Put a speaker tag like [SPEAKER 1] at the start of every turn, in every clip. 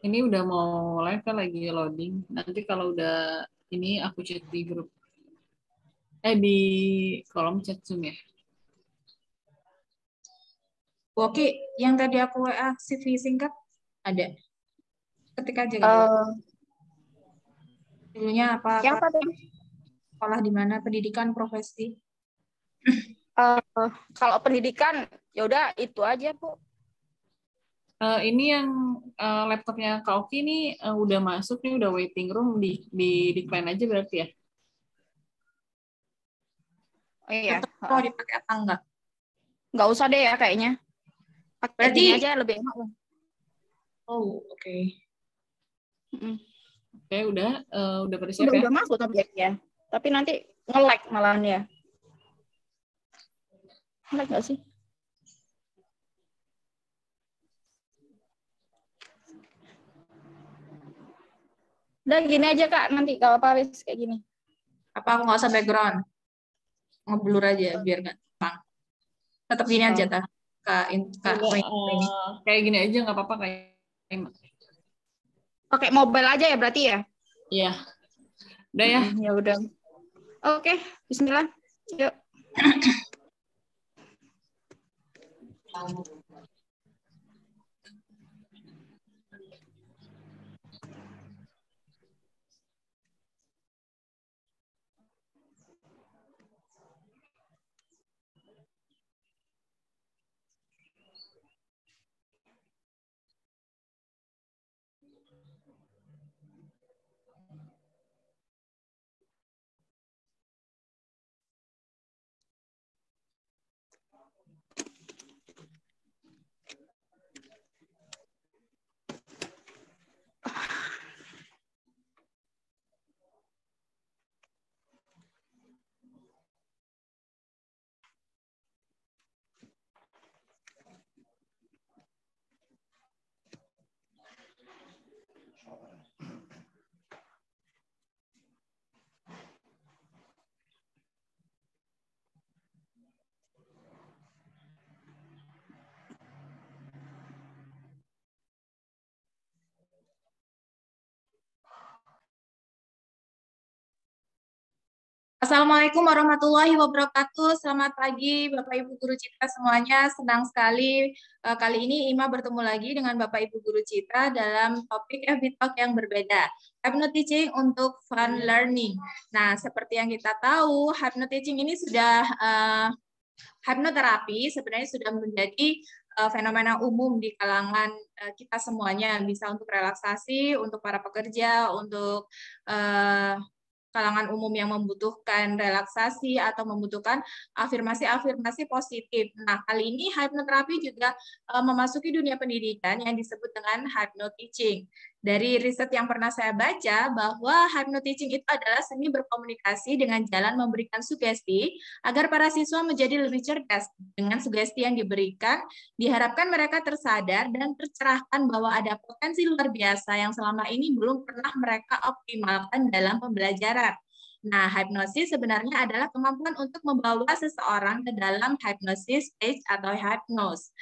[SPEAKER 1] Ini udah mau live kan lagi loading. Nanti kalau udah ini aku chat di grup. Eh di kolom chat Zoom ya. Oke, yang tadi aku WA CV singkat ada. Ketika aja. Uh, Dulunya apa? Yang apa tadi? Sekolah di mana? Pendidikan, profesi. Uh, kalau pendidikan, ya udah itu aja, Bu uh, ini yang uh, laptopnya Kak Oki ini uh, eh, udah masuk nih udah waiting room di di plan aja berarti ya oh iya mau dipakai apa enggak Enggak usah deh ya kayaknya pakai berarti... aja lebih enak oh oke okay. mm oke okay, udah uh, udah pada siap udah, ya udah masuk
[SPEAKER 2] ya. tapi nanti nge-lag -like malahan ya nge-lag -like nggak sih
[SPEAKER 1] Udah gini aja kak nanti kalau apa wis kayak gini. Apa aku nggak usah background? Ngeblur aja biar nggak gampang. Tetap gini aja ta. Kak, kak oh, kayak gini aja nggak apa-apa kayak. Pakai mobile aja ya berarti ya? Iya. Udah ya? Hmm, ya udah. Oke, okay. Bismillah. Yuk. Assalamualaikum warahmatullahi wabarakatuh. Selamat pagi Bapak Ibu Guru Citra semuanya. Senang sekali eh, kali ini Ima bertemu lagi dengan Bapak Ibu Guru Citra dalam topik FB Talk yang berbeda. Teaching untuk fun learning. Nah, seperti yang kita tahu, Teaching ini sudah uh, eh, hypnoterapi sebenarnya sudah menjadi eh, fenomena umum di kalangan kita semuanya, bisa untuk relaksasi, untuk para pekerja, untuk kalangan umum yang membutuhkan relaksasi atau membutuhkan afirmasi-afirmasi positif. Nah, kali ini hypnoterapi juga eh, memasuki dunia pendidikan yang disebut dengan hypno teaching. Dari riset yang pernah saya baca bahwa hypno-teaching itu adalah seni berkomunikasi dengan jalan memberikan sugesti agar para siswa menjadi lebih cerdas. Dengan sugesti yang diberikan, diharapkan mereka tersadar dan tercerahkan bahwa ada potensi luar biasa yang selama ini belum pernah mereka optimalkan dalam pembelajaran. Nah, hipnosis sebenarnya adalah kemampuan untuk membawa seseorang ke dalam hipnosis stage atau hypnose.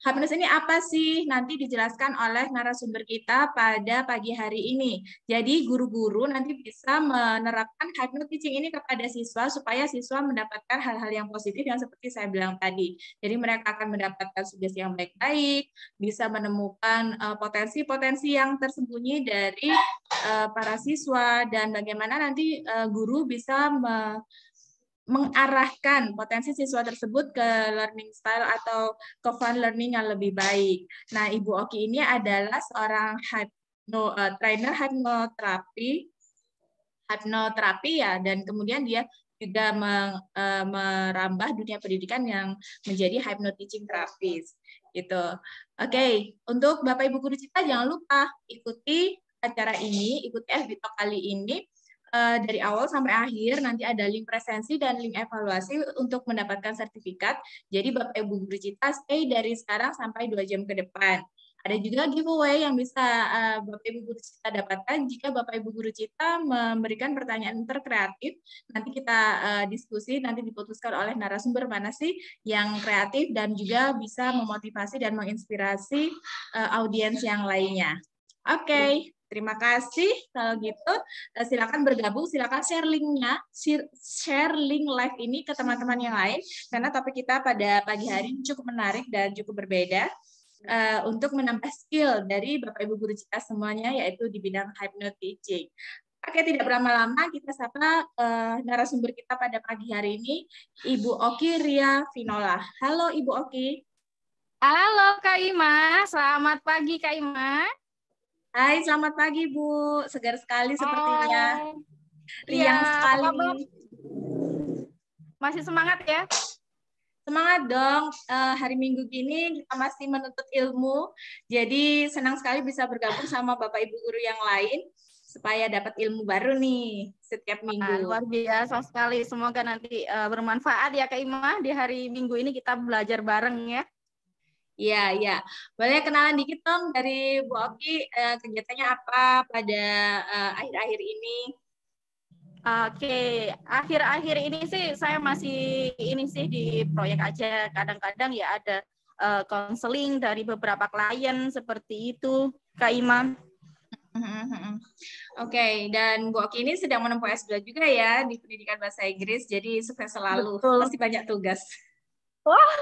[SPEAKER 1] Happiness ini apa sih? Nanti dijelaskan oleh narasumber kita pada pagi hari ini. Jadi guru-guru nanti bisa menerapkan happiness teaching ini kepada siswa supaya siswa mendapatkan hal-hal yang positif yang seperti saya bilang tadi. Jadi mereka akan mendapatkan sugesti yang baik-baik, bisa menemukan eh, potensi-potensi yang tersembunyi dari eh, para siswa dan bagaimana nanti eh, guru bisa mengarahkan potensi siswa tersebut ke learning style atau ke fun learning yang lebih baik. Nah, Ibu Oki ini adalah seorang hypno, uh, trainer hypnoterapi, hypnoterapi ya, dan kemudian dia juga meng, uh, merambah dunia pendidikan yang menjadi hypno teaching terapis gitu. Oke, okay. untuk Bapak Ibu guru cita jangan lupa ikuti acara ini, ikuti FB kali ini Eh, dari awal sampai akhir nanti ada link presensi dan link evaluasi untuk mendapatkan sertifikat. Jadi Bapak Ibu Guru Cita stay dari sekarang sampai dua jam ke depan. Ada juga giveaway yang bisa uh, Bapak Ibu Guru Cita dapatkan jika Bapak Ibu Guru Cita memberikan pertanyaan terkreatif. Nanti kita uh, diskusi, nanti diputuskan oleh narasumber mana sih yang kreatif dan juga bisa memotivasi dan menginspirasi uh, audiens yang lainnya. Oke. Okay. Ya. Terima kasih. Kalau gitu, eh, silakan bergabung, silakan share linknya, share link live ini ke teman-teman yang lain, karena topik kita pada pagi hari ini cukup menarik dan cukup berbeda uh, untuk menambah skill dari Bapak Ibu guru kita semuanya, yaitu di bidang hypnoteaching. Oke, tidak berlama-lama kita sapa uh, narasumber kita pada pagi hari ini, Ibu Oki Ria Vinola. Halo Ibu Oki. Halo Kak Ima, selamat pagi Kak Ima. Hai, selamat pagi Bu. Segar sekali Hai. sepertinya.
[SPEAKER 3] Riang ya, sekali. Apa -apa?
[SPEAKER 1] Masih semangat ya? Semangat dong. Uh, hari Minggu gini kita masih menuntut ilmu. Jadi senang sekali bisa bergabung sama Bapak Ibu guru yang lain supaya dapat ilmu baru nih setiap minggu. luar biasa sekali.
[SPEAKER 2] Semoga nanti uh, bermanfaat ya Kak Ima di hari Minggu ini kita belajar bareng ya.
[SPEAKER 1] Iya, iya. Boleh kenalan dikit dong dari Bu Oki eh, kegiatannya apa pada akhir eh, akhir-akhir ini? Oke, okay. akhir-akhir
[SPEAKER 2] ini sih saya masih ini sih di proyek aja. Kadang-kadang ya ada konseling eh, uh, dari beberapa klien seperti itu, Kak Ima.
[SPEAKER 1] Hmm, hmm, hmm, Oke, okay. dan Bu Oki ini sedang menempuh S2 juga ya di pendidikan bahasa Inggris, jadi sukses selalu. Betul. Masih banyak tugas. Wah,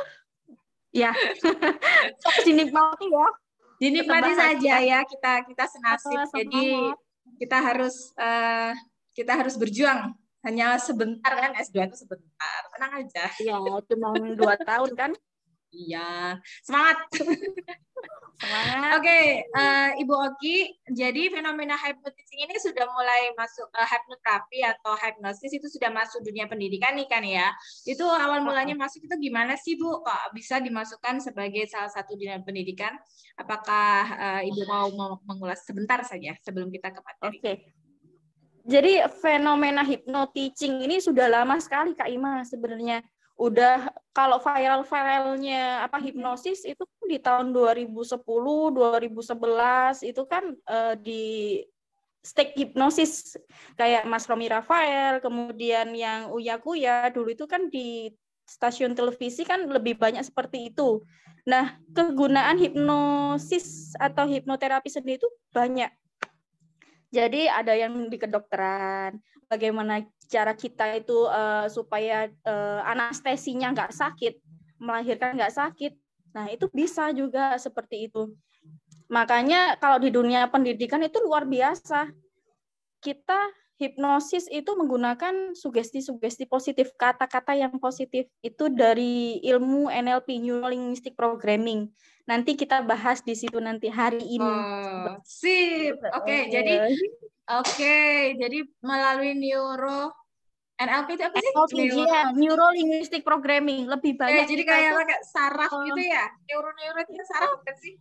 [SPEAKER 3] Ya.
[SPEAKER 1] dinikmati ya. Dinikmati saja ya kita kita senasib. Jadi kita harus uh, kita harus berjuang hanya sebentar kan S2 itu sebentar. Tenang aja. ya cuma dua tahun kan. Iya, semangat. semangat. Oke, okay, uh, eh, Ibu Oki, jadi fenomena hypnotizing ini sudah mulai masuk uh, eh, hipnoterapi atau hipnosis itu sudah masuk dunia pendidikan nih kan ya. Itu awal mulanya masuk itu gimana sih Bu? Kok bisa dimasukkan sebagai salah satu dunia pendidikan? Apakah uh, Ibu mau, mengulas sebentar saja sebelum kita ke materi? Oke. Okay.
[SPEAKER 2] Jadi fenomena hypnotizing ini sudah lama sekali Kak Ima sebenarnya udah kalau viral-viralnya apa hipnosis itu kan di tahun 2010, 2011 itu kan uh, di stake hipnosis kayak Mas Romi Rafael, kemudian yang Uya Kuya dulu itu kan di stasiun televisi kan lebih banyak seperti itu. Nah, kegunaan hipnosis atau hipnoterapi sendiri itu banyak jadi ada yang di kedokteran, bagaimana cara kita itu uh, supaya uh, anestesinya nggak sakit, melahirkan nggak sakit. Nah itu bisa juga seperti itu. Makanya kalau di dunia pendidikan itu luar biasa. Kita hipnosis itu menggunakan sugesti-sugesti positif, kata-kata yang positif. Itu dari ilmu NLP, Neuro Programming nanti kita bahas di situ nanti hari ini. Oh, sip. Oke, okay, oh. jadi
[SPEAKER 1] oke, okay, jadi melalui neuro NLP itu apa sih? neuro. Iya, neuro linguistic programming lebih banyak. Eh, jadi kayak kayak saraf oh. gitu ya. Neuro neuro itu kan saraf kan sih?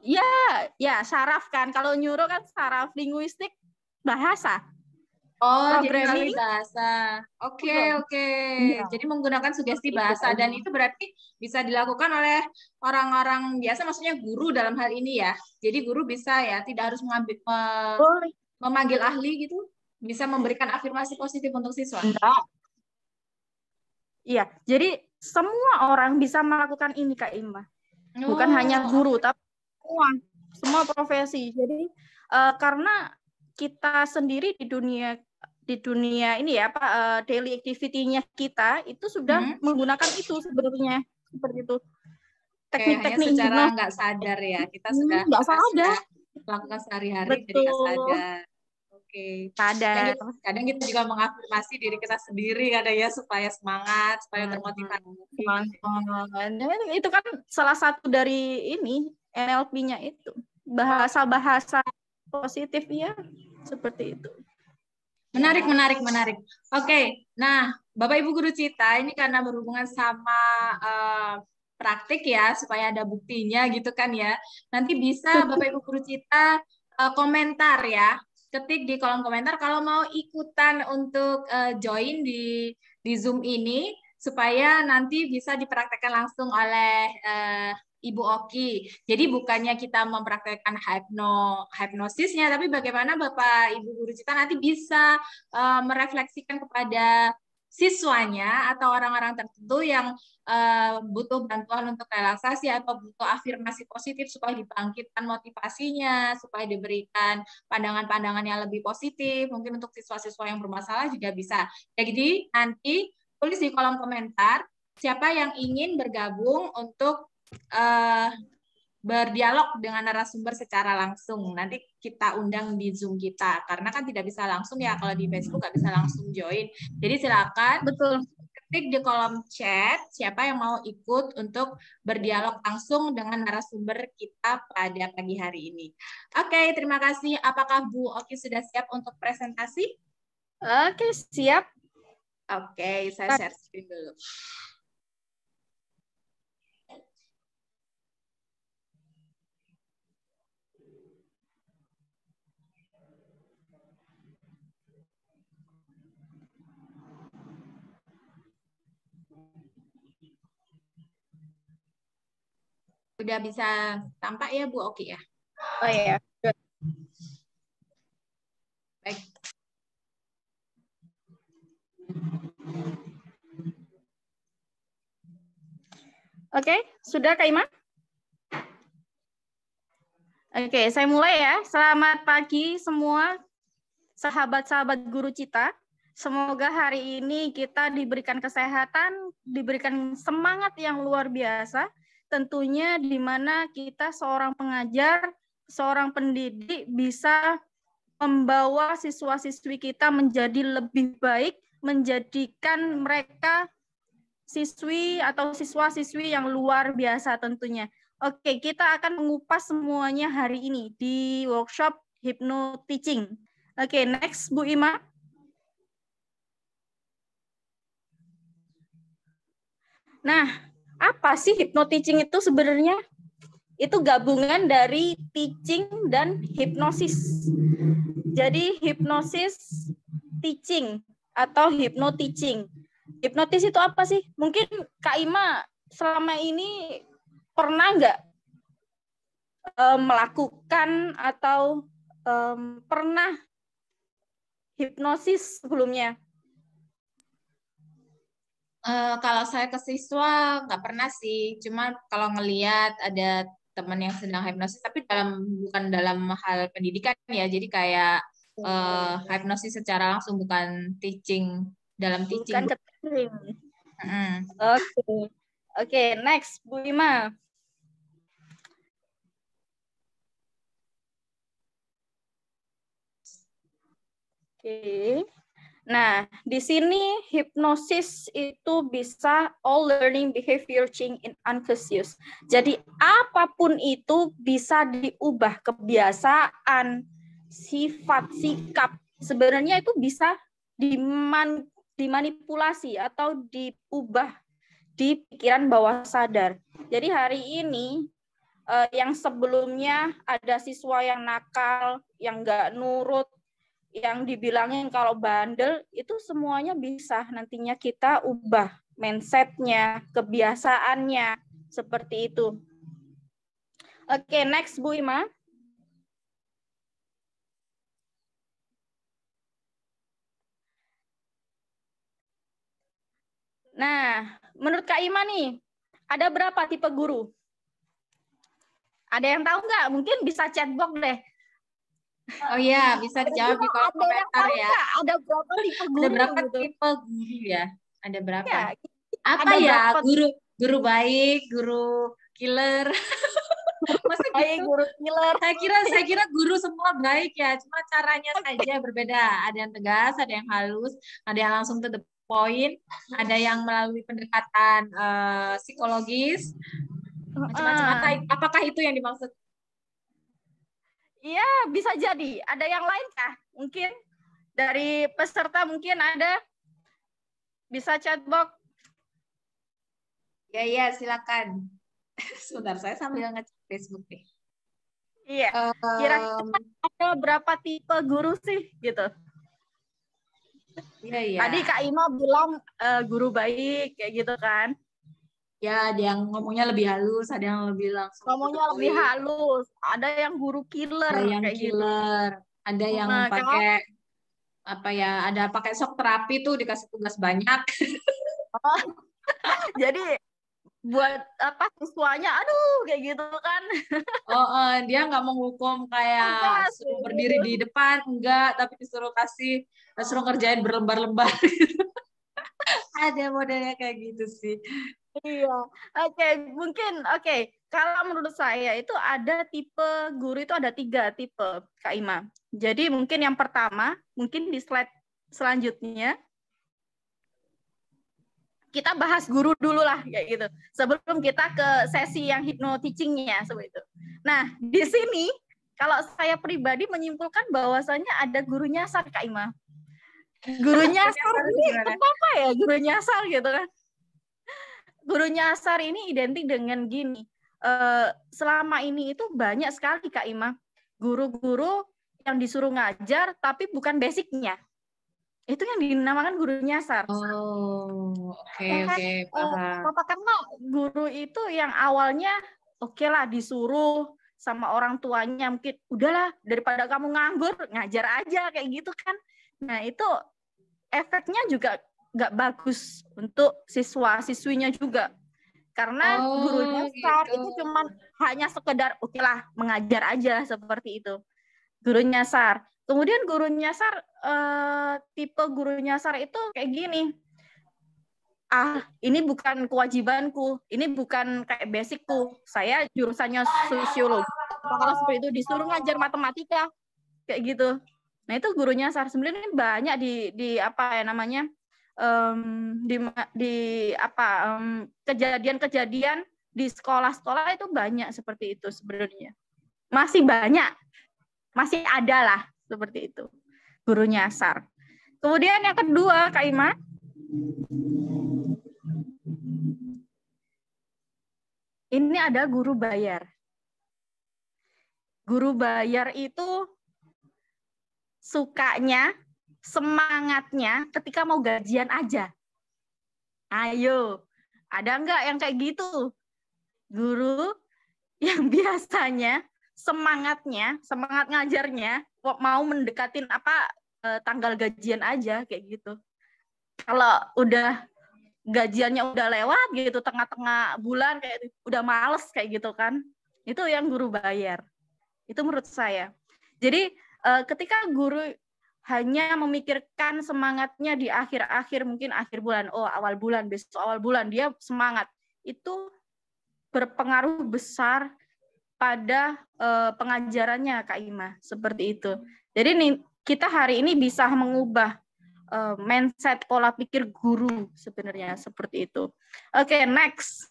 [SPEAKER 2] Ya, ya saraf kan. Kalau neuro kan saraf
[SPEAKER 1] linguistik bahasa. Oh, programming. jadi bahasa. Oke, okay, iya. oke. Okay. Ya. Jadi menggunakan sugesti iya, bahasa dan itu berarti bisa dilakukan oleh orang-orang biasa maksudnya guru dalam hal ini ya. Jadi guru bisa ya, tidak harus mengambil me, memanggil ahli gitu, bisa memberikan afirmasi positif untuk siswa.
[SPEAKER 2] Iya, jadi semua orang bisa melakukan ini Kak Ima. Bukan oh. hanya guru tapi semua semua profesi. Jadi uh, karena kita sendiri di dunia di dunia ini ya Pak uh, eh, daily activity-nya kita itu sudah hmm. menggunakan itu sebenarnya seperti itu. Teknik-teknik secara nggak
[SPEAKER 1] sadar ya kita mm-hmm, sudah nggak sadar lakukan sehari-hari jadi nggak sadar. Oke. Okay. Sadar. Kadang, kadang kita juga mengafirmasi diri kita sendiri ada ya supaya semangat, supaya termotivasi.
[SPEAKER 2] Semangat. itu kan salah satu dari ini NLP-nya itu bahasa-bahasa positif
[SPEAKER 1] ya seperti itu. Menarik, menarik, menarik. Oke, nah Bapak Ibu Guru Cita ini karena berhubungan sama uh, praktik ya, supaya ada buktinya gitu kan ya. Nanti bisa Bapak Ibu Guru Cita uh, komentar ya, ketik di kolom komentar kalau mau ikutan untuk uh, join di di Zoom ini supaya nanti bisa dipraktekkan langsung oleh uh, Ibu Oki. Jadi bukannya kita mempraktekkan hypno, hipnosisnya, tapi bagaimana Bapak Ibu Guru Cita nanti bisa uh, merefleksikan kepada siswanya atau orang-orang tertentu yang uh, butuh bantuan untuk relaksasi atau butuh afirmasi positif supaya dibangkitkan motivasinya, supaya diberikan pandangan-pandangan yang lebih positif, mungkin untuk siswa-siswa yang bermasalah juga bisa. Jadi nanti tulis di kolom komentar siapa yang ingin bergabung untuk uh, berdialog dengan narasumber secara langsung. Nanti kita undang di Zoom kita, karena kan tidak bisa langsung ya kalau di Facebook nggak bisa langsung join. Jadi silakan betul ketik di kolom chat siapa yang mau ikut untuk berdialog langsung dengan narasumber kita pada pagi hari ini. Oke, okay, terima kasih. Apakah Bu Oki sudah siap untuk presentasi? Oke, okay, siap. Oke, okay, saya share screen dulu. Udah bisa tampak ya Bu Oki ya? Oh iya. Baik.
[SPEAKER 2] Oke, okay, sudah Kak Ima? Oke, okay, saya mulai ya. Selamat pagi semua sahabat-sahabat guru cita. Semoga hari ini kita diberikan kesehatan, diberikan semangat yang luar biasa, tentunya di mana kita seorang pengajar, seorang pendidik bisa membawa siswa-siswi kita menjadi lebih baik, menjadikan mereka siswi atau siswa-siswi yang luar biasa tentunya. Oke, kita akan mengupas semuanya hari ini di workshop Hypno Teaching. Oke, next Bu Ima. Nah, apa sih hypno teaching itu sebenarnya? Itu gabungan dari teaching dan hipnosis. Jadi hipnosis teaching atau hypno teaching. Hipnotis itu apa sih? Mungkin Kak Ima selama ini pernah nggak um, melakukan atau um,
[SPEAKER 1] pernah hipnosis sebelumnya? Eh, kalau saya ke siswa nggak pernah sih, cuma kalau ngelihat ada teman yang sedang hipnosis, tapi dalam bukan dalam hal pendidikan ya, jadi kayak uh, hipnosis secara langsung bukan teaching dalam teaching. Bukan teaching. Oke, mm. oke, okay. okay, next Bu Ima.
[SPEAKER 2] Oke. Nah, di sini hipnosis itu bisa all learning behavior change in unconscious. Jadi apapun itu bisa diubah kebiasaan, sifat, sikap. Sebenarnya itu bisa diman, dimanipulasi atau diubah di pikiran bawah sadar. Jadi hari ini eh, yang sebelumnya ada siswa yang nakal, yang nggak nurut, yang dibilangin kalau bandel itu semuanya bisa nantinya kita ubah mindsetnya, kebiasaannya seperti itu. Oke, next Bu Ima. Nah, menurut Kak Ima nih, ada berapa tipe guru? Ada yang tahu nggak? Mungkin bisa chatbox deh.
[SPEAKER 1] Oh iya, bisa dijawab di kolom komentar ya. Ada berapa tipe guru? Ada berapa gitu? tipe guru ya? Ada berapa? Ya, Apa ada ya berapa guru guru baik, guru killer? Masih baik, gitu. guru killer. Saya kira saya kira guru semua baik ya, cuma caranya saja berbeda. Ada yang tegas, ada yang halus, ada yang langsung to the point, ada yang melalui pendekatan uh, psikologis. Macam-macam. Uh. Apakah itu yang dimaksud Iya, bisa jadi. Ada yang
[SPEAKER 2] lain kah? Mungkin dari peserta mungkin ada bisa
[SPEAKER 1] chatbox. Ya, ya, silakan. Sebentar, saya sambil ngecek Facebook deh. Iya. Eh, kira kira um, ada berapa tipe guru sih gitu? Iya, iya. Tadi Kak Ima bilang uh, guru baik kayak gitu kan ya ada yang ngomongnya lebih halus ada yang lebih
[SPEAKER 3] langsung ngomongnya
[SPEAKER 1] gitu lebih halus ada yang guru killer ada yang kayak gitu. killer gitu. ada nah, yang nah, pakai kalau... apa ya ada pakai sok terapi tuh dikasih tugas banyak jadi buat apa siswanya aduh kayak gitu kan oh uh, dia nggak menghukum kayak enggak, suruh berdiri di depan enggak tapi disuruh kasih suruh ngerjain berlembar-lembar ada modelnya kayak gitu sih iya oke okay. mungkin oke okay. kalau
[SPEAKER 2] menurut saya itu ada tipe guru itu ada tiga tipe kak Ima jadi mungkin yang pertama mungkin di slide selanjutnya kita bahas guru dulu lah kayak gitu sebelum kita ke sesi yang hipno teachingnya seperti itu nah di sini kalau saya pribadi menyimpulkan bahwasannya ada gurunya nyasar kak Ima guru nyasar ini
[SPEAKER 1] kenapa ya guru
[SPEAKER 2] nyasar gitu kan guru nyasar ini identik dengan gini eh, selama ini itu banyak sekali kak Ima guru-guru yang disuruh ngajar tapi bukan basicnya itu yang dinamakan guru nyasar. Oh,
[SPEAKER 1] oke okay, ya oke okay, Papa
[SPEAKER 2] Uh, karena guru itu yang awalnya oke okay lah disuruh sama orang tuanya mungkin udahlah daripada kamu nganggur ngajar aja kayak gitu kan. Nah itu efeknya juga nggak bagus untuk siswa siswinya juga karena oh, gurunya gitu. saat gitu. itu cuma hanya sekedar oke lah mengajar aja seperti itu gurunya sar kemudian gurunya sar eh, tipe gurunya sar itu kayak gini ah ini bukan kewajibanku ini bukan kayak basicku saya jurusannya sosiologi kalau seperti itu disuruh ngajar matematika kayak gitu Nah itu gurunya sar Sembilan ini banyak di di apa ya namanya um, di di apa kejadian kejadian-kejadian di sekolah-sekolah itu banyak seperti itu sebenarnya masih banyak masih ada lah seperti itu gurunya nyasar. Kemudian yang kedua Kak Ima. Ini ada guru bayar. Guru bayar itu sukanya, semangatnya ketika mau gajian aja. Ayo, ada nggak yang kayak gitu? Guru yang biasanya semangatnya, semangat ngajarnya mau mendekatin apa eh, tanggal gajian aja kayak gitu. Kalau udah gajiannya udah lewat gitu tengah-tengah bulan kayak udah males kayak gitu kan. Itu yang guru bayar. Itu menurut saya. Jadi Eh, ketika guru hanya memikirkan semangatnya di akhir-akhir mungkin akhir bulan, oh awal bulan, besok awal bulan dia semangat. Itu berpengaruh besar pada eh, pengajarannya Kak Ima, seperti itu. Jadi nih kita hari ini bisa mengubah eh, mindset pola pikir guru sebenarnya seperti itu. Oke, okay, next.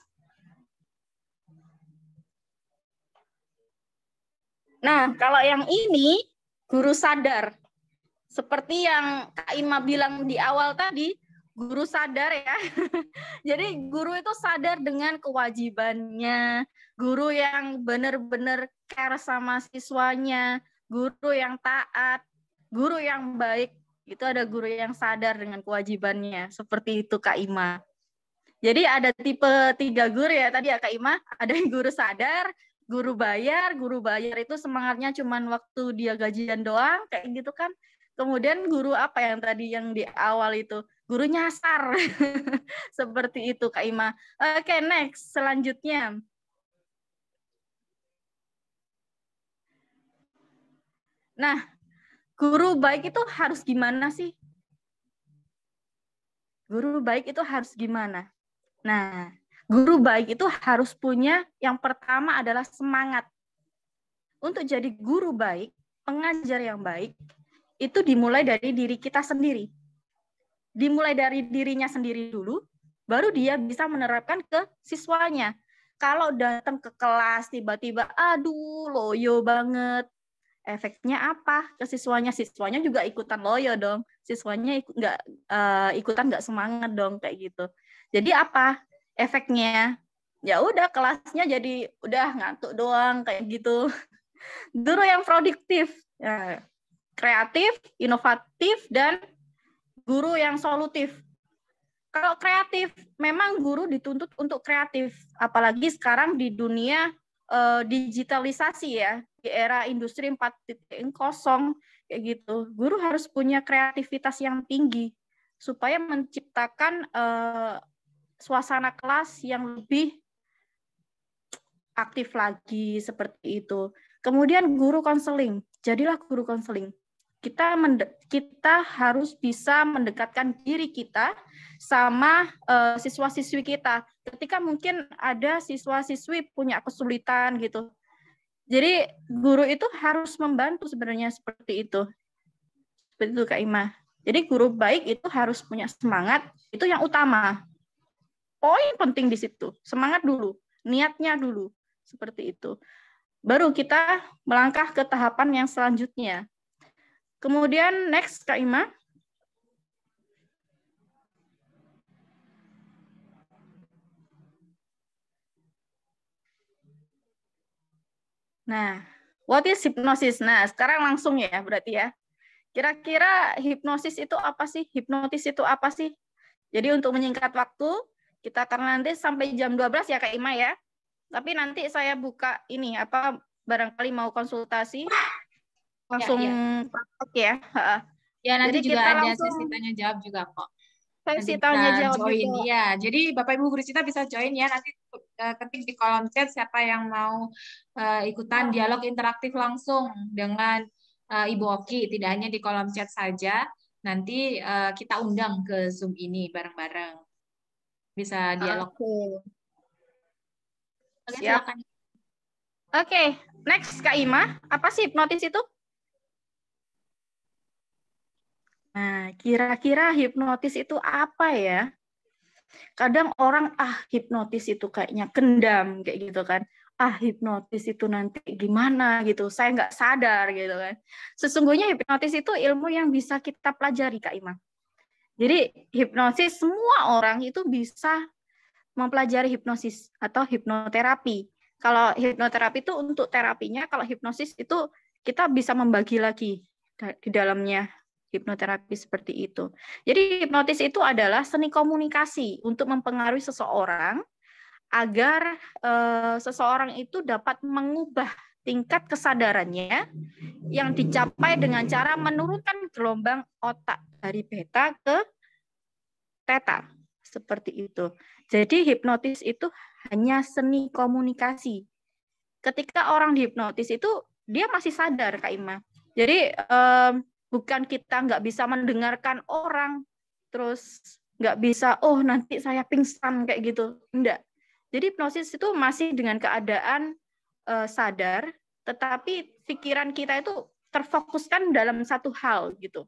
[SPEAKER 2] Nah, kalau yang ini guru sadar. Seperti yang Kak Ima bilang di awal tadi, guru sadar ya. Jadi guru itu sadar dengan kewajibannya, guru yang benar-benar care sama siswanya, guru yang taat, guru yang baik. Itu ada guru yang sadar dengan kewajibannya, seperti itu Kak Ima. Jadi ada tipe tiga guru ya tadi ya Kak Ima, ada yang guru sadar, guru bayar, guru bayar itu semangatnya cuman waktu dia gajian doang kayak gitu kan. Kemudian guru apa yang tadi yang di awal itu guru nyasar seperti itu Kak Ima. Oke okay, next selanjutnya. Nah guru baik itu harus gimana sih? Guru baik itu harus gimana? Nah guru baik itu harus punya yang pertama adalah semangat. Untuk jadi guru baik, pengajar yang baik, itu dimulai dari diri kita sendiri. Dimulai dari dirinya sendiri dulu, baru dia bisa menerapkan ke siswanya. Kalau datang ke kelas tiba-tiba, aduh loyo banget, efeknya apa ke siswanya siswanya juga ikutan loyo dong siswanya ikut nggak uh, ikutan nggak semangat dong kayak gitu jadi apa efeknya ya udah kelasnya jadi udah ngantuk doang kayak gitu guru yang produktif ya. kreatif inovatif dan guru yang solutif kalau kreatif memang guru dituntut untuk kreatif apalagi sekarang di dunia uh, digitalisasi ya di era industri 4.0 kayak gitu guru harus punya kreativitas yang tinggi supaya menciptakan uh, suasana kelas yang lebih aktif lagi seperti itu. Kemudian guru konseling, jadilah guru konseling. Kita kita harus bisa mendekatkan diri kita sama uh, siswa-siswi kita. Ketika mungkin ada siswa-siswi punya kesulitan gitu. Jadi guru itu harus membantu sebenarnya seperti itu. Seperti itu Kak Ima. Jadi guru baik itu harus punya semangat, itu yang utama poin penting di situ. Semangat dulu, niatnya dulu, seperti itu. Baru kita melangkah ke tahapan yang selanjutnya. Kemudian next Kak Ima. Nah, what is hypnosis? Nah, sekarang langsung ya berarti ya. Kira-kira hipnosis itu apa sih? Hipnotis itu apa sih? Jadi untuk menyingkat waktu, kita karena nanti sampai jam 12 ya Kak Ima ya. Tapi nanti saya buka ini apa barangkali mau konsultasi ya, langsung ya, ya. ya. Ya nanti Jadi juga kita ada sesi
[SPEAKER 1] tanya jawab juga kok. Sesi tanya jawab join. juga. Ya, jadi Bapak Ibu guru kita bisa join ya nanti eh, ketik di kolom chat siapa yang mau uh, ikutan dialog interaktif langsung dengan uh, Ibu Oki tidak hanya di kolom chat saja nanti uh, kita undang ke Zoom ini bareng-bareng bisa dialog. Oke. Okay. Siap. Oke,
[SPEAKER 2] okay. next Kak Ima, apa sih hipnotis itu? Nah, kira-kira hipnotis itu apa ya? Kadang orang ah hipnotis itu kayaknya kendam kayak gitu kan. Ah hipnotis itu nanti gimana gitu. Saya nggak sadar gitu kan. Sesungguhnya hipnotis itu ilmu yang bisa kita pelajari Kak Ima. Jadi hipnosis semua orang itu bisa mempelajari hipnosis atau hipnoterapi. Kalau hipnoterapi itu untuk terapinya, kalau hipnosis itu kita bisa membagi lagi di dalamnya hipnoterapi seperti itu. Jadi hipnotis itu adalah seni komunikasi untuk mempengaruhi seseorang agar e, seseorang itu dapat mengubah tingkat kesadarannya yang dicapai dengan cara menurunkan gelombang otak dari beta ke teta. Seperti itu. Jadi hipnotis itu hanya seni komunikasi. Ketika orang dihipnotis itu dia masih sadar Kak Ima. Jadi um, bukan kita nggak bisa mendengarkan orang terus nggak bisa oh nanti saya pingsan kayak gitu. Enggak. Jadi hipnosis itu masih dengan keadaan uh, sadar, tetapi pikiran kita itu terfokuskan dalam satu hal gitu.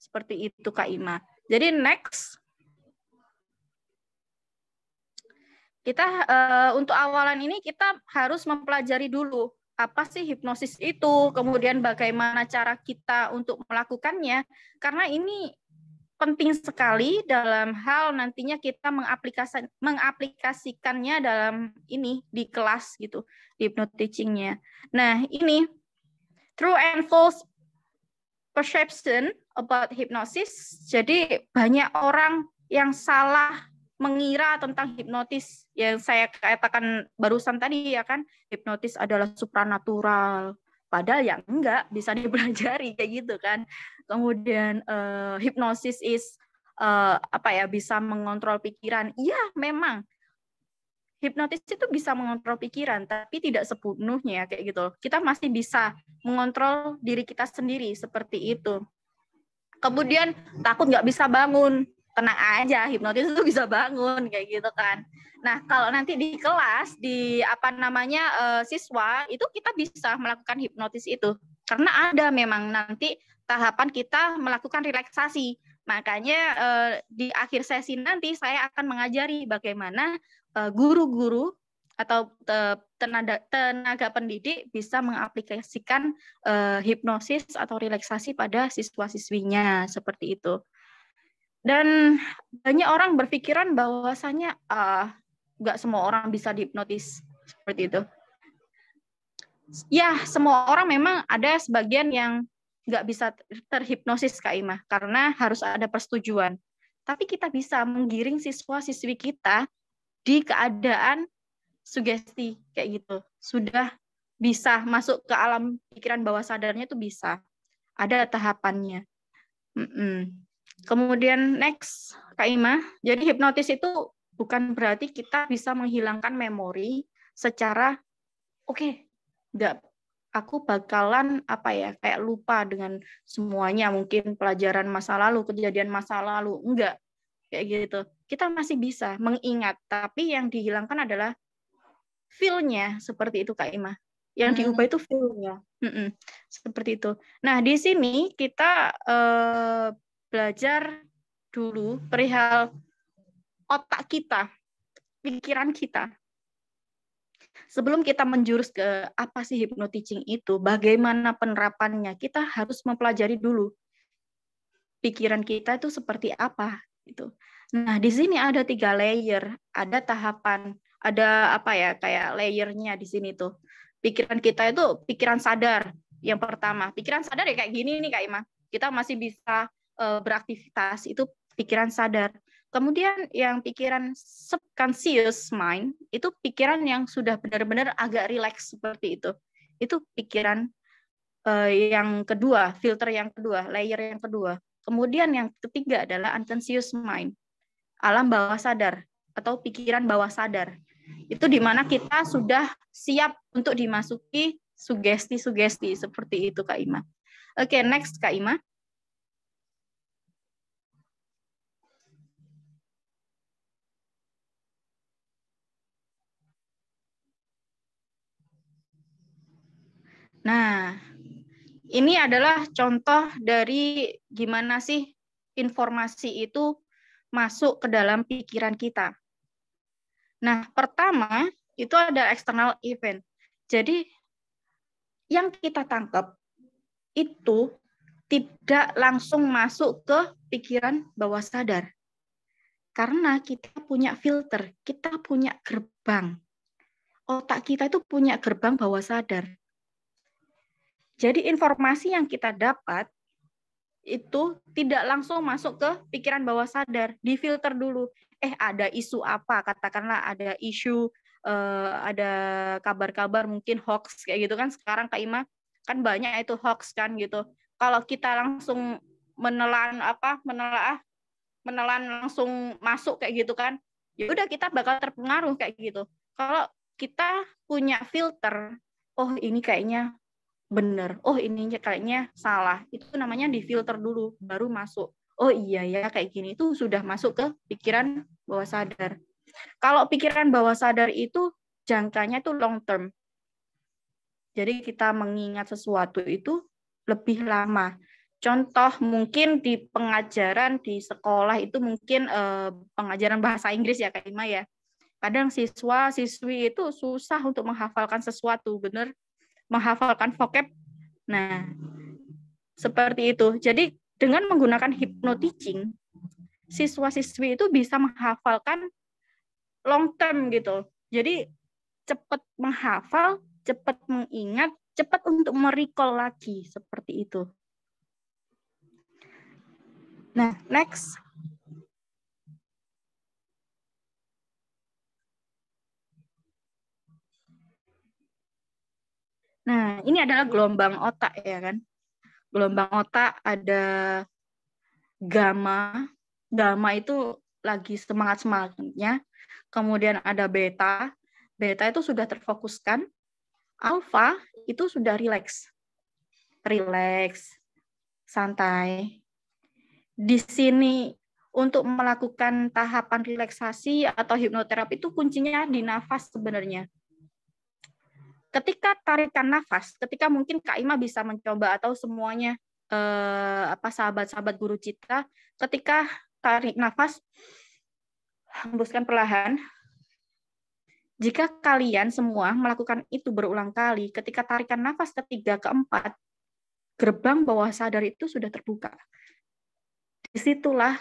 [SPEAKER 2] Seperti itu Kak Ima. Jadi next kita uh, untuk awalan ini kita harus mempelajari dulu apa sih hipnosis itu, kemudian bagaimana cara kita untuk melakukannya. Karena ini penting sekali dalam hal nantinya kita mengaplikasikan mengaplikasikannya dalam ini di kelas gitu, di teachingnya. Nah ini true and false perception about hypnosis. Jadi banyak orang yang salah mengira tentang hipnotis yang saya katakan barusan tadi ya kan hipnotis adalah supranatural Padahal ya enggak bisa dipelajari kayak gitu kan. Kemudian uh, hipnosis is uh, apa ya bisa mengontrol pikiran. Iya memang hipnotis itu bisa mengontrol pikiran, tapi tidak sepenuhnya kayak gitu. Kita masih bisa mengontrol diri kita sendiri seperti itu. Kemudian takut nggak bisa bangun tenang aja hipnotis itu bisa bangun kayak gitu kan nah kalau nanti di kelas di apa namanya uh, siswa itu kita bisa melakukan hipnotis itu karena ada memang nanti tahapan kita melakukan relaksasi makanya uh, di akhir sesi nanti saya akan mengajari bagaimana eh, guru-guru uh, atau tenaga tenaga pendidik bisa mengaplikasikan hipnosis atau relaksasi pada siswa-siswinya seperti itu. Dan banyak orang berpikiran bahwasanya ah, nggak semua orang bisa dihipnotis seperti itu. Ya, semua orang memang ada sebagian yang nggak bisa terhipnosis Kak Ima, karena harus ada persetujuan. Tapi kita bisa menggiring siswa-siswi kita di keadaan sugesti kayak gitu. Sudah bisa masuk ke alam pikiran bawah sadarnya itu bisa. Ada tahapannya.
[SPEAKER 3] Mm
[SPEAKER 1] -mm.
[SPEAKER 2] Kemudian next, Kak Ima. Jadi hipnotis itu bukan berarti kita bisa menghilangkan memori secara oke, okay, enggak aku bakalan apa ya kayak lupa dengan semuanya mungkin pelajaran masa lalu, kejadian masa lalu. Enggak. Kayak gitu. Kita masih bisa mengingat, tapi yang dihilangkan adalah feelnya seperti itu Kak Ima. Yang hmm. diubah itu feelnya, nya Seperti itu. Nah, di sini kita eh, belajar dulu perihal otak kita, pikiran kita. Sebelum kita menjurus ke apa sih hypnoteaching itu, bagaimana penerapannya, kita harus mempelajari dulu pikiran kita itu seperti apa gitu. Nah, di sini ada tiga layer, ada tahapan, ada apa ya kayak layernya di sini tuh. Pikiran kita itu pikiran sadar yang pertama. Pikiran sadar ya kayak gini nih Kak Ima. Kita masih bisa Eh, beraktivitas itu pikiran sadar. Kemudian yang pikiran subconscious mind itu pikiran yang sudah benar-benar agak rileks seperti itu. Itu pikiran eh, yang kedua, filter yang kedua, layer yang kedua. Kemudian yang ketiga adalah unconscious mind, alam bawah sadar atau pikiran bawah sadar. Itu di mana kita sudah siap untuk dimasuki sugesti-sugesti seperti itu Kak Ima. Oke, okay, next Kak Ima. Nah, ini adalah contoh dari gimana sih informasi itu masuk ke dalam pikiran kita. Nah, pertama itu ada external event. Jadi yang kita tangkap itu tidak langsung masuk ke pikiran bawah sadar. Karena kita punya filter, kita punya gerbang. Otak kita itu punya gerbang bawah sadar. Jadi informasi yang kita dapat itu tidak langsung masuk ke pikiran bawah sadar, difilter dulu. Eh ada isu apa? Katakanlah ada isu eh, ada kabar-kabar mungkin hoax kayak gitu kan sekarang Kak Ima kan banyak itu hoax kan gitu. Kalau kita langsung menelan apa? menelaah menelan langsung masuk kayak gitu kan. Ya udah kita bakal terpengaruh kayak gitu. Kalau kita punya filter, oh ini kayaknya bener oh ini kayaknya salah itu namanya difilter dulu baru masuk oh iya ya kayak gini itu sudah masuk ke pikiran bawah sadar kalau pikiran bawah sadar itu jangkanya itu long term jadi kita mengingat sesuatu itu lebih lama contoh mungkin di pengajaran di sekolah itu mungkin eh, pengajaran bahasa Inggris ya Kak Ima ya. Kadang siswa siswi itu susah untuk menghafalkan sesuatu, bener menghafalkan vocab. Nah, seperti itu. Jadi dengan menggunakan hypnoteaching, siswa-siswi itu bisa menghafalkan long term gitu. Jadi cepat menghafal, cepat mengingat, cepat untuk merecall lagi seperti itu.
[SPEAKER 3] Nah, next
[SPEAKER 2] Nah, ini adalah gelombang otak ya kan. Gelombang otak ada gamma. Gamma itu lagi semangat-semangatnya. Kemudian ada beta. Beta itu sudah terfokuskan. Alpha itu sudah rileks. Relax, santai. Di sini untuk melakukan tahapan relaksasi atau hipnoterapi itu kuncinya di nafas sebenarnya ketika tarikan nafas, ketika mungkin Kak Ima bisa mencoba atau semuanya eh, apa sahabat-sahabat guru cita, ketika tarik nafas, hembuskan perlahan. Jika kalian semua melakukan itu berulang kali, ketika tarikan nafas ketiga, keempat, gerbang bawah sadar itu sudah terbuka. Disitulah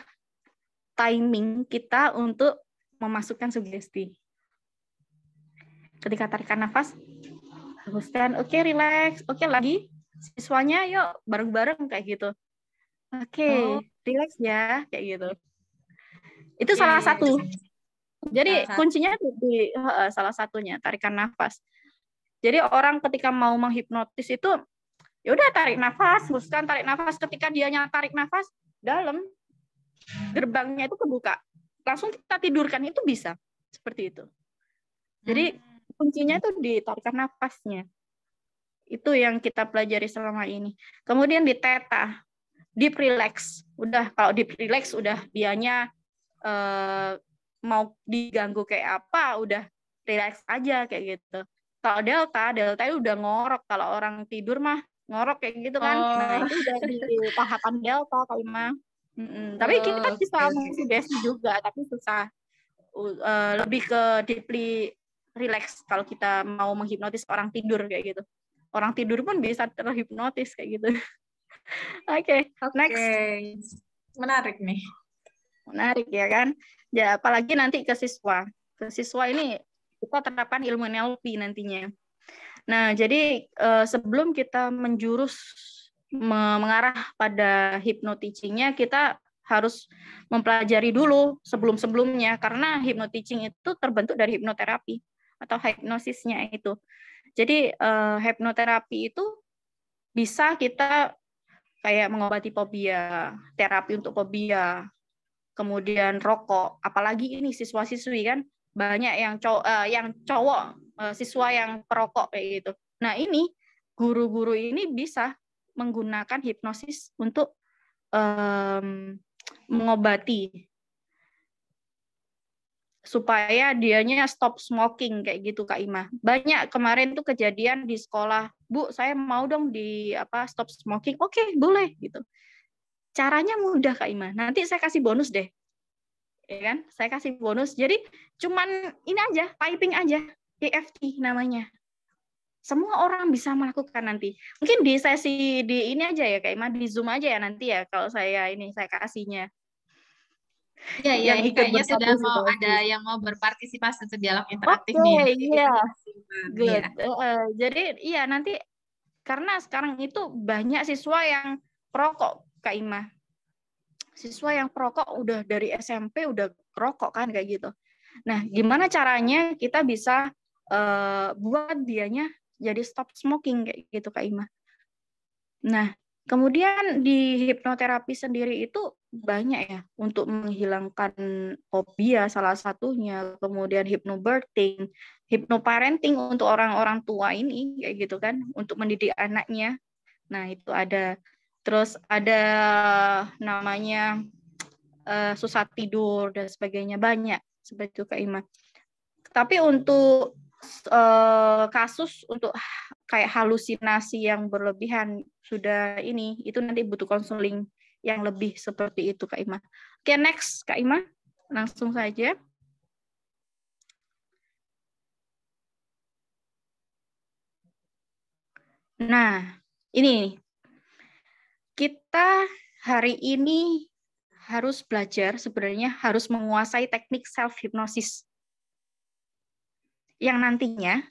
[SPEAKER 2] timing kita untuk memasukkan sugesti. Ketika tarikan nafas, hembuskan oke okay, relax oke okay, lagi siswanya yuk bareng-bareng kayak gitu oke okay, oh. relax ya kayak gitu itu okay. salah satu jadi salah kuncinya satu. di uh, salah satunya tarikan nafas jadi orang ketika mau menghipnotis itu ya udah tarik nafas hembuskan tarik nafas ketika dia tarik nafas dalam gerbangnya itu kebuka langsung kita tidurkan itu bisa seperti itu jadi hmm kuncinya itu di tarikan nafasnya. Itu yang kita pelajari selama ini. Kemudian di teta, deep relax. Udah kalau deep relax udah dianya eh, mau diganggu kayak apa udah relax aja kayak gitu. Kalau delta, delta itu udah ngorok. Kalau orang tidur mah ngorok kayak gitu kan. Oh. Nah, itu udah di tahapan delta kalimat mah. mm Tapi kita oh, kan bisa okay. biasa juga, tapi susah. Uh, lebih ke deeply relax kalau kita mau menghipnotis orang tidur kayak gitu. Orang tidur pun bisa terhipnotis kayak gitu. Oke, okay, okay, next. Menarik nih. Menarik ya kan? Ya apalagi nanti ke siswa. Ke siswa ini kita terapkan ilmu NLP nantinya. Nah, jadi eh, sebelum kita menjurus mengarah pada hipnoticingnya, kita harus mempelajari dulu sebelum-sebelumnya karena hipnoticing itu terbentuk dari hipnoterapi atau hipnosisnya itu. Jadi uh, eh, hipnoterapi itu bisa kita kayak mengobati fobia, terapi untuk fobia, kemudian rokok, apalagi ini siswa-siswi kan banyak yang cowok uh, eh, yang cowok uh, siswa yang perokok kayak gitu. Nah, ini guru-guru ini bisa menggunakan hipnosis untuk um, mengobati supaya dianya stop smoking kayak gitu Kak Ima. Banyak kemarin tuh kejadian di sekolah, Bu, saya mau dong di apa stop smoking. Oke, okay, boleh gitu. Caranya mudah Kak Ima. Nanti saya kasih bonus deh. Ya kan? Saya kasih bonus. Jadi cuman ini aja, piping aja. EFT namanya. Semua orang bisa melakukan nanti. Mungkin di sesi di ini aja ya Kak Ima, di Zoom aja ya nanti ya kalau saya ini saya kasihnya Iya, iya, iya. kayaknya sudah mau itu. ada
[SPEAKER 1] yang mau berpartisipasi untuk dialog interaktif okay, nih. Iya. iya. Good. Ya. Uh, jadi
[SPEAKER 2] iya nanti karena sekarang itu banyak siswa yang perokok, Kak Ima. Siswa yang perokok udah dari SMP udah rokok kan kayak gitu. Nah, gimana caranya kita bisa uh, buat dianya jadi stop smoking kayak gitu Kak Ima. Nah, Kemudian di hipnoterapi sendiri itu banyak ya untuk menghilangkan fobia salah satunya, kemudian hypnobirthing, hypnoparenting untuk orang-orang tua ini kayak gitu kan untuk mendidik anaknya. Nah, itu ada terus ada namanya uh, susah tidur dan sebagainya banyak seperti itu Kak Ima. Tapi untuk uh, kasus untuk kayak halusinasi yang berlebihan sudah ini itu nanti butuh konseling yang lebih seperti itu Kak Ima. Oke, okay, next Kak Ima, langsung saja. Nah, ini kita hari ini harus belajar sebenarnya harus menguasai teknik self hipnosis yang nantinya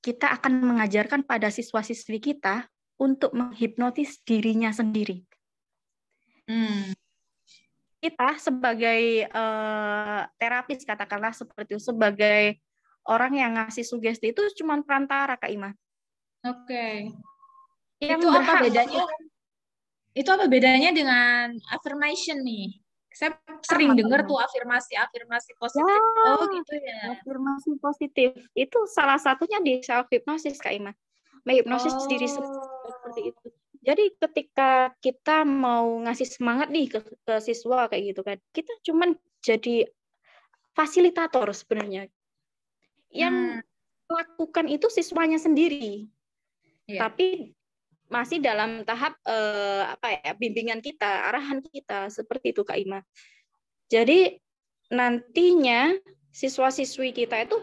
[SPEAKER 2] kita akan mengajarkan pada siswa-siswi kita untuk menghipnotis dirinya sendiri. Hmm. Kita sebagai uh, terapis katakanlah seperti itu sebagai orang yang ngasih sugesti itu cuma perantara Kak Ima.
[SPEAKER 1] Oke. Okay. itu berhak. apa bedanya? Itu apa bedanya dengan affirmation nih? saya sering dengar tuh afirmasi afirmasi positif ya, oh gitu
[SPEAKER 2] ya afirmasi positif itu salah satunya di self hypnosis kak Ima hipnosis oh. diri
[SPEAKER 3] seperti itu
[SPEAKER 2] jadi ketika kita mau ngasih semangat nih ke, ke siswa kayak gitu kan kita cuman jadi fasilitator sebenarnya yang hmm. melakukan itu siswanya sendiri yeah. tapi masih dalam tahap eh, apa ya bimbingan kita, arahan kita seperti itu Kak Ima. Jadi nantinya siswa-siswi kita itu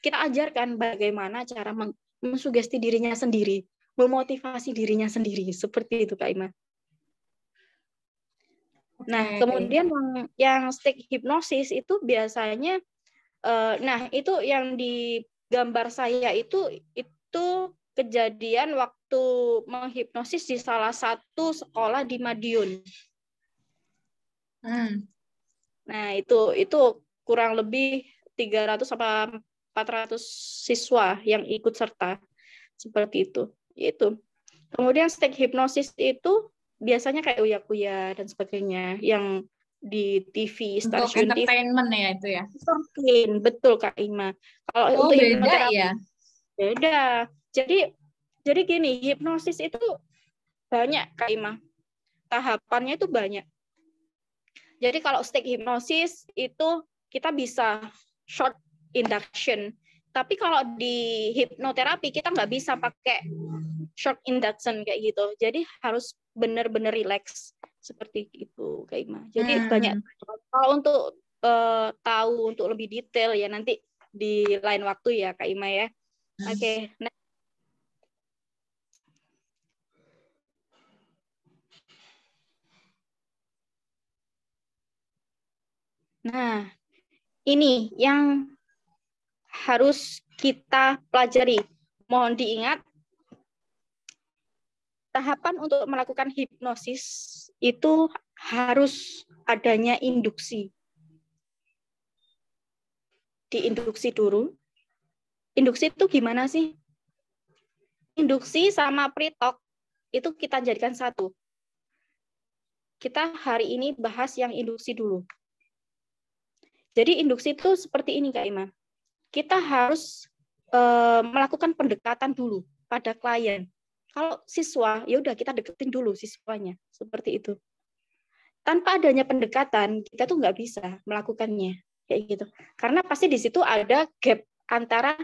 [SPEAKER 2] kita ajarkan bagaimana cara mensugesti dirinya sendiri, memotivasi dirinya sendiri seperti itu Kak Ima.
[SPEAKER 1] Nah, kemudian
[SPEAKER 2] yang, yang stick hipnosis itu biasanya eh, nah itu yang di gambar saya itu itu kejadian waktu menghipnosis di salah satu sekolah di Madiun. Hmm. Nah, itu itu kurang lebih 300 sampai 400 siswa yang ikut serta seperti itu. Itu. Kemudian stek hipnosis itu biasanya kayak uya-kuya dan sebagainya yang di TV stasiun untuk entertainment
[SPEAKER 1] TV. ya itu ya. Entertain,
[SPEAKER 2] betul Kak Ima. Kalau oh, untuk beda ya. Beda. Jadi jadi gini, hipnosis itu banyak Kaima. Tahapannya itu banyak. Jadi kalau stick hipnosis itu kita bisa short induction. Tapi kalau di hipnoterapi kita nggak bisa pakai short induction kayak gitu. Jadi harus benar-benar relax seperti itu Kaima. Jadi hmm. banyak kalau untuk uh, tahu untuk lebih detail ya nanti di lain waktu ya Kaima ya. Hmm. Oke, okay. Nah, ini yang harus kita pelajari. Mohon diingat, tahapan untuk melakukan hipnosis itu harus adanya induksi. Diinduksi dulu. Induksi itu gimana sih? Induksi sama pritok itu kita jadikan satu. Kita hari ini bahas yang induksi dulu. Jadi induksi itu seperti ini Kak Ima. Kita harus e, melakukan pendekatan dulu pada klien. Kalau siswa, ya udah kita deketin dulu siswanya, seperti itu. Tanpa adanya pendekatan, kita tuh nggak bisa melakukannya kayak gitu. Karena pasti di situ ada gap antara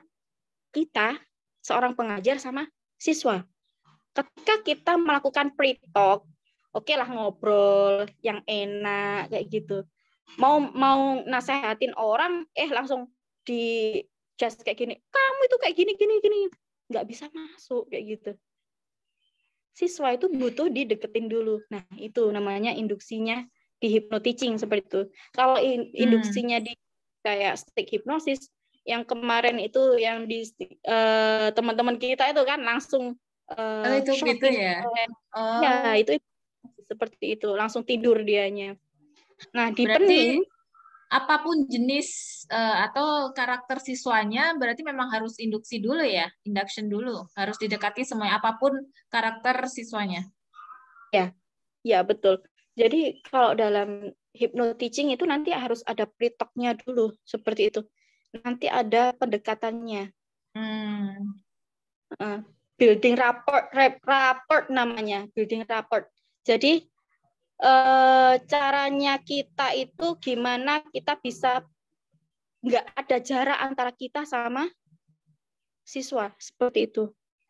[SPEAKER 2] kita seorang pengajar sama siswa. Ketika kita melakukan pre-talk, oke okay lah ngobrol yang enak kayak gitu mau mau nasehatin orang eh langsung di just kayak gini kamu itu kayak gini gini gini nggak bisa masuk kayak gitu siswa itu butuh dideketin dulu nah itu namanya induksinya di hipnoteaching seperti itu kalau in, hmm. induksinya hmm. di kayak stick hipnosis yang kemarin itu yang di uh, teman-teman kita itu kan langsung uh, oh, eh, itu gitu, gitu ya kan.
[SPEAKER 1] oh. ya itu
[SPEAKER 2] seperti itu langsung
[SPEAKER 1] tidur dianya Nah, di berarti pening apapun jenis uh, atau karakter siswanya berarti memang harus induksi dulu ya, induction dulu. Harus didekati semua apapun karakter siswanya.
[SPEAKER 2] Ya. Ya, betul. Jadi kalau dalam hypno teaching itu nanti harus ada pre dulu seperti itu. Nanti ada pendekatannya. Hmm. Uh, building rapport, rapport namanya, building rapport. Jadi e, caranya kita itu gimana kita bisa nggak ada jarak antara kita sama siswa seperti itu.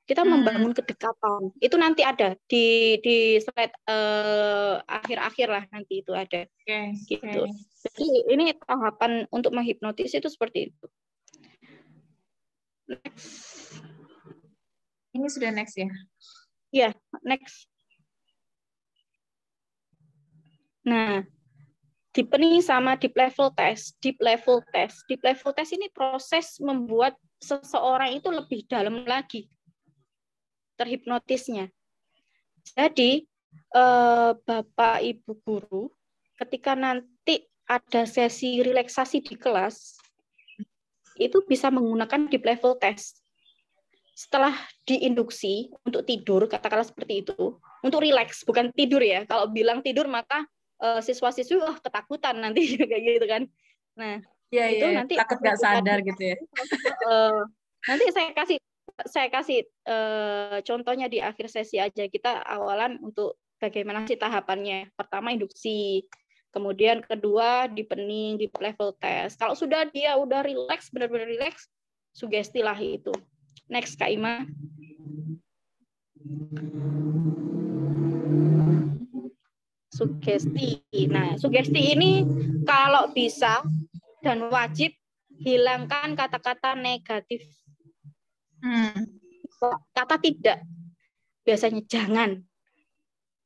[SPEAKER 2] Kita hmm. membangun kedekatan. Itu nanti ada di di slide eh, akhir-akhir lah nanti itu ada. Okay. Gitu. Okay. Jadi ini tahapan untuk menghipnotis itu
[SPEAKER 1] seperti itu. Next. Ini sudah next ya? Ya, yeah, next.
[SPEAKER 2] Nah, deep learning sama deep level test, deep level test. Deep level test ini proses membuat seseorang itu lebih dalam lagi terhipnotisnya. Jadi, eh, Bapak Ibu guru, ketika nanti ada sesi relaksasi di kelas, itu bisa menggunakan deep level test. Setelah diinduksi untuk tidur, katakanlah seperti itu, untuk rileks, bukan tidur ya. Kalau bilang tidur, maka uh, siswa-siswi oh, ketakutan nanti kayak gitu kan. Nah, ya, itu ya, nanti takut nggak sadar gitu ya. Eh, nanti saya kasih saya kasih uh, contohnya di akhir sesi aja kita awalan untuk bagaimana sih tahapannya. Pertama induksi, kemudian kedua di pening, di level test. Kalau sudah dia udah relax, benar-benar relax, sugestilah itu. Next Kak Ima sugesti. Nah, sugesti ini kalau bisa dan wajib hilangkan kata-kata negatif. Hmm. Kata tidak biasanya jangan.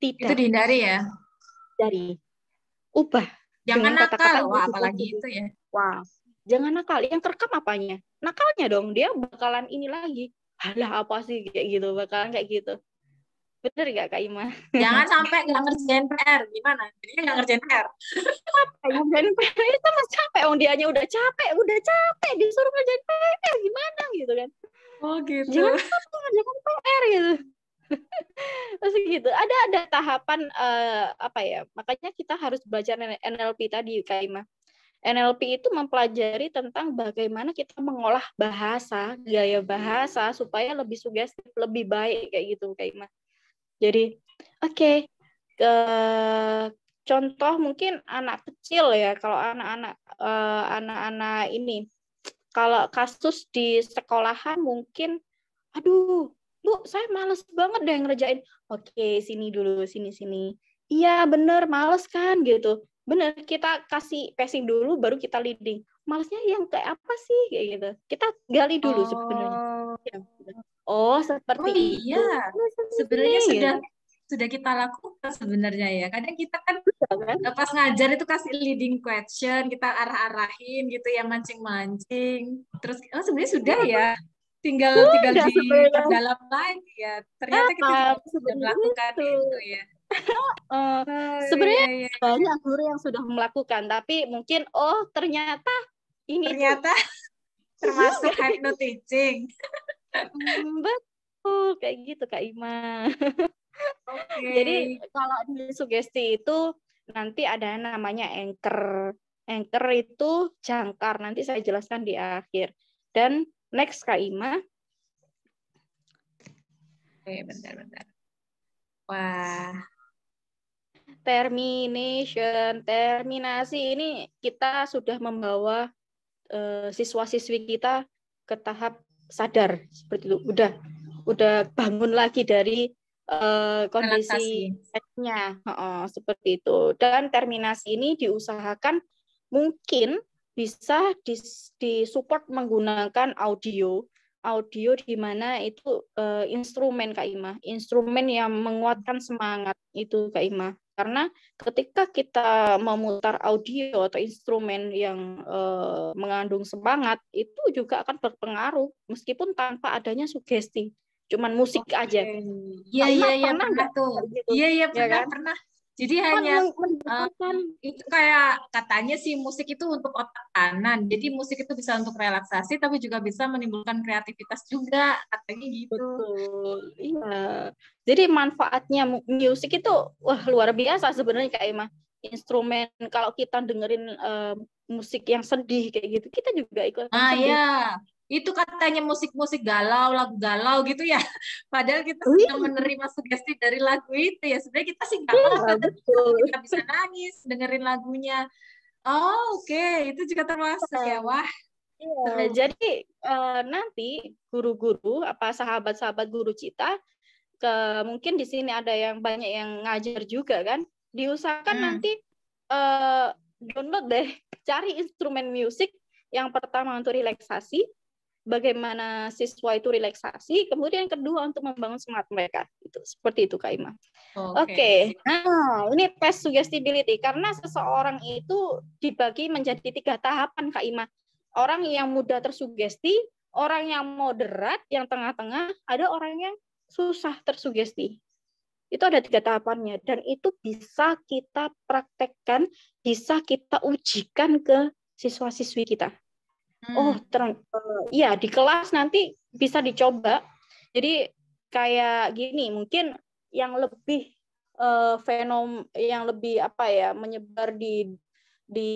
[SPEAKER 2] Tidak. Itu dihindari ya. Dari
[SPEAKER 1] ubah. Jangan nakal, kata -kata wah, apalagi itu ya. Wah, jangan
[SPEAKER 2] nakal. Yang terekam apanya? Nakalnya dong. Dia bakalan ini lagi. Alah apa sih kayak gitu, bakalan kayak gitu. Bener gak Kak Ima?
[SPEAKER 1] Jangan sampai gak ngerjain PR. Gimana? jangan gak ngerjain PR.
[SPEAKER 2] Capek ngerjain PR itu ya, mas capek. Om dianya udah capek, udah capek disuruh ngerjain PR gimana gitu kan? Oh gitu. Jangan sampai
[SPEAKER 1] ngerjain PR
[SPEAKER 2] gitu. Terus gitu. Ada ada tahapan uh, apa ya? Makanya kita harus belajar NLP tadi Kak Ima. NLP itu mempelajari tentang bagaimana kita mengolah bahasa, gaya bahasa supaya lebih sugestif, lebih baik kayak gitu kak Ima. Jadi oke okay, ke contoh mungkin anak kecil ya kalau anak-anak eh, anak-anak ini kalau kasus di sekolahan mungkin aduh Bu, saya males banget deh ngerjain. Oke, sini dulu, sini sini. Iya, bener, males kan gitu. Bener, kita kasih passing dulu, baru kita leading. Malesnya yang kayak
[SPEAKER 1] apa sih kayak gitu? Kita gali dulu sebenarnya. Ya, oh seperti oh, iya. iya. sebenarnya gitu. sudah sudah kita lakukan sebenarnya ya kadang kita kan Jangan. Eh, pas ngajar itu kasih leading question kita arah-arahin gitu yang mancing-mancing terus oh sebenarnya sudah iya, ya tinggal oh, tinggal di dalam lagi ya ternyata kita sudah melakukan itu, itu ya uh, sebenarnya iya, iya.
[SPEAKER 2] banyak guru yang sudah melakukan tapi mungkin oh ternyata ini ternyata
[SPEAKER 1] termasuk hypno teaching Hmm, betul, kayak gitu Kak Ima.
[SPEAKER 3] Okay. Jadi
[SPEAKER 1] kalau di sugesti itu
[SPEAKER 2] nanti ada namanya anchor. Anchor itu jangkar, nanti saya jelaskan di akhir. Dan next Kak Ima. Oke, bentar-bentar. Wah. Termination, terminasi ini kita sudah membawa eh, siswa-siswi kita ke tahap sadar seperti itu udah udah bangun lagi dari uh, kondisi nya uh, seperti itu dan terminasi ini diusahakan mungkin bisa disupport disupport menggunakan audio audio di mana itu uh, instrumen Kak Ima, instrumen yang menguatkan semangat itu Kak Ima karena ketika kita memutar audio atau instrumen yang eh, mengandung semangat itu juga akan berpengaruh meskipun tanpa adanya sugesti cuman musik
[SPEAKER 1] okay. aja iya iya iya, gitu? iya iya iya pernah pernah tuh iya iya pernah ya kan? pernah jadi oh, hanya uh, itu kayak katanya sih musik itu untuk otak kanan. Jadi musik itu bisa untuk relaksasi tapi juga bisa menimbulkan kreativitas juga katanya gitu. Betul.
[SPEAKER 2] Iya. Jadi manfaatnya musik itu wah luar biasa sebenarnya kayak Ima. Instrumen kalau kita dengerin um, musik yang sedih kayak gitu, kita juga
[SPEAKER 1] ikut ah, sedih. Iya itu katanya musik-musik galau, lagu galau gitu ya. Padahal kita Wih. sudah menerima sugesti dari lagu itu ya. Sebenarnya kita sih nggak iya, apa-apa, kita bisa nangis dengerin lagunya. Oh oke, okay. itu juga termasuk ya. Iya. Wah, Iya. Jadi
[SPEAKER 2] uh, nanti guru-guru apa sahabat-sahabat guru cita ke mungkin di sini ada yang banyak yang ngajar juga kan. Diusahakan hmm. nanti uh, download deh, cari instrumen musik yang pertama untuk relaksasi, bagaimana siswa itu relaksasi, kemudian yang kedua untuk membangun semangat mereka. Itu seperti itu Kak Ima. Oke. Okay. Okay. Nah, ini tes suggestibility karena seseorang itu dibagi menjadi tiga tahapan Kak Ima. Orang yang mudah tersugesti, orang yang moderat, yang tengah-tengah, ada orang yang susah tersugesti. Itu ada tiga tahapannya dan itu bisa kita praktekkan, bisa kita ujikan ke siswa-siswi kita. Oh, hmm. Oh, terang. Uh, eh, iya di kelas nanti bisa dicoba. Jadi kayak gini mungkin yang lebih uh, fenom yang lebih apa ya menyebar di di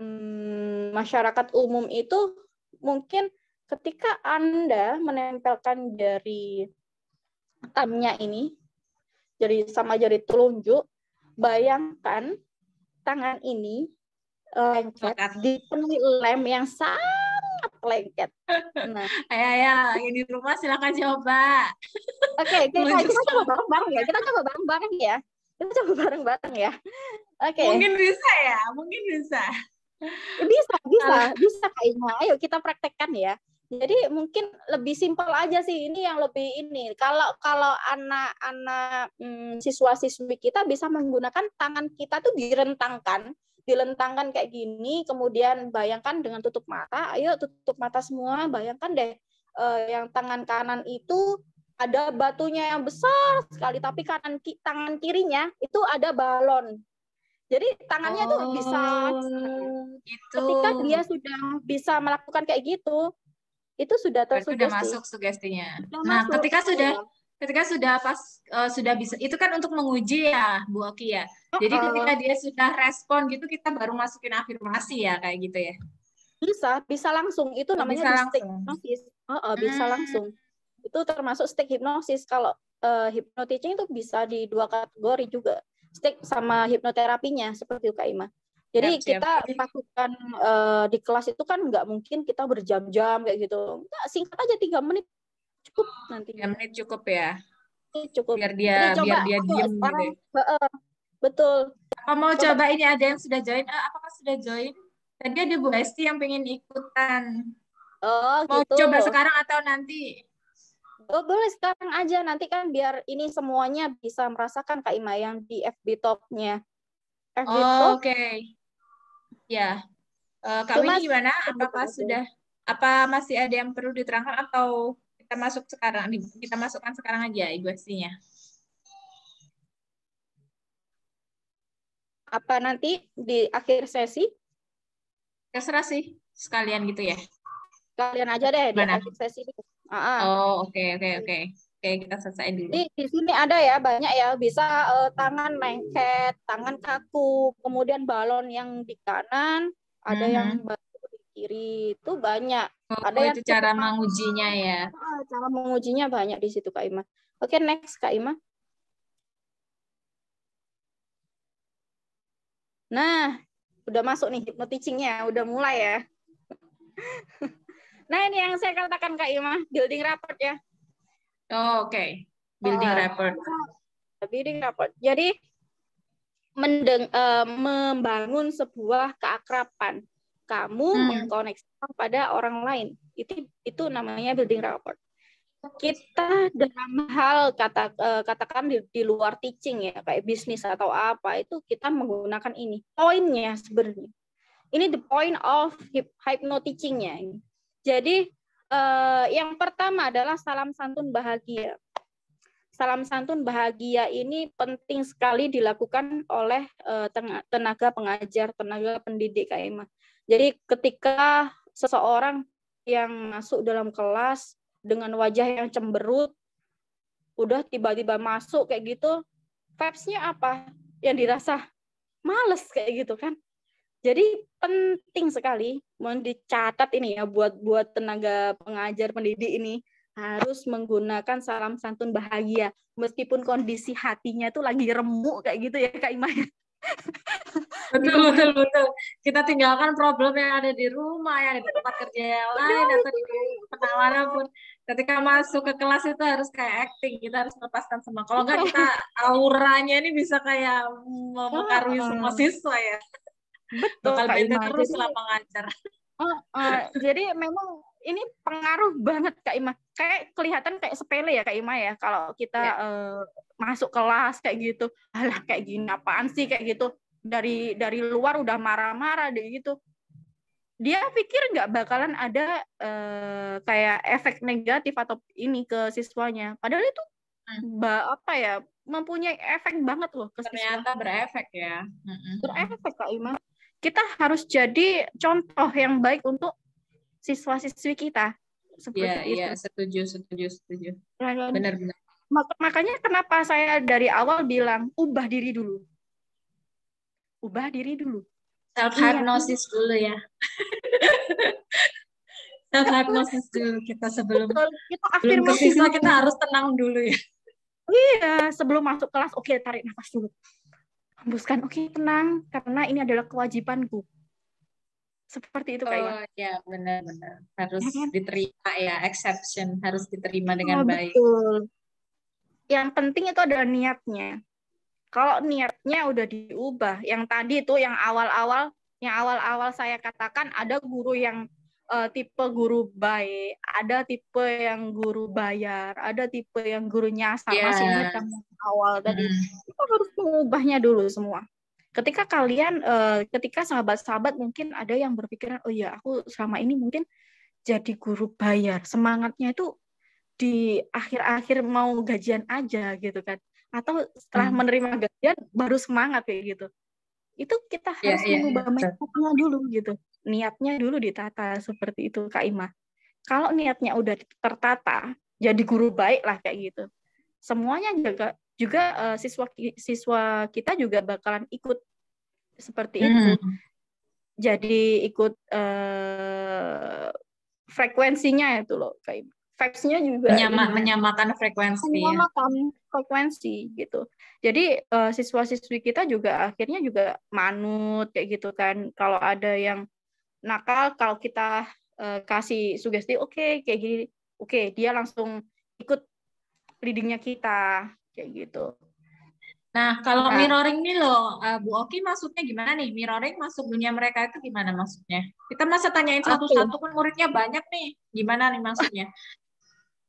[SPEAKER 2] um, masyarakat umum itu mungkin ketika anda menempelkan jari tamnya ini jadi sama jari telunjuk bayangkan tangan ini lengket dipenuhi lem yang sangat lengket. Nah, ayah, ayo yang rumah silakan
[SPEAKER 1] coba. Oke, okay, kita, kita coba bareng-bareng ya. Kita coba bareng-bareng ya. Kita coba bareng-bareng ya. Oke. Okay. Mungkin bisa ya, mungkin bisa.
[SPEAKER 2] Bisa, bisa, uh. bisa kayaknya. Ayo kita praktekkan ya. Jadi mungkin lebih simpel aja sih ini yang lebih ini. Kalau kalau anak-anak hmm, siswa-siswi kita bisa menggunakan tangan kita tuh direntangkan dilentangkan kayak gini, kemudian bayangkan dengan tutup mata, ayo tutup mata semua, bayangkan deh eh, yang tangan kanan itu ada batunya yang besar sekali, tapi kanan tangan kirinya itu ada balon. Jadi tangannya oh, tuh bisa. Oh, gitu. Ketika dia sudah bisa melakukan kayak gitu, itu sudah tersugesti. Sudah masuk
[SPEAKER 1] sugestinya. Sudah nah, masuk. ketika sudah iya ketika sudah pas uh, sudah bisa itu kan untuk menguji ya Bu Oki ya. Jadi uh -uh. ketika dia sudah respon gitu kita baru masukin afirmasi ya kayak gitu ya.
[SPEAKER 2] Bisa, bisa langsung itu oh, namanya bisa stick hipnosis. Uh -uh, bisa hmm. langsung. Itu termasuk stick hipnosis kalau uh, itu bisa di dua kategori juga. Stick sama hipnoterapinya seperti itu Kak Ima. Jadi siap, kita lakukan uh, di kelas itu kan nggak mungkin kita berjam-jam kayak gitu. Nggak, singkat aja tiga menit
[SPEAKER 1] cukup nanti. Tiga menit cukup ya. Iya, cukup. Biar dia Jadi, biar dia diem gitu. Uh, betul. Apa mau coba. coba ini ada yang sudah join? Uh, apakah sudah join? Tadi ada Bu Esti yang pengen ikutan. Oh, mau gitu. coba sekarang atau nanti?
[SPEAKER 2] Oh, boleh sekarang aja nanti kan biar ini semuanya bisa merasakan Kak Ima yang di FB
[SPEAKER 1] Talk-nya. FB oh, Talk. Oke. Okay. Ya. Uh, Kak Cuma, gimana? Apakah sudah apa masih ada yang perlu diterangkan atau kita masuk sekarang, kita masukkan sekarang aja ibu
[SPEAKER 2] Apa nanti di akhir sesi? Terserah
[SPEAKER 1] sih, sekalian gitu ya. kalian aja deh Mana? di akhir sesi. Uh Oh, oke, okay, oke, okay, oke. Okay. Oke, kita selesai dulu. Di,
[SPEAKER 2] di sini ada ya, banyak ya. Bisa uh, tangan lengket, tangan kaku, kemudian balon yang di kanan, ada -hmm. yang mhm kiri itu banyak. Oh, Ada itu yang cara mengujinya ya. Cara mengujinya banyak di situ Kak Ima. Oke, okay, next Kak Ima. Nah, udah masuk nih hipnoticingnya, udah mulai ya. nah, ini yang saya katakan Kak Ima, building rapport ya. Oh, oke. Okay.
[SPEAKER 1] Building oh, rapport.
[SPEAKER 2] Building rapport. Jadi mendeng, uh, membangun sebuah keakrapan kamu hmm. mengkoneksikan pada orang lain. Itu itu namanya building rapport. Kita dalam hal kata eh, katakan di, di luar teaching ya kayak bisnis atau apa itu kita menggunakan ini. Poinnya sebenarnya. Ini the point of hypno teachingnya. Jadi eh, yang pertama adalah salam santun bahagia. Salam santun bahagia ini penting sekali dilakukan oleh eh, tenaga pengajar, tenaga pendidik kayak Emma jadi ketika seseorang yang masuk dalam kelas dengan wajah yang cemberut, udah tiba-tiba masuk kayak gitu, vibes-nya apa yang dirasa? Males kayak gitu kan. Jadi penting sekali, mohon dicatat ini ya buat buat tenaga pengajar pendidik ini harus menggunakan salam santun bahagia meskipun kondisi hatinya itu lagi remuk kayak gitu ya
[SPEAKER 1] Kak Ima. Ya. betul betul betul kita tinggalkan problem yang ada di rumah yang ada di tempat kerja yang lain atau di penawaran pun ketika masuk ke kelas itu harus kayak acting kita harus melepaskan semua kalau enggak kita auranya ini bisa kayak memengaruhi ah. semua siswa ya betul bakal Ima. terus lah pengajar
[SPEAKER 2] uh, jadi memang ini pengaruh banget kak Ima kayak kelihatan kayak sepele ya Kak Ima ya kalau kita ya. Uh, masuk kelas kayak gitu alah kayak gini apaan sih kayak gitu dari dari luar udah marah-marah deh gitu dia pikir nggak bakalan ada uh, kayak efek negatif atau ini ke siswanya padahal itu hmm. apa ya mempunyai efek banget loh ke ternyata siswa. berefek ya
[SPEAKER 1] hmm. berefek
[SPEAKER 2] Kak Ima kita harus jadi contoh yang baik untuk siswa-siswi kita Iya, seperti yeah, itu. Iya, yeah,
[SPEAKER 1] setuju, setuju, setuju. Benar-benar.
[SPEAKER 2] Mak makanya kenapa saya dari awal bilang ubah diri dulu.
[SPEAKER 1] Ubah diri dulu. Self hypnosis iya. dulu ya. Self hypnosis dulu kita sebelum Betul. kita afirmasi ke
[SPEAKER 2] kita harus tenang dulu ya. Iya, sebelum masuk kelas oke okay, tarik nafas dulu. Hembuskan, oke okay, tenang karena ini adalah kewajibanku seperti itu kayaknya. Oh
[SPEAKER 1] ya benar-benar harus ya, kan? diterima ya exception harus diterima iya, dengan oh, baik.
[SPEAKER 2] Betul. Yang penting itu adalah niatnya. Kalau niatnya udah diubah, yang tadi itu yang awal-awal, yang awal-awal saya katakan ada guru yang uh, tipe guru baik, ada tipe yang guru bayar, ada tipe yang gurunya sama yeah. sih yang awal tadi. Hmm. Kita harus mengubahnya dulu semua ketika kalian uh, ketika sahabat-sahabat mungkin ada yang berpikiran oh ya aku selama ini mungkin jadi guru bayar semangatnya itu di akhir-akhir mau gajian aja gitu kan atau setelah hmm. menerima gajian baru semangat kayak gitu itu kita iya, harus yeah, yeah, mengubah yeah, mindsetnya dulu gitu niatnya dulu ditata seperti itu kak Ima kalau niatnya udah tertata jadi guru baik lah kayak gitu semuanya juga juga uh, siswa siswa kita juga bakalan ikut seperti hmm. itu. Jadi ikut uh, frekuensinya itu loh kayak vibes-nya juga Menyama, menyamakan frekuensi. Ya. Menyamakan frekuensi gitu. Jadi uh, siswa-siswi kita juga akhirnya juga manut kayak gitu kan. Kalau ada yang nakal kalau kita uh, kasih sugesti oke okay, kayak gini. Oke, okay, dia langsung ikut
[SPEAKER 1] leadingnya kita kayak gitu. Nah, kalau nah. mirroring nih loh, eh, Bu Oki maksudnya gimana nih? Mirroring masuk dunia mereka itu gimana maksudnya? Kita masa tanyain satu-satu okay. kan muridnya banyak nih. Gimana nih maksudnya?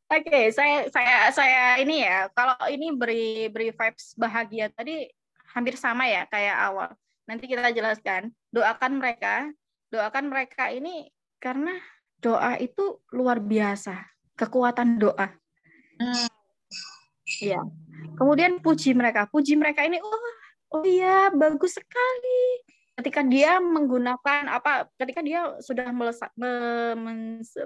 [SPEAKER 1] Oke, okay, saya
[SPEAKER 2] saya saya ini ya. Kalau ini beri beri vibes bahagia tadi hampir sama ya kayak awal. Nanti kita jelaskan. Doakan mereka. Doakan mereka ini karena doa itu luar biasa, kekuatan doa. Hmm Iya. Kemudian puji mereka. Puji mereka ini, oh, oh iya, bagus sekali. Ketika dia menggunakan apa? Ketika dia sudah melesa, me, men,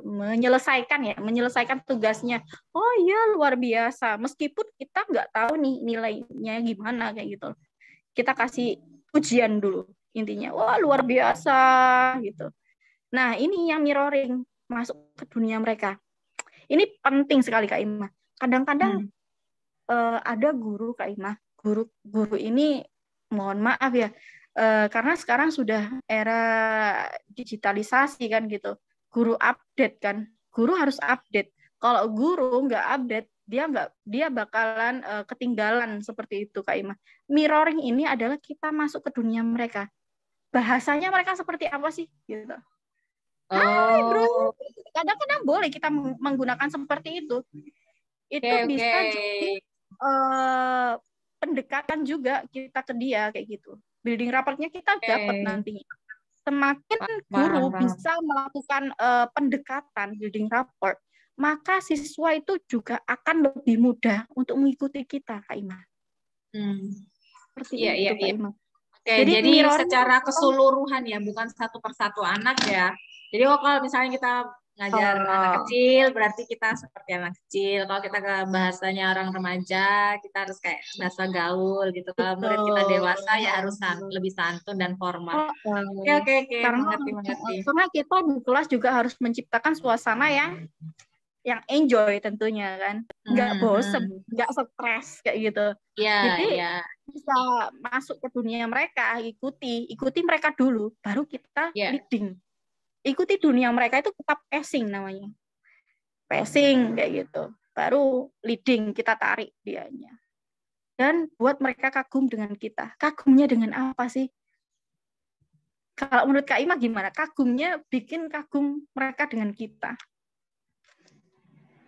[SPEAKER 2] menyelesaikan ya, menyelesaikan tugasnya. Oh iya, luar biasa. Meskipun kita nggak tahu nih nilainya gimana kayak gitu. Kita kasih pujian dulu intinya. Wah luar biasa gitu. Nah ini yang mirroring masuk ke dunia mereka. Ini penting sekali Kak Ima. Kadang-kadang hmm uh, ada guru Kak Ima. Guru guru ini mohon maaf ya. Uh, karena sekarang sudah era digitalisasi kan gitu. Guru update kan. Guru harus update. Kalau guru nggak update, dia nggak dia bakalan uh, ketinggalan seperti itu Kak Ima. Mirroring ini adalah kita masuk ke dunia mereka. Bahasanya mereka seperti apa sih gitu. Oh. Hai kadang-kadang boleh kita menggunakan seperti itu. Itu okay, bisa jadi uh, pendekatan juga kita ke dia kayak gitu. Building rapatnya kita okay. dapat nantinya. Semakin guru Marah. bisa melakukan uh, pendekatan building rapport, maka siswa itu juga akan lebih mudah untuk mengikuti kita, Kak Ima. Hmm.
[SPEAKER 1] Seperti ya, itu, ya, Kak iya. Ima. Ya. jadi, jadi secara keseluruhan ya, bukan satu persatu anak ya. Jadi kalau misalnya kita ngajar oh. anak kecil berarti kita seperti anak kecil kalau kita ke bahasanya orang remaja kita harus kayak bahasa gaul gitu kalau murid kita dewasa ya harus san lebih santun dan formal oke oh. oke okay, okay, okay. karena karena kita
[SPEAKER 2] di kelas juga harus menciptakan suasana yang yang enjoy tentunya kan nggak hmm. bosen hmm. nggak stres kayak gitu yeah, jadi yeah. bisa masuk ke dunia mereka ikuti ikuti mereka dulu baru kita yeah. leading ikuti dunia mereka itu kita passing namanya passing hmm. kayak gitu baru leading kita tarik dianya dan buat mereka kagum dengan kita kagumnya dengan apa sih kalau menurut Kak Ima gimana kagumnya bikin
[SPEAKER 1] kagum mereka dengan kita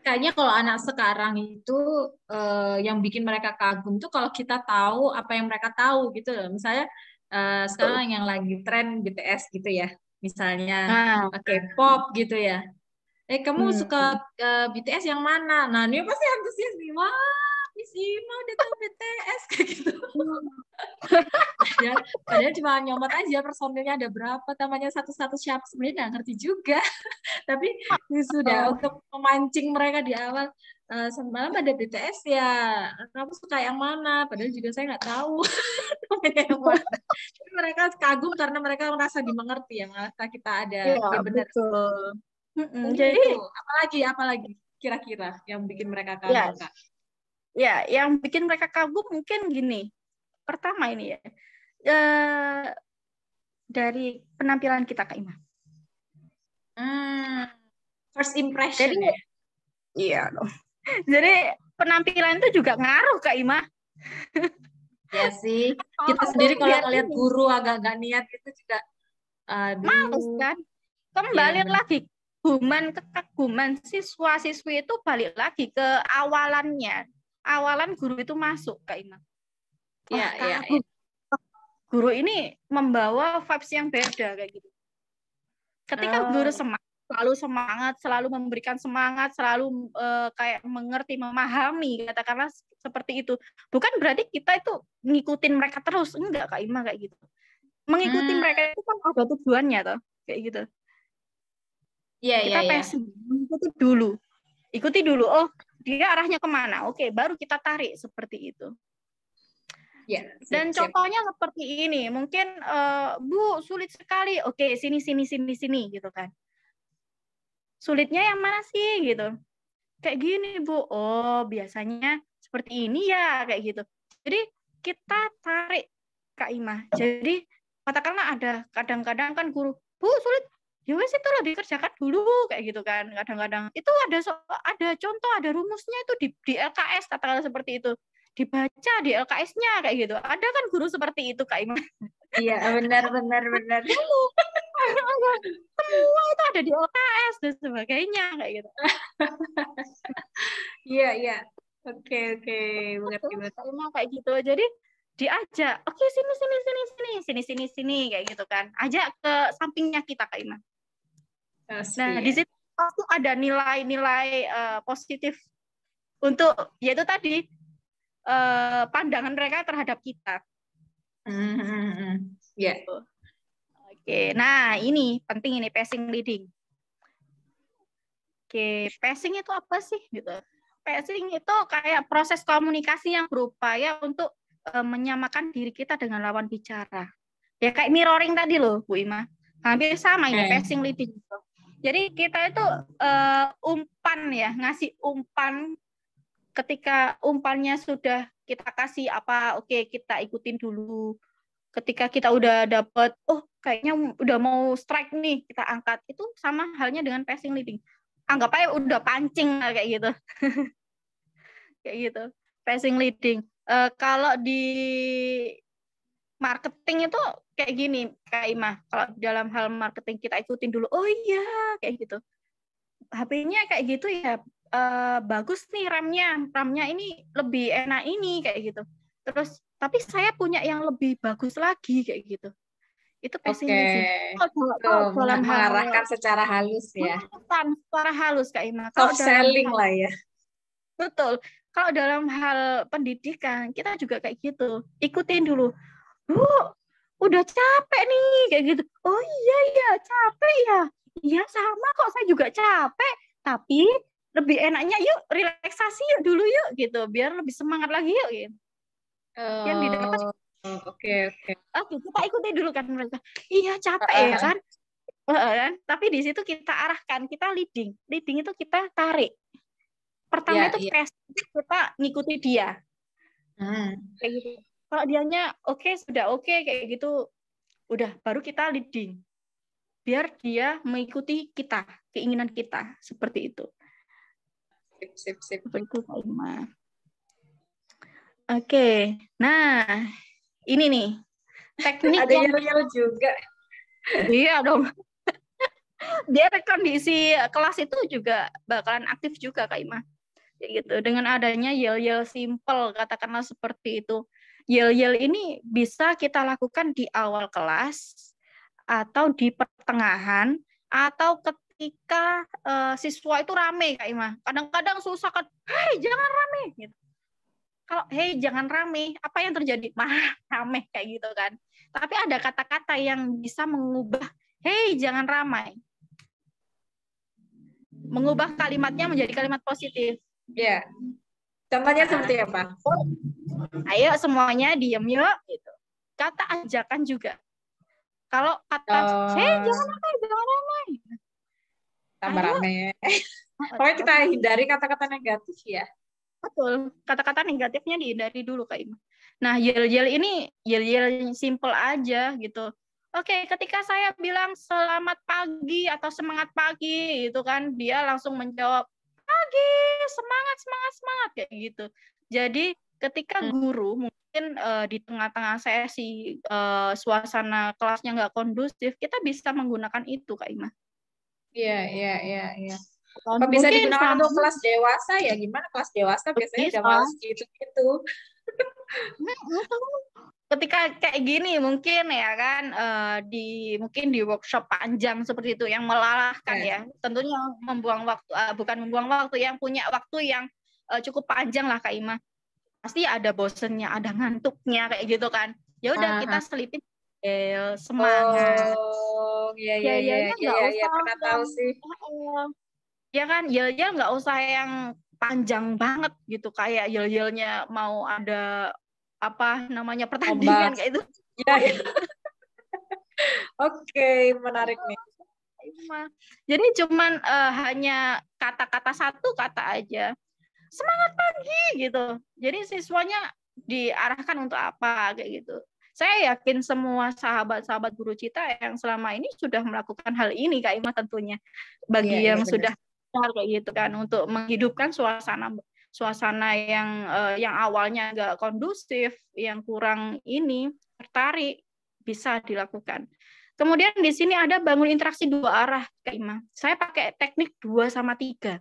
[SPEAKER 1] kayaknya kalau anak sekarang itu eh, yang bikin mereka kagum tuh kalau kita tahu apa yang mereka tahu gitu loh. Misalnya eh, sekarang yang lagi tren BTS gitu ya misalnya nah. K-pop gitu ya eh kamu hmm. suka uh, eh, BTS yang mana nah ini pasti antusias nih wah si Ima udah tahu BTS kayak gitu padahal, padahal cuma nyomot aja personilnya ada berapa namanya satu-satu siapa sebenarnya nggak ngerti juga tapi sudah oh. untuk memancing mereka di awal Uh, semalam ada BTS ya kamu suka yang mana padahal juga saya nggak tahu tapi mereka kagum karena mereka merasa dimengerti ya merasa kita ada ya, ya benar betul. Mm -hmm. jadi itu. apalagi apalagi kira-kira yang bikin mereka kagum yes. Iya. kak
[SPEAKER 2] ya yang bikin mereka kagum mungkin gini pertama ini ya e, dari penampilan kita Kak Ima hmm,
[SPEAKER 1] first impression jadi, ya iya dong
[SPEAKER 2] jadi penampilan itu juga ngaruh Kak Ima ya sih kita oh, sendiri kalau ngeliat guru agak-agak niat
[SPEAKER 1] itu juga aduh. males kan
[SPEAKER 3] kembali ya.
[SPEAKER 2] lagi guman kekaguman siswa siswi itu balik lagi ke awalannya awalan guru itu masuk Kak Ina.
[SPEAKER 3] Iya, oh, iya. Ya.
[SPEAKER 2] Guru ini membawa vibes yang beda kayak gitu. Ketika oh. guru semangat, selalu semangat, selalu memberikan semangat, selalu uh, kayak mengerti, memahami, katakanlah seperti itu. Bukan berarti kita itu ngikutin mereka terus, enggak Kak Ima kayak gitu.
[SPEAKER 1] Mengikuti hmm. mereka
[SPEAKER 2] itu kan ada tujuannya toh, kayak gitu. Iya, iya, yeah, Kita pesen, ya. passion, ikuti dulu. Ikuti dulu, oh dia arahnya kemana oke baru kita tarik seperti itu Ya, siap, Dan contohnya seperti ini, mungkin uh, Bu sulit sekali. Oke, sini sini sini sini gitu kan. Sulitnya yang mana sih gitu? Kayak gini Bu. Oh, biasanya seperti ini ya kayak gitu. Jadi kita tarik Kak Ima. Jadi katakanlah ada kadang-kadang kan guru, Bu sulit ya wes itu lebih kerjakan dulu kayak gitu kan kadang-kadang itu ada so ada contoh ada rumusnya itu di, di LKS katakanlah seperti itu dibaca di LKS-nya kayak gitu ada kan guru seperti
[SPEAKER 1] itu kak iman? iya benar benar benar semua itu ada di LKS dan sebagainya kayak gitu iya
[SPEAKER 2] iya oke oke mengerti betul kayak gitu jadi diajak oke okay, sini sini sini sini sini sini sini kayak gitu kan ajak ke sampingnya kita kak Iman Nah,
[SPEAKER 1] nah di situ
[SPEAKER 2] aku ada nilai-nilai uh, positif untuk yaitu tadi uh, pandangan mereka terhadap kita.
[SPEAKER 3] Mm-hmm.
[SPEAKER 2] Ya. Yeah. Gitu. Oke, nah ini penting ini passing leading Oke, passing itu apa sih gitu? Passing itu kayak proses komunikasi yang berupaya untuk uh, menyamakan diri kita dengan lawan bicara. Ya kayak mirroring tadi loh, Bu Ima. Hampir sama ini okay. Hmm. passing leading Gitu jadi kita itu uh, umpan ya, ngasih umpan ketika umpannya sudah kita kasih apa, oke okay, kita ikutin dulu. Ketika kita udah dapet, oh kayaknya udah mau strike nih, kita angkat. Itu sama halnya dengan passing leading. Anggap aja udah pancing kayak gitu. kayak gitu, passing leading. Uh, kalau di marketing itu kayak gini Kak Ima kalau dalam hal marketing kita ikutin dulu oh iya kayak gitu HP-nya kayak gitu ya eh, bagus nih RAM-nya RAM-nya ini lebih enak ini kayak gitu terus tapi saya punya yang lebih bagus lagi kayak gitu itu pesimisme okay. kalau, kalau oh, mengarahkan
[SPEAKER 1] secara halus ya hmm, secara halus Kak Ima kalau selling hal, lah ya betul
[SPEAKER 2] kalau dalam hal pendidikan kita juga kayak gitu ikutin dulu bu udah capek nih kayak gitu oh iya iya capek ya iya sama kok saya juga capek tapi lebih enaknya yuk relaksasi yuk dulu yuk gitu biar lebih semangat lagi yuk gitu.
[SPEAKER 1] Uh, yang didapat oh, oke okay,
[SPEAKER 2] oke okay. oke kita ikuti dulu kan mereka iya capek uh, ya kan uh, tapi di situ kita arahkan kita leading leading itu kita tarik pertama yeah, itu yeah. Iya. kita ngikuti dia hmm. kayak gitu kalau dianya oke okay, sudah oke okay, kayak gitu udah baru kita leading biar dia mengikuti kita keinginan kita seperti itu sip sip sip itu oke okay. nah ini nih teknik ada yang real juga iya dong dia kondisi kelas itu juga bakalan aktif juga Kak Ima gitu dengan adanya yel-yel simple katakanlah seperti itu Yel-yel ini bisa kita lakukan di awal kelas atau di pertengahan atau ketika uh, siswa itu rame Kak Ima. Kadang-kadang susah kan, "Hei, jangan rame." gitu. Kalau "Hei, jangan rame," apa yang terjadi? Mah, rame kayak gitu kan. Tapi ada kata-kata yang bisa mengubah "Hei, jangan ramai." Mengubah kalimatnya menjadi kalimat positif. Ya. Yeah Contohnya seperti apa? Ayo semuanya diem yuk gitu.
[SPEAKER 1] Kata ajakan juga. Kalau kata oh. Eh, hei jangan ramai, jangan ramai. Tambah ramai. Pokoknya kita hindari kata-kata negatif ya.
[SPEAKER 2] Betul. Kata-kata negatifnya dihindari dulu Kak Ima. Nah, yel-yel ini yel-yel simple aja gitu. Oke, ketika saya bilang selamat pagi atau semangat pagi itu kan, dia langsung menjawab lagi semangat semangat semangat kayak gitu jadi ketika hmm. guru mungkin uh, di tengah-tengah sesi uh, eh, suasana kelasnya nggak kondusif kita bisa menggunakan itu kak Ima
[SPEAKER 1] iya iya iya iya Kok bisa digunakan untuk kelas dewasa ya gimana kelas dewasa biasanya jam gitu gitu ketika kayak
[SPEAKER 2] gini mungkin ya kan uh, di mungkin di workshop panjang seperti itu yang melalahkan yeah. ya tentunya membuang waktu uh, bukan membuang waktu yang punya waktu yang uh, cukup panjang lah Kak Ima pasti ada bosennya ada ngantuknya kayak gitu kan ya udah uh ah, -huh. kita ah. selipin eh, semangat
[SPEAKER 1] ya iya iya iya, iya, iya pernah
[SPEAKER 2] tahu sih ya kan yel yel nggak usah yang panjang banget gitu kayak yel yelnya mau ada apa namanya pertandingan kayak itu. Ya, ya. Oke, okay, menarik nih. Jadi cuman uh, hanya kata-kata satu kata aja. Semangat pagi gitu. Jadi siswanya diarahkan untuk apa kayak gitu. Saya yakin semua sahabat-sahabat guru cita yang selama ini sudah melakukan hal ini Kak Ima tentunya. Bagi yeah, iya, yang yeah, sudah kayak gitu kan untuk menghidupkan suasana suasana yang uh, yang awalnya nggak kondusif, yang kurang ini tertarik bisa dilakukan. Kemudian di sini ada bangun interaksi dua arah, Kak Ima. Saya pakai teknik dua sama tiga.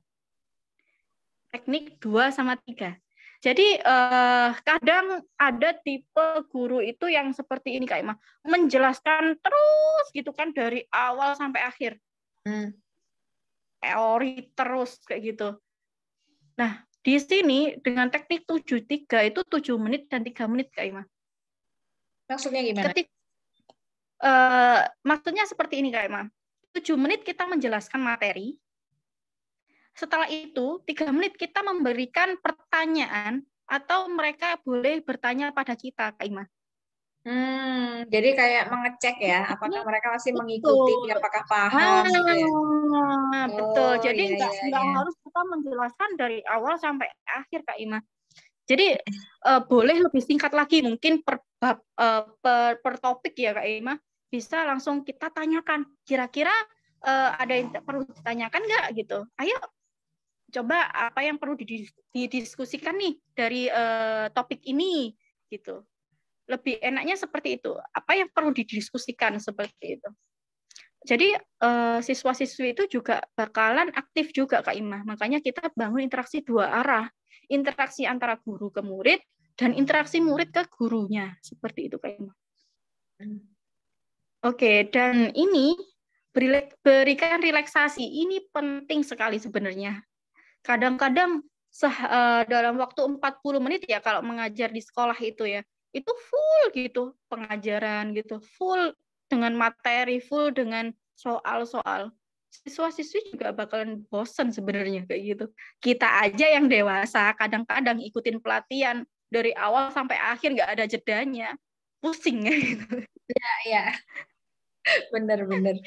[SPEAKER 2] Teknik dua sama tiga. Jadi eh, kadang ada tipe guru itu yang seperti ini Kak Ima, menjelaskan terus gitu kan dari awal sampai akhir. Hmm. Teori terus kayak gitu. Nah, di sini dengan teknik 73 itu 7 menit dan 3 menit Kak Ima. Maksudnya gimana? Ketik, uh, maksudnya seperti ini Kak Ima. 7 menit kita menjelaskan materi. Setelah itu, 3 menit kita memberikan pertanyaan atau mereka boleh bertanya pada kita Kak Ima.
[SPEAKER 1] Hmm, jadi kayak mengecek ya, apakah iya, mereka masih mengikuti, apakah paham. Ah, gitu ya? Ah, betul. Oh, jadi iya, nggak iya, iya,
[SPEAKER 2] harus kita menjelaskan dari awal sampai akhir, Kak Ima. Jadi uh, boleh lebih singkat lagi, mungkin per uh, per, per topik ya, Kak Ima. Bisa langsung kita tanyakan, kira-kira uh, ada yang perlu ditanyakan nggak gitu? Ayo coba apa yang perlu didiskusikan nih dari uh, topik ini gitu lebih enaknya seperti itu. Apa yang perlu didiskusikan seperti itu. Jadi eh, siswa-siswi itu juga bakalan aktif juga Kak Imah. Makanya kita bangun interaksi dua arah. Interaksi antara guru ke murid dan interaksi murid ke gurunya. Seperti itu Kak Imah. Hmm. Oke, dan ini berikan relaksasi. Ini penting sekali sebenarnya. Kadang-kadang eh, dalam waktu 40 menit ya kalau mengajar di sekolah itu ya itu full gitu pengajaran gitu full dengan materi full dengan soal-soal siswa-siswi juga bakalan bosen sebenarnya kayak gitu. Kita aja yang dewasa kadang-kadang ikutin pelatihan dari awal sampai akhir nggak ada jedanya, pusing ya gitu. Ya, ya. Bener, bener.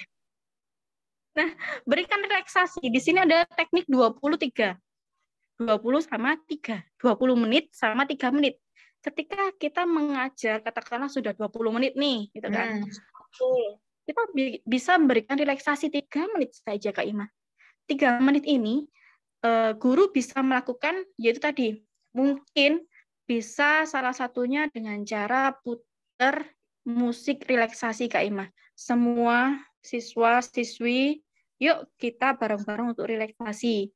[SPEAKER 2] Nah, berikan relaksasi. Di sini ada teknik 23. 20 sama 3. 20 menit sama 3 menit ketika kita mengajar katakanlah sudah 20 menit nih gitu kan hmm. kita bi bisa memberikan relaksasi tiga menit saja kak Ima tiga menit ini uh, guru bisa melakukan yaitu tadi mungkin bisa salah satunya dengan cara putar musik relaksasi Kak Ima. Semua siswa siswi, yuk kita bareng-bareng untuk relaksasi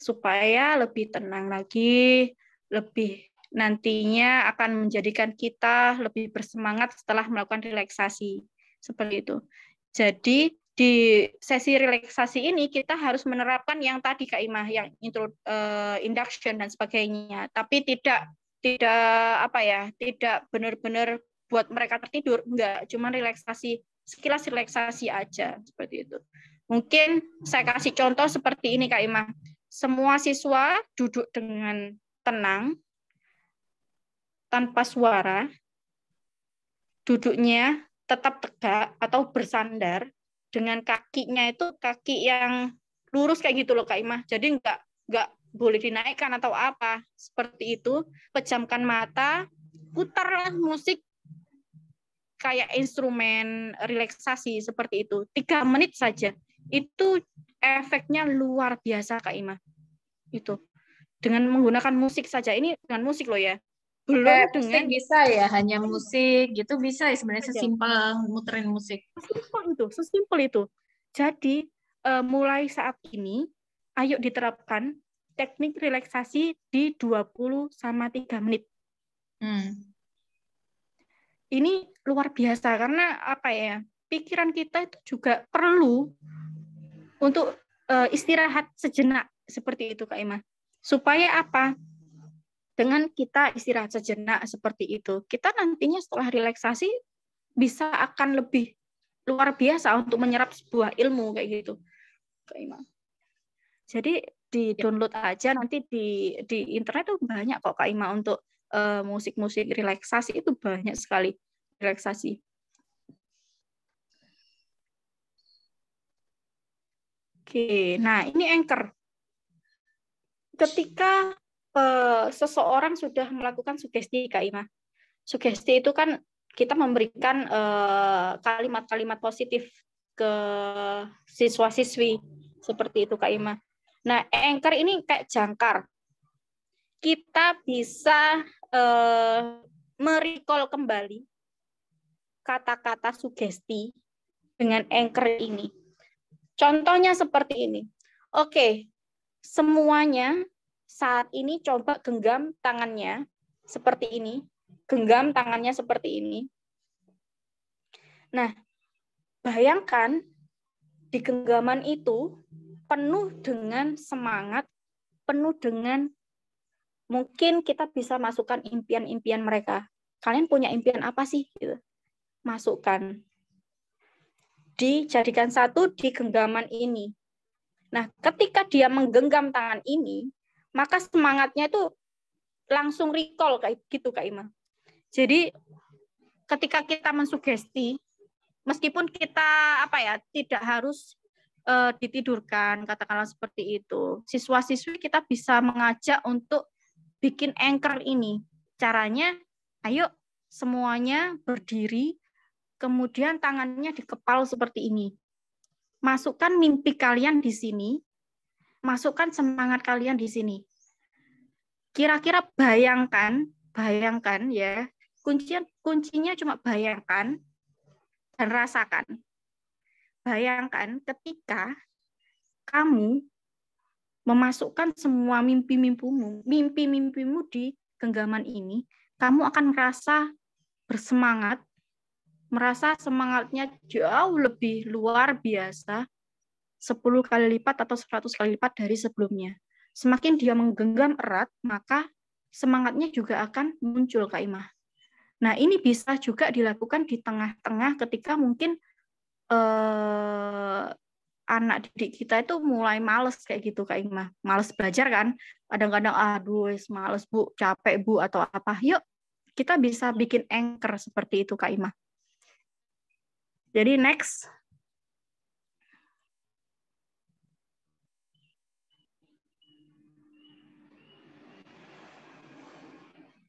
[SPEAKER 2] supaya lebih tenang lagi, lebih nantinya akan menjadikan kita lebih bersemangat setelah melakukan relaksasi seperti itu. Jadi di sesi relaksasi ini kita harus menerapkan yang tadi Kak Imah yang intro, eh, induction dan sebagainya, tapi tidak tidak apa ya, tidak benar-benar buat mereka tertidur, enggak, cuma relaksasi sekilas relaksasi aja seperti itu. Mungkin saya kasih contoh seperti ini Kak Imah. Semua siswa duduk dengan tenang tanpa suara, duduknya tetap tegak atau bersandar dengan kakinya itu kaki yang lurus kayak gitu loh Kak Imah. Jadi nggak nggak boleh dinaikkan atau apa seperti itu. Pejamkan mata, putarlah musik kayak instrumen relaksasi seperti itu. Tiga menit saja. Itu efeknya luar biasa Kak imah Itu. Dengan menggunakan musik saja. Ini dengan musik loh ya belum eh, dengan bisa ya hanya musik gitu bisa ya sebenarnya sesimpel muterin musik sesimpel itu sesimpel itu jadi uh, mulai saat ini ayo diterapkan teknik relaksasi di 20 sama 3 menit hmm. ini luar biasa karena apa ya pikiran kita itu juga perlu untuk uh, istirahat sejenak seperti itu Kak Ima supaya apa dengan kita istirahat sejenak seperti itu, kita nantinya setelah relaksasi bisa akan lebih luar biasa untuk menyerap sebuah ilmu kayak gitu. Jadi di ya. download aja nanti di di internet tuh banyak kok Kak Ima untuk eh, musik-musik relaksasi itu banyak sekali relaksasi. Oke, nah ini anchor. Ketika Eh, seseorang sudah melakukan sugesti Kak Ima. Sugesti itu kan kita memberikan eh, kalimat-kalimat positif ke siswa-siswi seperti itu Kak Ima. Nah, anchor ini kayak jangkar. Kita bisa uh, merecall kembali kata-kata sugesti dengan anchor ini. Contohnya seperti ini. Oke, semuanya saat ini coba genggam tangannya seperti ini, genggam tangannya seperti ini. Nah, bayangkan di genggaman itu penuh dengan semangat, penuh dengan mungkin kita bisa masukkan impian-impian mereka. Kalian punya impian apa sih? Gitu. Masukkan. Dijadikan satu di genggaman ini. Nah, ketika dia menggenggam tangan ini, maka semangatnya itu langsung recall kayak gitu Kak Ima. Jadi ketika kita mensugesti meskipun kita apa ya tidak harus uh, ditidurkan katakanlah seperti itu siswa-siswi kita bisa mengajak untuk bikin anchor ini caranya ayo semuanya berdiri kemudian tangannya dikepal seperti ini masukkan mimpi kalian di sini masukkan semangat kalian di sini. Kira-kira bayangkan, bayangkan ya, kuncinya, kuncinya cuma bayangkan dan rasakan. Bayangkan ketika kamu memasukkan semua
[SPEAKER 4] mimpi-mimpimu,
[SPEAKER 2] mimpi-mimpimu di genggaman ini, kamu akan merasa bersemangat, merasa semangatnya jauh lebih luar biasa 10 kali lipat atau 100 kali lipat dari sebelumnya. Semakin dia menggenggam erat, maka semangatnya juga akan muncul, Kak Imah. Nah, ini bisa juga dilakukan di tengah-tengah ketika mungkin eh, anak didik kita itu mulai males kayak gitu, Kak Imah. Males belajar kan? Kadang-kadang, aduh, males bu, capek bu, atau apa. Yuk, kita bisa bikin anchor seperti itu, Kak Imah. Jadi next,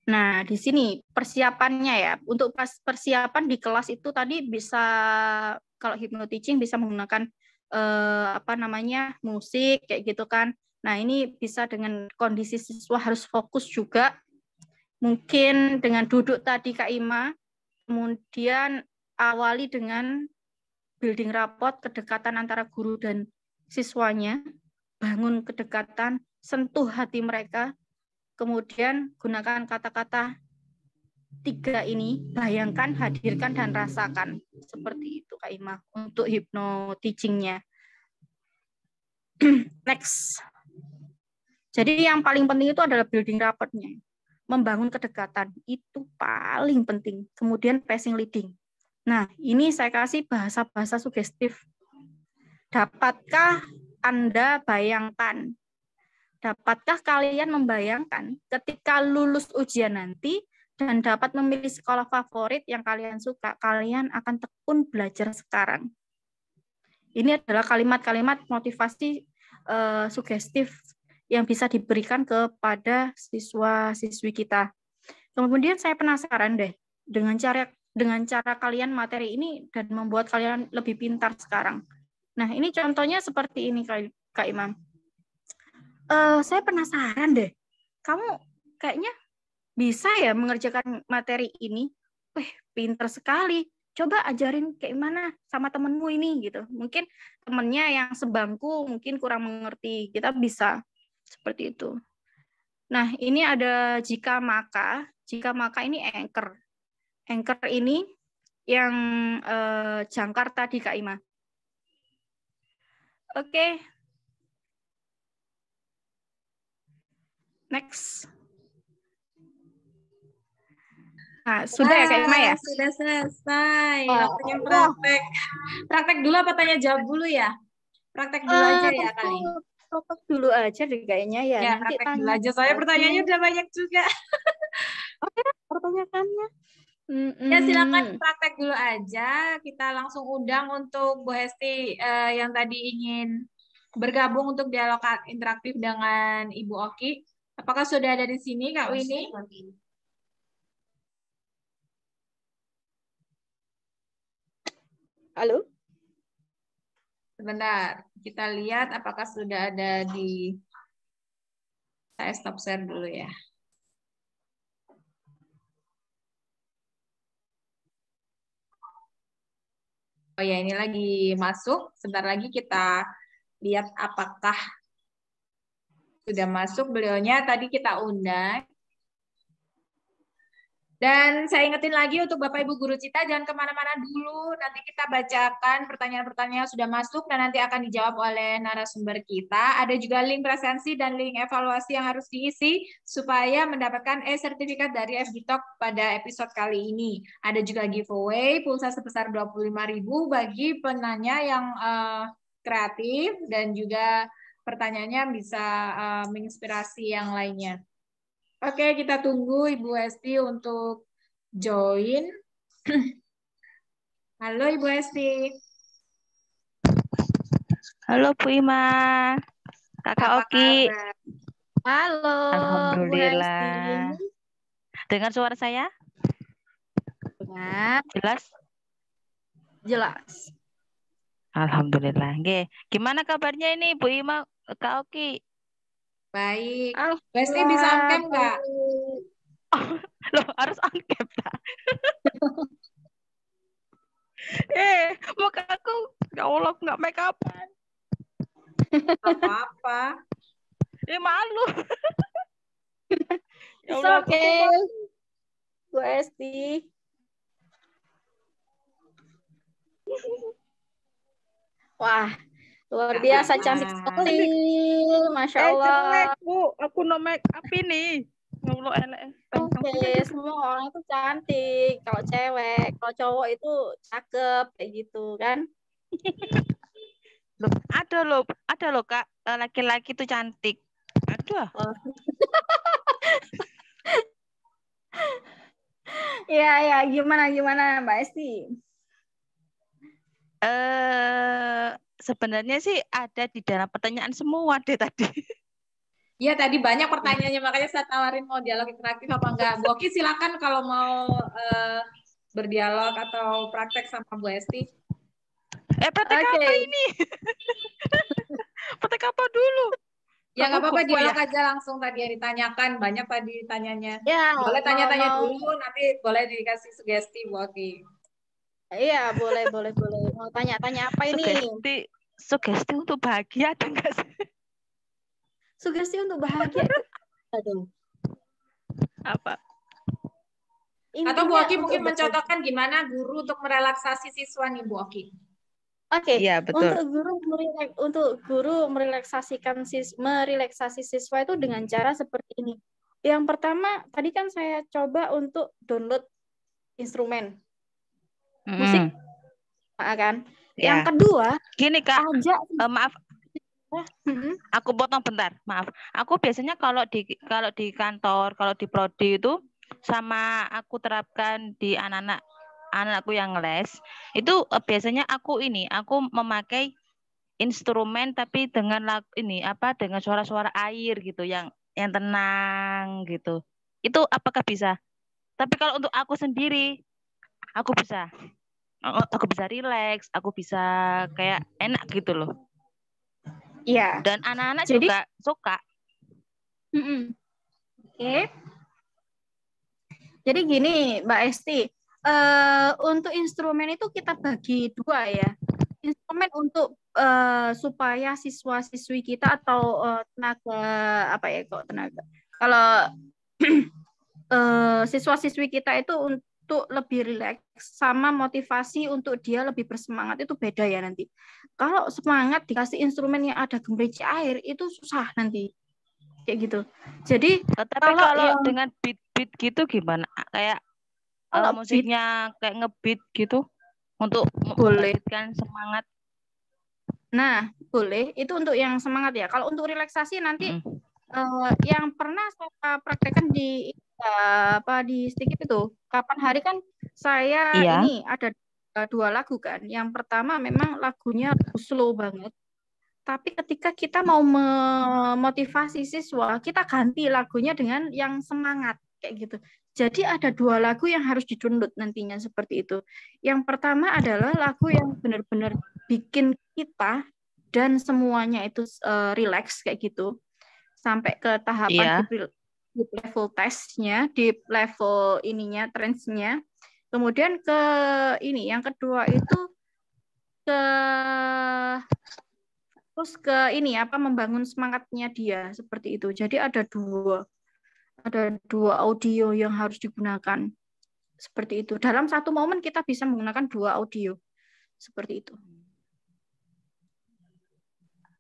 [SPEAKER 2] Nah, di sini persiapannya ya. Untuk persiapan di kelas itu tadi bisa kalau teaching bisa menggunakan eh, apa namanya? musik kayak gitu kan. Nah, ini bisa dengan kondisi siswa harus fokus juga. Mungkin dengan duduk tadi Kak Ima, kemudian awali dengan building rapport kedekatan antara guru dan siswanya, bangun kedekatan, sentuh hati mereka, Kemudian gunakan kata-kata tiga ini, bayangkan, hadirkan, dan rasakan. Seperti itu, Kak Ima, untuk hipno teachingnya. Next. Jadi yang paling penting itu adalah building rapotnya. Membangun kedekatan, itu paling penting. Kemudian passing leading. Nah, ini saya kasih bahasa-bahasa sugestif. Dapatkah Anda bayangkan Dapatkah kalian membayangkan ketika lulus ujian nanti dan dapat memilih sekolah favorit yang kalian suka, kalian akan tekun belajar sekarang. Ini adalah kalimat-kalimat motivasi uh, sugestif yang bisa diberikan kepada siswa-siswi kita. Kemudian saya penasaran deh dengan cara dengan cara kalian materi ini dan membuat kalian lebih pintar sekarang. Nah, ini contohnya seperti ini Kak Imam uh, saya penasaran deh. Kamu kayaknya bisa ya mengerjakan materi ini? Wih, pinter sekali. Coba ajarin kayak gimana sama temenmu ini gitu. Mungkin temennya yang sebangku mungkin kurang mengerti. Kita bisa seperti itu. Nah, ini ada jika maka. Jika maka ini anchor. Anchor ini yang eh, jangkar tadi Kak Ima. Oke, Next. Nah, sudah ya Kak Ima ya? Sudah
[SPEAKER 3] selesai.
[SPEAKER 1] Oh, Waktunya praktek. Praktek dulu apa tanya jawab dulu ya? Praktek dulu eh, aja ya kali. Praktek dulu aja deh kayaknya ya. Ya, Nanti praktek dulu aja. Soalnya pertanyaannya udah banyak juga. Oke, oh, ya, pertanyaannya. Mm-mm. Ya silakan praktek dulu aja. Kita langsung undang untuk Bu Hesti uh, yang tadi ingin bergabung untuk dialog interaktif dengan Ibu Oki. Apakah sudah ada di sini, Kak oh, Winnie? Iya, Halo? Sebentar, kita lihat apakah sudah ada di... Saya stop share dulu ya. Oh ya, ini lagi masuk. Sebentar lagi kita lihat apakah sudah masuk beliaunya, tadi kita undang. Dan saya ingetin lagi untuk Bapak Ibu Guru Cita, jangan kemana-mana dulu. Nanti kita bacakan pertanyaan-pertanyaan yang sudah masuk dan nanti akan dijawab oleh narasumber kita. Ada juga link presensi dan link evaluasi yang harus diisi supaya mendapatkan e-sertifikat dari FB Talk pada episode kali ini. Ada juga giveaway pulsa sebesar 25.000 bagi penanya yang uh, kreatif dan juga pertanyaannya bisa uh, menginspirasi yang lainnya. Oke, kita tunggu Ibu Esti untuk join. Halo Ibu Esti.
[SPEAKER 3] Halo Bu Ima. Kakak Oki. Halo. Alhamdulillah. Dengan suara saya? Dengar. Jelas? Jelas. Alhamdulillah. Oke. Gimana kabarnya ini Bu Ima Kak Oki. Baik. Ah, bisa angket nggak? Oh, loh, harus angket, Kak. eh, muka aku ya Allah nggak make up Apa-apa. Eh, malu.
[SPEAKER 1] ya It's okay. Bu Esti.
[SPEAKER 2] Wah, Luar biasa cantik sekali. Eh, Masya eh, Allah. Eh, jelek, Bu. Aku no make up ini. Oke, okay, semua orang itu cantik. Kalau cewek, kalau cowok itu
[SPEAKER 3] cakep kayak gitu kan. loh, ada loh, ada loh Kak, eh, laki-laki tuh cantik. Ada. Oh. ya, ya, gimana gimana Mbak Esti? Eh, uh, sebenarnya sih ada di dalam pertanyaan semua deh tadi. Iya tadi
[SPEAKER 1] banyak pertanyaannya makanya saya tawarin mau dialog interaktif apa enggak. Oke silakan kalau mau uh, berdialog atau praktek sama Bu Esti. Eh praktek okay. apa ini? praktek apa dulu? Ya nggak apa-apa dialog ya. aja langsung tadi yang ditanyakan banyak tadi tanyanya. Ya, boleh tanya-tanya dulu nanti boleh dikasih sugesti Bu Oki.
[SPEAKER 2] Iya, boleh, boleh, boleh. Mau tanya-tanya apa ini? Sugesti, sugesti untuk bahagia ada enggak sih? Sugesti untuk bahagia. Aduh. Apa?
[SPEAKER 1] Intinya Atau Bu Oki mungkin mencontohkan gimana guru untuk merelaksasi siswa nih Bu Oki.
[SPEAKER 2] Oke, okay. ya, untuk guru untuk guru merelaksasikan sis merelaksasi siswa itu dengan cara seperti ini. Yang pertama, tadi kan saya coba untuk download instrumen
[SPEAKER 3] mm. musik hmm. iya kan yeah. yang kedua gini kak aja uh, maaf aku potong bentar maaf aku biasanya kalau di kalau di kantor kalau di prodi itu sama aku terapkan di anak-anak anakku yang les itu uh, biasanya aku ini aku memakai instrumen tapi dengan lagu ini apa dengan suara-suara air gitu yang yang tenang gitu itu apakah bisa tapi kalau untuk aku sendiri aku bisa oh, oh, aku bisa rileks, aku bisa kayak enak gitu loh. Iya. Dan anak-anak Jadi, juga suka. Mm -mm. Oke.
[SPEAKER 2] Jadi gini, Mbak Esti, uh, untuk instrumen itu kita bagi dua ya. Instrumen untuk uh, supaya siswa-siswi kita atau uh, tenaga apa ya kok tenaga. Kalau uh, siswa-siswi kita itu untuk lebih rileks sama motivasi untuk dia lebih bersemangat itu beda ya nanti. Kalau semangat dikasih instrumen yang ada
[SPEAKER 3] gemerici air itu susah nanti. Kayak gitu. Jadi nah, tapi kalau, kalau yang, dengan beat-beat gitu gimana? Kayak eh, kalau uh, musiknya beat, kayak ngebeat gitu untuk boleh semangat. Nah, boleh. Itu untuk
[SPEAKER 2] yang semangat ya. Kalau untuk relaksasi nanti hmm uh, yang pernah saya praktekkan di uh, apa di sedikit itu kapan hari kan saya iya. ini ada uh, dua lagu kan yang pertama memang lagunya slow banget tapi ketika kita mau memotivasi siswa kita ganti lagunya dengan yang semangat kayak gitu jadi ada dua lagu yang harus dicundut nantinya seperti itu yang pertama adalah lagu yang benar-benar bikin kita dan semuanya itu uh, relax kayak gitu sampai ke tahapan yeah. Iya. deep, level testnya, di level ininya, trendsnya. Kemudian ke ini yang kedua itu ke terus ke ini apa membangun semangatnya dia seperti itu. Jadi ada dua ada dua audio yang harus digunakan seperti itu. Dalam satu momen kita bisa menggunakan
[SPEAKER 3] dua audio seperti itu.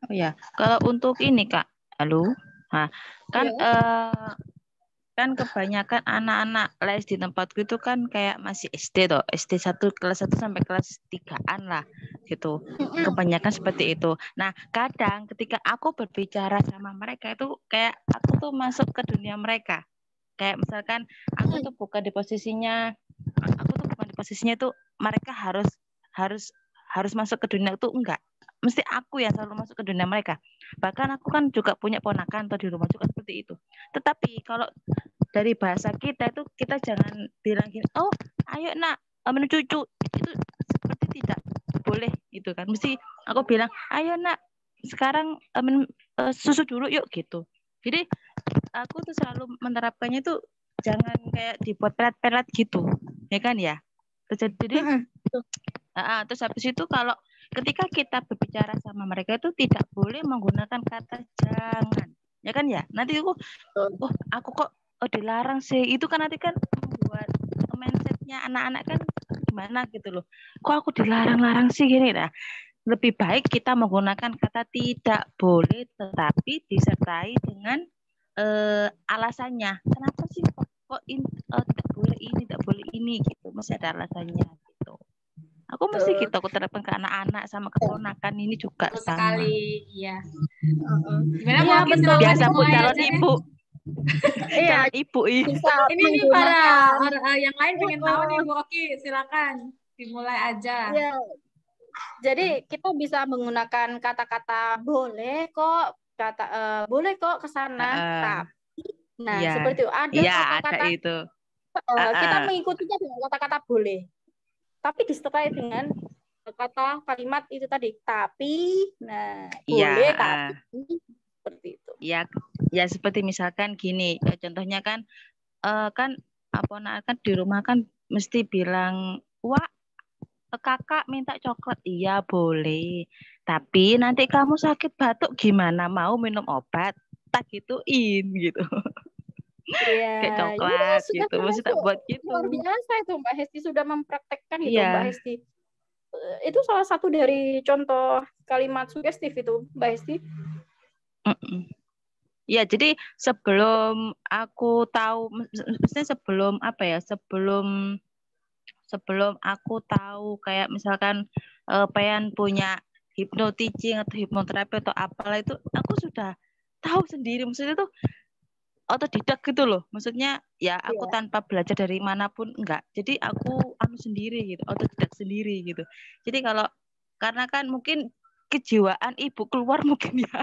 [SPEAKER 3] Oh ya, kalau untuk ini kak, halo. Nah, kan yeah. Iya. uh, kan kebanyakan anak-anak les di tempatku itu kan kayak masih SD toh, SD 1 kelas 1 sampai kelas 3-an lah gitu. Kebanyakan seperti itu. Nah, kadang ketika aku berbicara sama mereka itu kayak aku tuh masuk ke dunia mereka. Kayak misalkan aku mm. tuh bukan di posisinya aku tuh bukan di posisinya itu mereka harus harus harus masuk ke dunia itu enggak mesti aku yang selalu masuk ke dunia mereka. Bahkan aku kan juga punya ponakan atau di rumah juga seperti itu. Tetapi kalau dari bahasa kita itu kita jangan bilang gini, oh ayo nak eh, menuju cucu itu seperti tidak boleh gitu kan. Mesti aku bilang, ayo nak sekarang eh, eh, susu dulu yuk gitu. Jadi aku tuh selalu menerapkannya itu jangan kayak dibuat pelat-pelat gitu, ya kan ya. jadi, uh, uh, terus habis itu kalau ketika kita berbicara sama mereka itu tidak boleh menggunakan kata jangan ya kan ya nanti aku oh aku kok oh, dilarang sih itu kan nanti kan membuat mindsetnya anak-anak kan gimana gitu loh kok aku dilarang-larang sih gini lah, lebih baik kita menggunakan kata tidak boleh tetapi disertai dengan eh, alasannya kenapa sih kok, kok ini, uh, eh, tidak boleh ini tidak boleh ini gitu masih ada alasannya Aku mesti mesti gitu aku terapkan ke anak-anak sama keponakan iya. ini juga Betul sama. Sekali, iya. Uh-huh. Gimana ya, betul biasa pun iya, calon ibu. Iya, ibu ini. Ini nih gitu, para, para
[SPEAKER 1] eh, yang lain pengen tahu nih Bu Oki, silakan dimulai aja. Ya.
[SPEAKER 2] Jadi kita bisa menggunakan kata-kata boleh kok, kata uh, boleh kok ke sana, uh, tapi nah ya. seperti itu ada kata-kata iya, itu. Uh, uh, kita mengikutinya dengan kata-kata boleh tapi disertai dengan kata kalimat itu tadi tapi nah ya, boleh eh.
[SPEAKER 3] tapi seperti itu ya ya seperti misalkan gini ya contohnya kan uh, kan apa kan di rumah kan mesti bilang wah kakak minta coklat iya boleh tapi nanti kamu sakit batuk gimana mau minum obat tak gituin gitu
[SPEAKER 1] Iya.
[SPEAKER 2] Kayak
[SPEAKER 3] coklat ya, gitu. Maksudnya tak buat gitu.
[SPEAKER 1] Luar biasa itu Mbak Hesti sudah mempraktekkan
[SPEAKER 3] itu yeah. Mbak Hesti.
[SPEAKER 2] Eh, itu salah satu dari contoh kalimat sugestif itu Mbak Hesti.
[SPEAKER 3] Mm Ya, jadi sebelum aku tahu, maksudnya sebelum apa ya, sebelum sebelum aku tahu kayak misalkan uh, eh, Payan punya hipnotizing atau hipnoterapi atau apalah itu, aku sudah tahu sendiri. Maksudnya tuh otodidak gitu loh. Maksudnya ya aku yeah. tanpa belajar dari manapun enggak. Jadi aku anu sendiri gitu, otodidak sendiri gitu. Jadi kalau karena kan mungkin kejiwaan ibu keluar mungkin ya.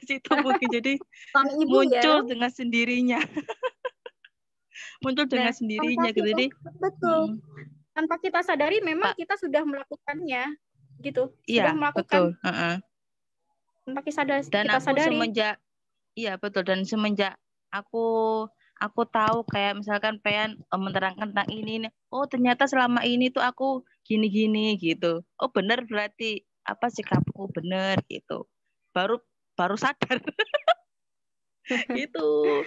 [SPEAKER 3] situ mungkin jadi ibu muncul ya. dengan sendirinya.
[SPEAKER 2] muncul nah, dengan nah, sendirinya gitu. jadi betul. Hmm. Tanpa kita sadari memang
[SPEAKER 3] kita sudah melakukannya gitu. Iya, sudah melakukan. Betul. Uh -uh. Tanpa kita sadari. Dan kita aku sadari. semenjak Iya betul dan semenjak aku aku tahu kayak misalkan pengen eh, menerangkan tentang ini, ini oh ternyata selama ini tuh aku gini-gini gitu oh bener berarti apa sikapku bener gitu baru baru sadar gitu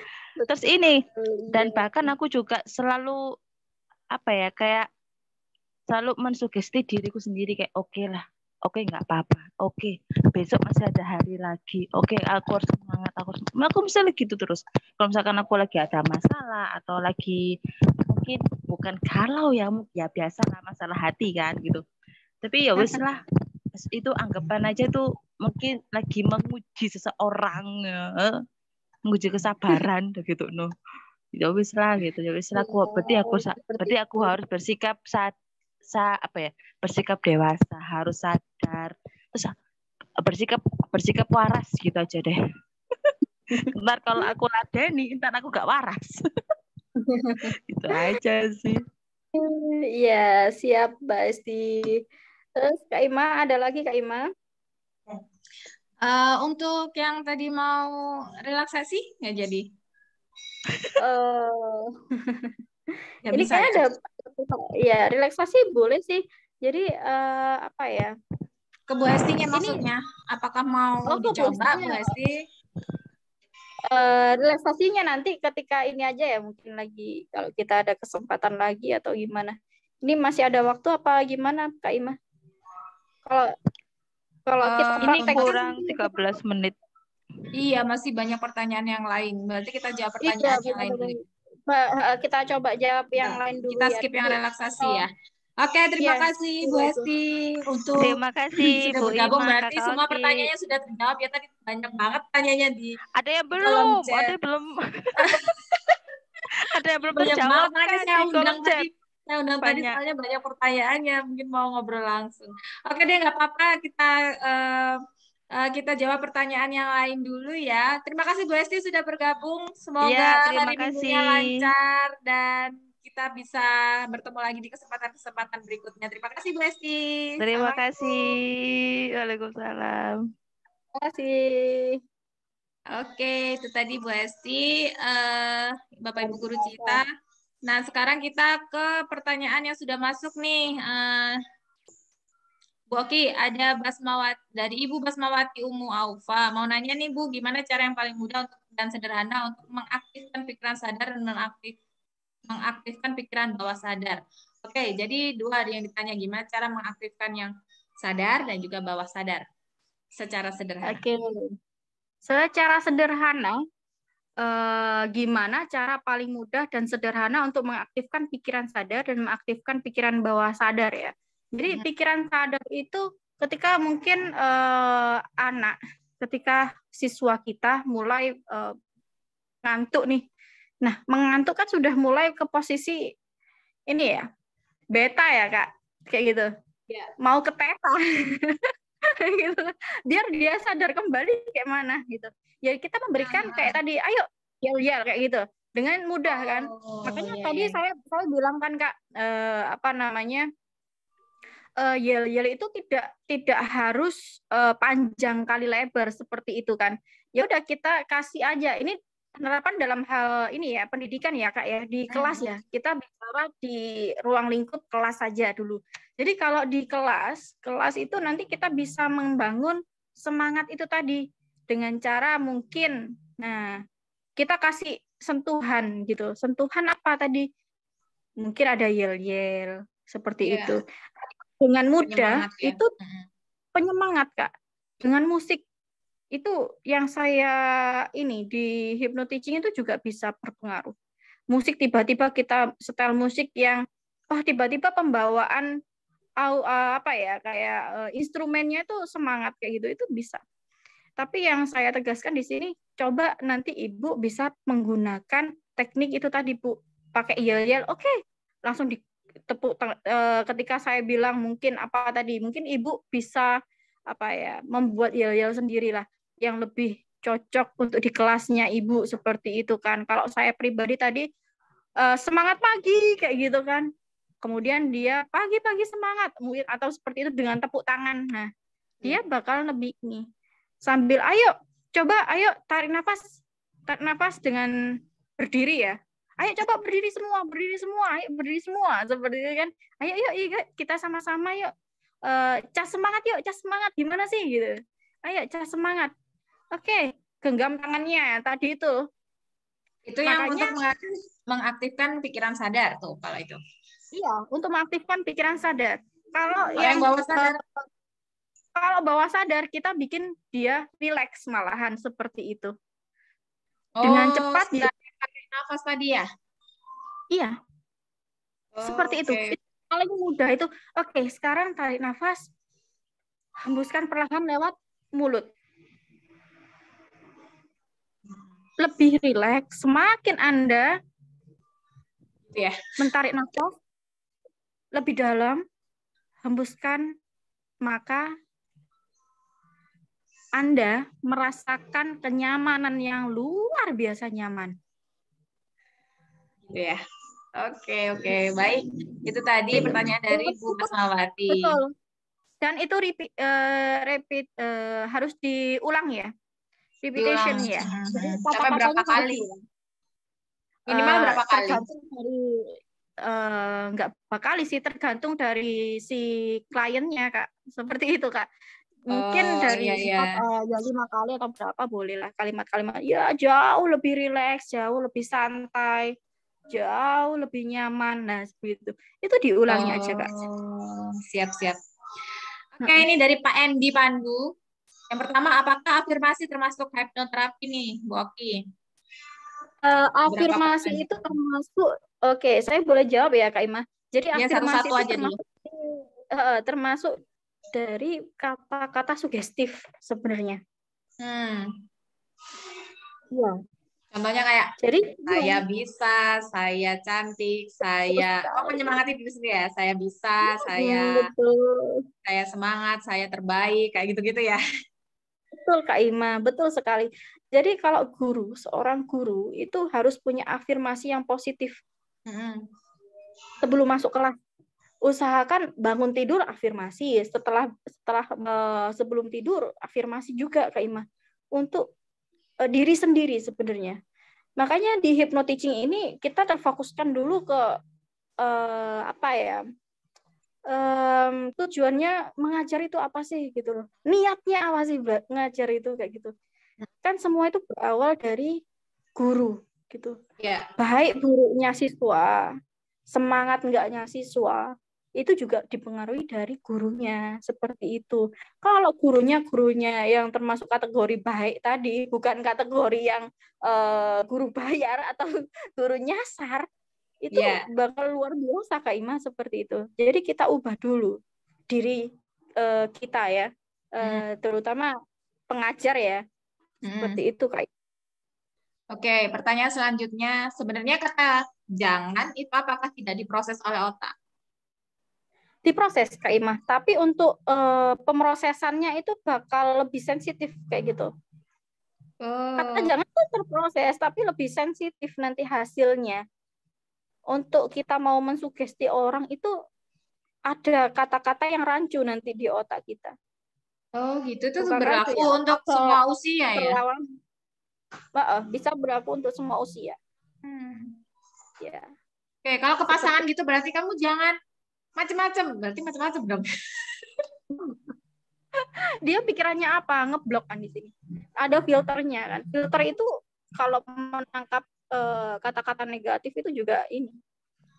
[SPEAKER 3] terus ini dan bahkan aku juga selalu apa ya kayak selalu mensugesti diriku sendiri kayak oke okay lah Oke, okay, nggak apa-apa. Oke, besok masih ada hari lagi. Oke, okay, aku harus semangat. Aku harus... aku misalnya gitu terus. Kalau misalkan aku lagi ada masalah atau lagi mungkin bukan kalau ya, ya biasa lah masalah hati kan gitu. Tapi ya wes lah, itu anggapan aja tuh mungkin lagi menguji seseorang, menguji kesabaran gitu no ya wes lah gitu ya wes lah aku berarti aku oh, berarti aku harus bersikap saat sa apa ya bersikap dewasa harus sadar terus bersikap bersikap waras gitu aja deh ntar kalau aku ladeni ntar aku gak waras itu aja sih
[SPEAKER 4] Iya, siap Mbak
[SPEAKER 1] Esti. Terus Kak Ima, ada lagi Kak Ima? Uh, untuk yang tadi mau relaksasi, nggak jadi? Uh, ya ini kayak ada
[SPEAKER 2] Iya, relaksasi boleh sih jadi uh, apa ya ke Bu Hestinya maksudnya ini, apakah mau oh, dicoba Bu Hesti uh, eh, relaksasinya nanti ketika ini aja ya mungkin lagi kalau kita ada kesempatan lagi atau gimana ini masih ada waktu apa
[SPEAKER 1] gimana Kak Ima kalau
[SPEAKER 2] kalau uh, kita ini kurang
[SPEAKER 3] 13 menit
[SPEAKER 1] Iya, masih banyak pertanyaan yang lain. Berarti kita jawab iya, pertanyaan iya, yang betul. lain. Eh, kita coba jawab yang nah, lain dulu. Kita ya, skip ya. yang relaksasi oh. ya.
[SPEAKER 3] Oke, terima yes, iya,
[SPEAKER 1] kasih Bu Esti
[SPEAKER 3] untuk terima kasih sudah Bu bergabung. Ima, Berarti semua pertanyaannya
[SPEAKER 1] sudah terjawab ya tadi
[SPEAKER 3] banyak banget pertanyaannya di ada yang belum, ada yang belum ada yang belum banyak terjawab. Banget, kan, saya undang tadi saya undang banyak. tadi soalnya banyak pertanyaannya
[SPEAKER 1] mungkin mau ngobrol langsung. Oke deh nggak apa-apa kita uh, Eh, kita jawab pertanyaan yang lain dulu ya. Terima kasih Bu Esti sudah bergabung. Iya, Semoga ya, terima hari kasih. lancar dan kita bisa bertemu lagi di kesempatan-kesempatan berikutnya. Terima
[SPEAKER 4] kasih Bu Esti. Terima kasih. Waalaikumsalam. Terima kasih. Oke, itu tadi Bu Esti, uh, Bapak Ibu
[SPEAKER 1] Guru Cita. Nah, sekarang kita ke pertanyaan yang sudah masuk nih. Uh, Bu Oki, ada Basmawati dari Ibu Basmawati Umu Aufa. Mau nanya nih Bu, gimana cara yang paling mudah untuk, dan sederhana untuk mengaktifkan pikiran sadar dan mengaktif, mengaktifkan pikiran bawah sadar? Oke, jadi dua yang ditanya gimana cara mengaktifkan yang sadar dan juga bawah sadar secara sederhana. Oke.
[SPEAKER 2] Secara sederhana, eh, gimana cara paling mudah dan sederhana untuk mengaktifkan pikiran sadar dan mengaktifkan pikiran bawah sadar ya? Jadi ya. pikiran kader itu ketika mungkin eh, anak, ketika siswa kita mulai eh, ngantuk nih. Nah, mengantuk kan sudah mulai ke posisi ini ya, beta ya kak, kayak gitu. Ya. Mau ke teta. gitu. Biar dia sadar kembali kayak mana gitu. Ya kita memberikan iya. kayak tadi, ayo yel-yel kayak gitu dengan mudah kan. Oh, Makanya iya, tadi iya. saya saya bilang kan kak, eh, apa namanya? uh, yel-yel itu tidak tidak harus uh, panjang kali lebar seperti itu kan. Ya udah kita kasih aja. Ini penerapan dalam hal ini ya pendidikan ya kak ya di nah, kelas ya iya. kita bicara di ruang lingkup kelas saja dulu jadi kalau di kelas kelas itu nanti kita bisa membangun semangat itu tadi dengan cara mungkin nah kita kasih sentuhan gitu sentuhan apa tadi mungkin ada yel yel seperti yeah. itu dengan mudah penyemangat, ya? itu penyemangat kak dengan musik itu yang saya ini di hipnotizing itu juga bisa berpengaruh musik tiba-tiba kita setel musik yang wah oh, tiba-tiba pembawaan eh, apa ya kayak eh, instrumennya itu semangat kayak gitu itu bisa tapi yang saya tegaskan di sini coba nanti ibu bisa menggunakan teknik itu tadi bu pakai yel yel oke okay. langsung di tepuk uh, ketika saya bilang mungkin apa tadi mungkin ibu bisa apa ya membuat yel-yel sendiri lah yang lebih cocok untuk di kelasnya ibu seperti itu kan kalau saya pribadi tadi uh, semangat pagi kayak gitu kan kemudian dia pagi-pagi semangat mungkin atau seperti itu dengan tepuk tangan nah dia hmm. bakal lebih nih sambil ayo coba ayo tarik nafas tarik nafas dengan berdiri ya ayo coba berdiri semua berdiri semua ayo berdiri semua seperti itu kan ayo yuk, yuk kita sama-sama yuk uh, cas semangat yuk cas semangat gimana sih gitu ayo cas semangat oke okay. genggam tangannya tadi itu
[SPEAKER 3] itu yang Makanya, untuk
[SPEAKER 1] mengaktifkan pikiran sadar tuh kalau itu
[SPEAKER 2] iya untuk mengaktifkan pikiran sadar kalau, yang, bawah sadar kalau bawah sadar kita bikin dia rileks malahan seperti itu dengan oh, cepat dia
[SPEAKER 1] nafas tadi ya? Iya. Oh, Seperti okay. itu. itu. Paling mudah
[SPEAKER 2] itu. Oke, okay, sekarang tarik nafas. Hembuskan perlahan lewat mulut. Lebih rileks, semakin Anda yeah. mentarik nafas lebih dalam, hembuskan, maka anda merasakan kenyamanan yang luar biasa nyaman
[SPEAKER 1] ya. Oke, oke. Baik. Itu tadi iya. pertanyaan dari Bu Kesmawati. Betul.
[SPEAKER 2] Dan itu repeat, uh, repeat uh, harus diulang ya. Repetition ya. Jadi, Sampai ah, berapa kali?
[SPEAKER 1] Minimal uh, berapa kali? dari
[SPEAKER 2] eh, nggak uh, berapa kali sih tergantung dari si kliennya kak seperti itu kak
[SPEAKER 1] mungkin oh, dari iya, iya. Uh, ya lima kali
[SPEAKER 2] atau berapa bolehlah kalimat-kalimat ya jauh lebih rileks jauh lebih santai
[SPEAKER 1] jauh lebih nyaman nah seperti itu
[SPEAKER 2] diulangi oh, aja kak
[SPEAKER 1] oh, siap siap oke okay, ini dari Pak Endi Pandu yang pertama apakah afirmasi termasuk hipnoterapi nih Bu Oki uh, afirmasi Berapa itu
[SPEAKER 2] termasuk oke okay, saya boleh jawab ya kak Ima jadi ya, afirmasi satu -satu itu aja termasuk, Uh, termasuk dari kata-kata sugestif sebenarnya
[SPEAKER 1] hmm. ya Contohnya kayak jadi saya ya. bisa, saya cantik, saya oh, menyemangati diri sendiri ya. Saya bisa, ya, saya betul. saya semangat, saya terbaik, kayak gitu-gitu ya. Betul Kak Ima,
[SPEAKER 2] betul sekali. Jadi kalau guru, seorang guru itu harus punya afirmasi yang positif. hmm Sebelum masuk kelas, usahakan bangun tidur afirmasi, setelah setelah eh, sebelum tidur afirmasi juga Kak Ima untuk uh, diri sendiri sebenarnya. Makanya di hypno ini kita terfokuskan dulu ke uh, apa ya? Um, tujuannya mengajar itu apa sih gitu loh. Niatnya apa sih ngajar itu kayak gitu. Kan semua itu berawal dari guru gitu. Yeah. Baik buruknya siswa, semangat enggaknya siswa, itu juga dipengaruhi dari gurunya seperti itu. Kalau gurunya gurunya yang termasuk kategori baik tadi, bukan kategori yang uh, guru bayar atau guru nyasar, itu yeah. bakal luar biasa Kak Ima seperti itu. Jadi kita ubah dulu diri uh, kita ya, uh, hmm. terutama pengajar ya,
[SPEAKER 1] hmm. seperti itu Kak. Oke, pertanyaan selanjutnya, sebenarnya kata jangan itu apakah tidak diproses oleh otak?
[SPEAKER 2] diproses Kak Imah. Tapi untuk uh, pemrosesannya itu bakal lebih sensitif kayak gitu. Oh. Kata jangan tuh terproses, tapi lebih sensitif nanti hasilnya. Untuk kita mau mensugesti orang itu ada kata-kata yang rancu nanti di otak kita.
[SPEAKER 1] Oh gitu tuh Bukan berlaku rancu, ya, untuk atau, semua usia ya? Terlawan,
[SPEAKER 2] bisa berlaku untuk semua usia.
[SPEAKER 1] Hmm. Ya. Oke, kalau ke pasangan gitu berarti kamu jangan macem-macem berarti macem-macem dong dia pikirannya apa ngeblok kan di sini
[SPEAKER 2] ada filternya kan filter itu kalau menangkap kata eh, kata-kata negatif
[SPEAKER 1] itu juga ini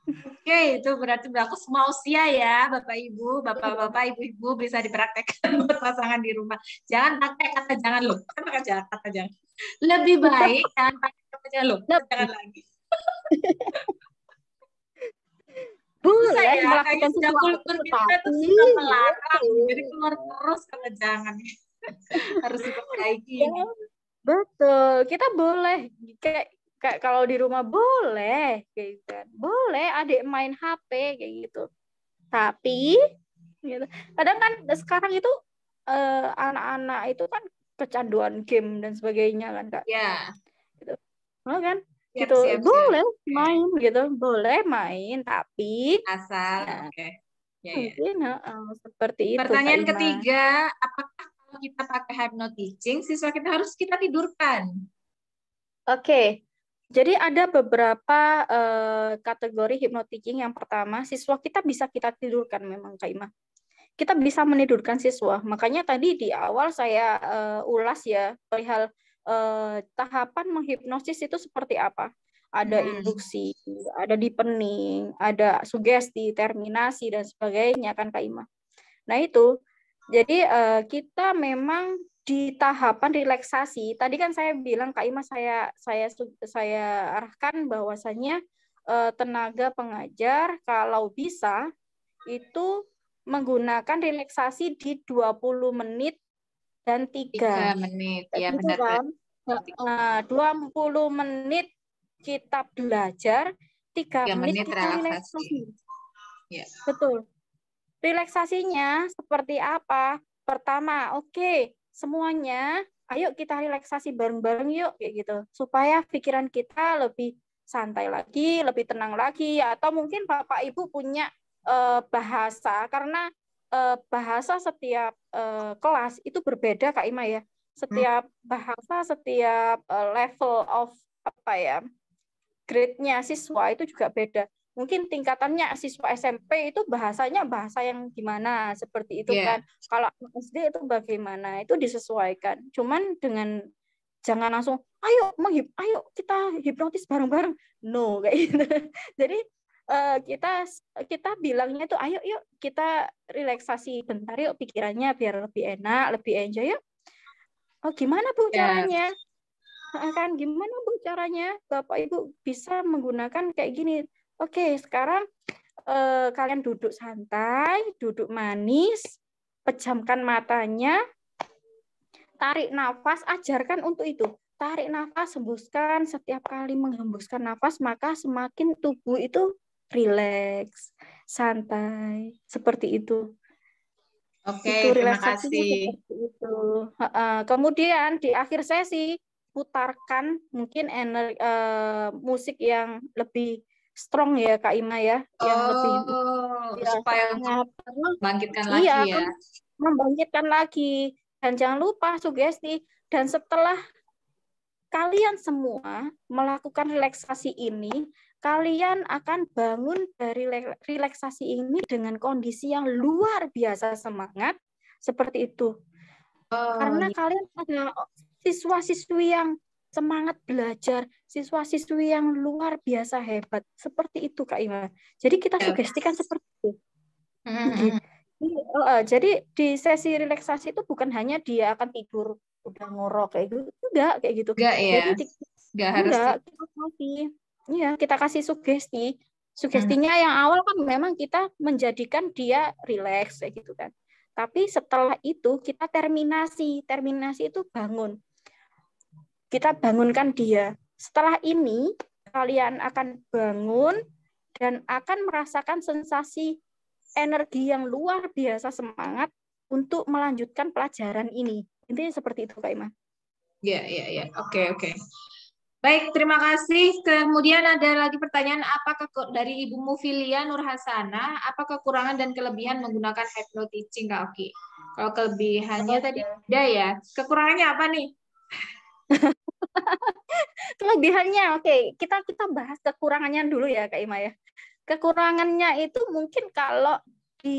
[SPEAKER 1] Oke, okay, itu berarti berlaku semua usia ya, Bapak Ibu, Bapak-bapak, Ibu-ibu bisa dipraktekkan buat pasangan di rumah. Jangan pakai kata jangan loh, kan pakai jangan kata jangan. Lebih baik jangan pakai kata jangan loh, jangan lagi. boleh ya, ya melakukan sesuatu kita tuh suka melarang iya. jadi keluar terus kalau jangan harus diperbaiki ya,
[SPEAKER 2] betul kita boleh kayak kayak kalau di rumah boleh kayak gitu kan. boleh adik main HP kayak gitu tapi gitu kadang kan sekarang itu anak eh, anak-anak itu kan kecanduan game dan sebagainya kan kak ya yeah. gitu oh, kan siap, gitu siap, siap. boleh main main
[SPEAKER 1] gitu boleh main tapi asal ya, oke okay.
[SPEAKER 2] Ya, yeah, mungkin Uh,
[SPEAKER 1] seperti itu pertanyaan ketiga apakah kalau kita pakai hypnotizing siswa kita harus kita tidurkan oke okay. Jadi ada beberapa
[SPEAKER 2] uh, kategori hipnotizing. Yang pertama, siswa kita bisa kita tidurkan memang, Kak Ima. Kita bisa menidurkan siswa. Makanya tadi di awal saya uh, ulas ya perihal eh, tahapan menghipnosis itu seperti apa? Ada hmm. induksi, ada dipening, ada sugesti, terminasi dan sebagainya kan Kak Ima. Nah, itu. Jadi eh, kita memang di tahapan relaksasi. Tadi kan saya bilang Kak Ima saya saya saya arahkan bahwasannya eh, tenaga pengajar kalau bisa itu menggunakan relaksasi di 20 menit dan tiga menit. Ya, benar. Kan, dua puluh menit kita belajar, tiga menit, menit kita relaksasi. Ya. Betul. Relaksasinya seperti apa? Pertama, oke, okay, semuanya ayo kita relaksasi bareng-bareng yuk kayak gitu. Supaya pikiran kita lebih santai lagi, lebih tenang lagi atau mungkin Bapak Ibu punya eh, bahasa karena eh, bahasa setiap eh, kelas itu berbeda Kak Ima ya. Setiap hmm. bahasa, setiap eh, level of apa ya grade-nya siswa itu juga beda. Mungkin tingkatannya siswa SMP itu bahasanya bahasa yang gimana seperti itu yeah. kan. Kalau SD itu bagaimana itu disesuaikan. Cuman dengan jangan langsung ayo menghip ayo kita hipnotis bareng-bareng. No kayak gitu. Jadi Eh, kita kita bilangnya tuh ayo yuk kita relaksasi bentar yuk pikirannya biar lebih enak, lebih enjoy yuk. Oh gimana Bu ya. caranya? Yeah. Kan gimana Bu caranya? Bapak Ibu bisa menggunakan kayak gini. Oke, sekarang eh, kalian duduk santai, duduk manis, pejamkan matanya, tarik nafas, ajarkan untuk itu. Tarik nafas, hembuskan, setiap kali menghembuskan nafas, maka semakin tubuh itu relax, santai, seperti itu. Oke, okay, itu terima kasih. Itu. kemudian di akhir sesi putarkan mungkin energi, uh, eh, musik yang lebih strong ya Kak Ima ya, oh, yang lebih oh, supaya membangkitkan iya, lagi iya, ya. Membangkitkan lagi dan jangan lupa sugesti dan setelah kalian semua melakukan relaksasi ini, kalian akan bangun dari relaksasi ini dengan kondisi yang luar biasa semangat seperti itu. Oh, Karena iya. kalian ada siswa-siswi yang semangat belajar, siswa-siswi yang luar biasa hebat. Seperti itu Kak Ima. Jadi kita iya. sugestikan seperti itu. Mm-hmm, jadi, mm-hmm. Oh, oh, jadi di sesi relaksasi itu bukan hanya dia akan tidur udah ngorok kayak gitu, enggak kayak gitu. Enggak ya. Jadi, enggak harus. Enggak, ya kita kasih sugesti sugestinya hmm. yang awal kan memang kita menjadikan dia rileks gitu kan tapi setelah itu kita terminasi terminasi itu bangun kita bangunkan dia setelah ini kalian akan bangun dan akan merasakan sensasi energi yang luar biasa semangat untuk melanjutkan pelajaran ini intinya seperti itu kak Iman
[SPEAKER 1] Ya, ya, ya. Oke, oke. Baik, terima kasih. Kemudian ada lagi pertanyaan apa dari Ibu Mufilia Nurhasana? apa kekurangan dan kelebihan menggunakan hypnotizing Kak Oki? Kalau kelebihannya tadi ada ya. Kekurangannya apa nih? kelebihannya, oke. Okay. Kita kita bahas kekurangannya
[SPEAKER 2] dulu ya Kak Ima ya. Kekurangannya itu mungkin kalau di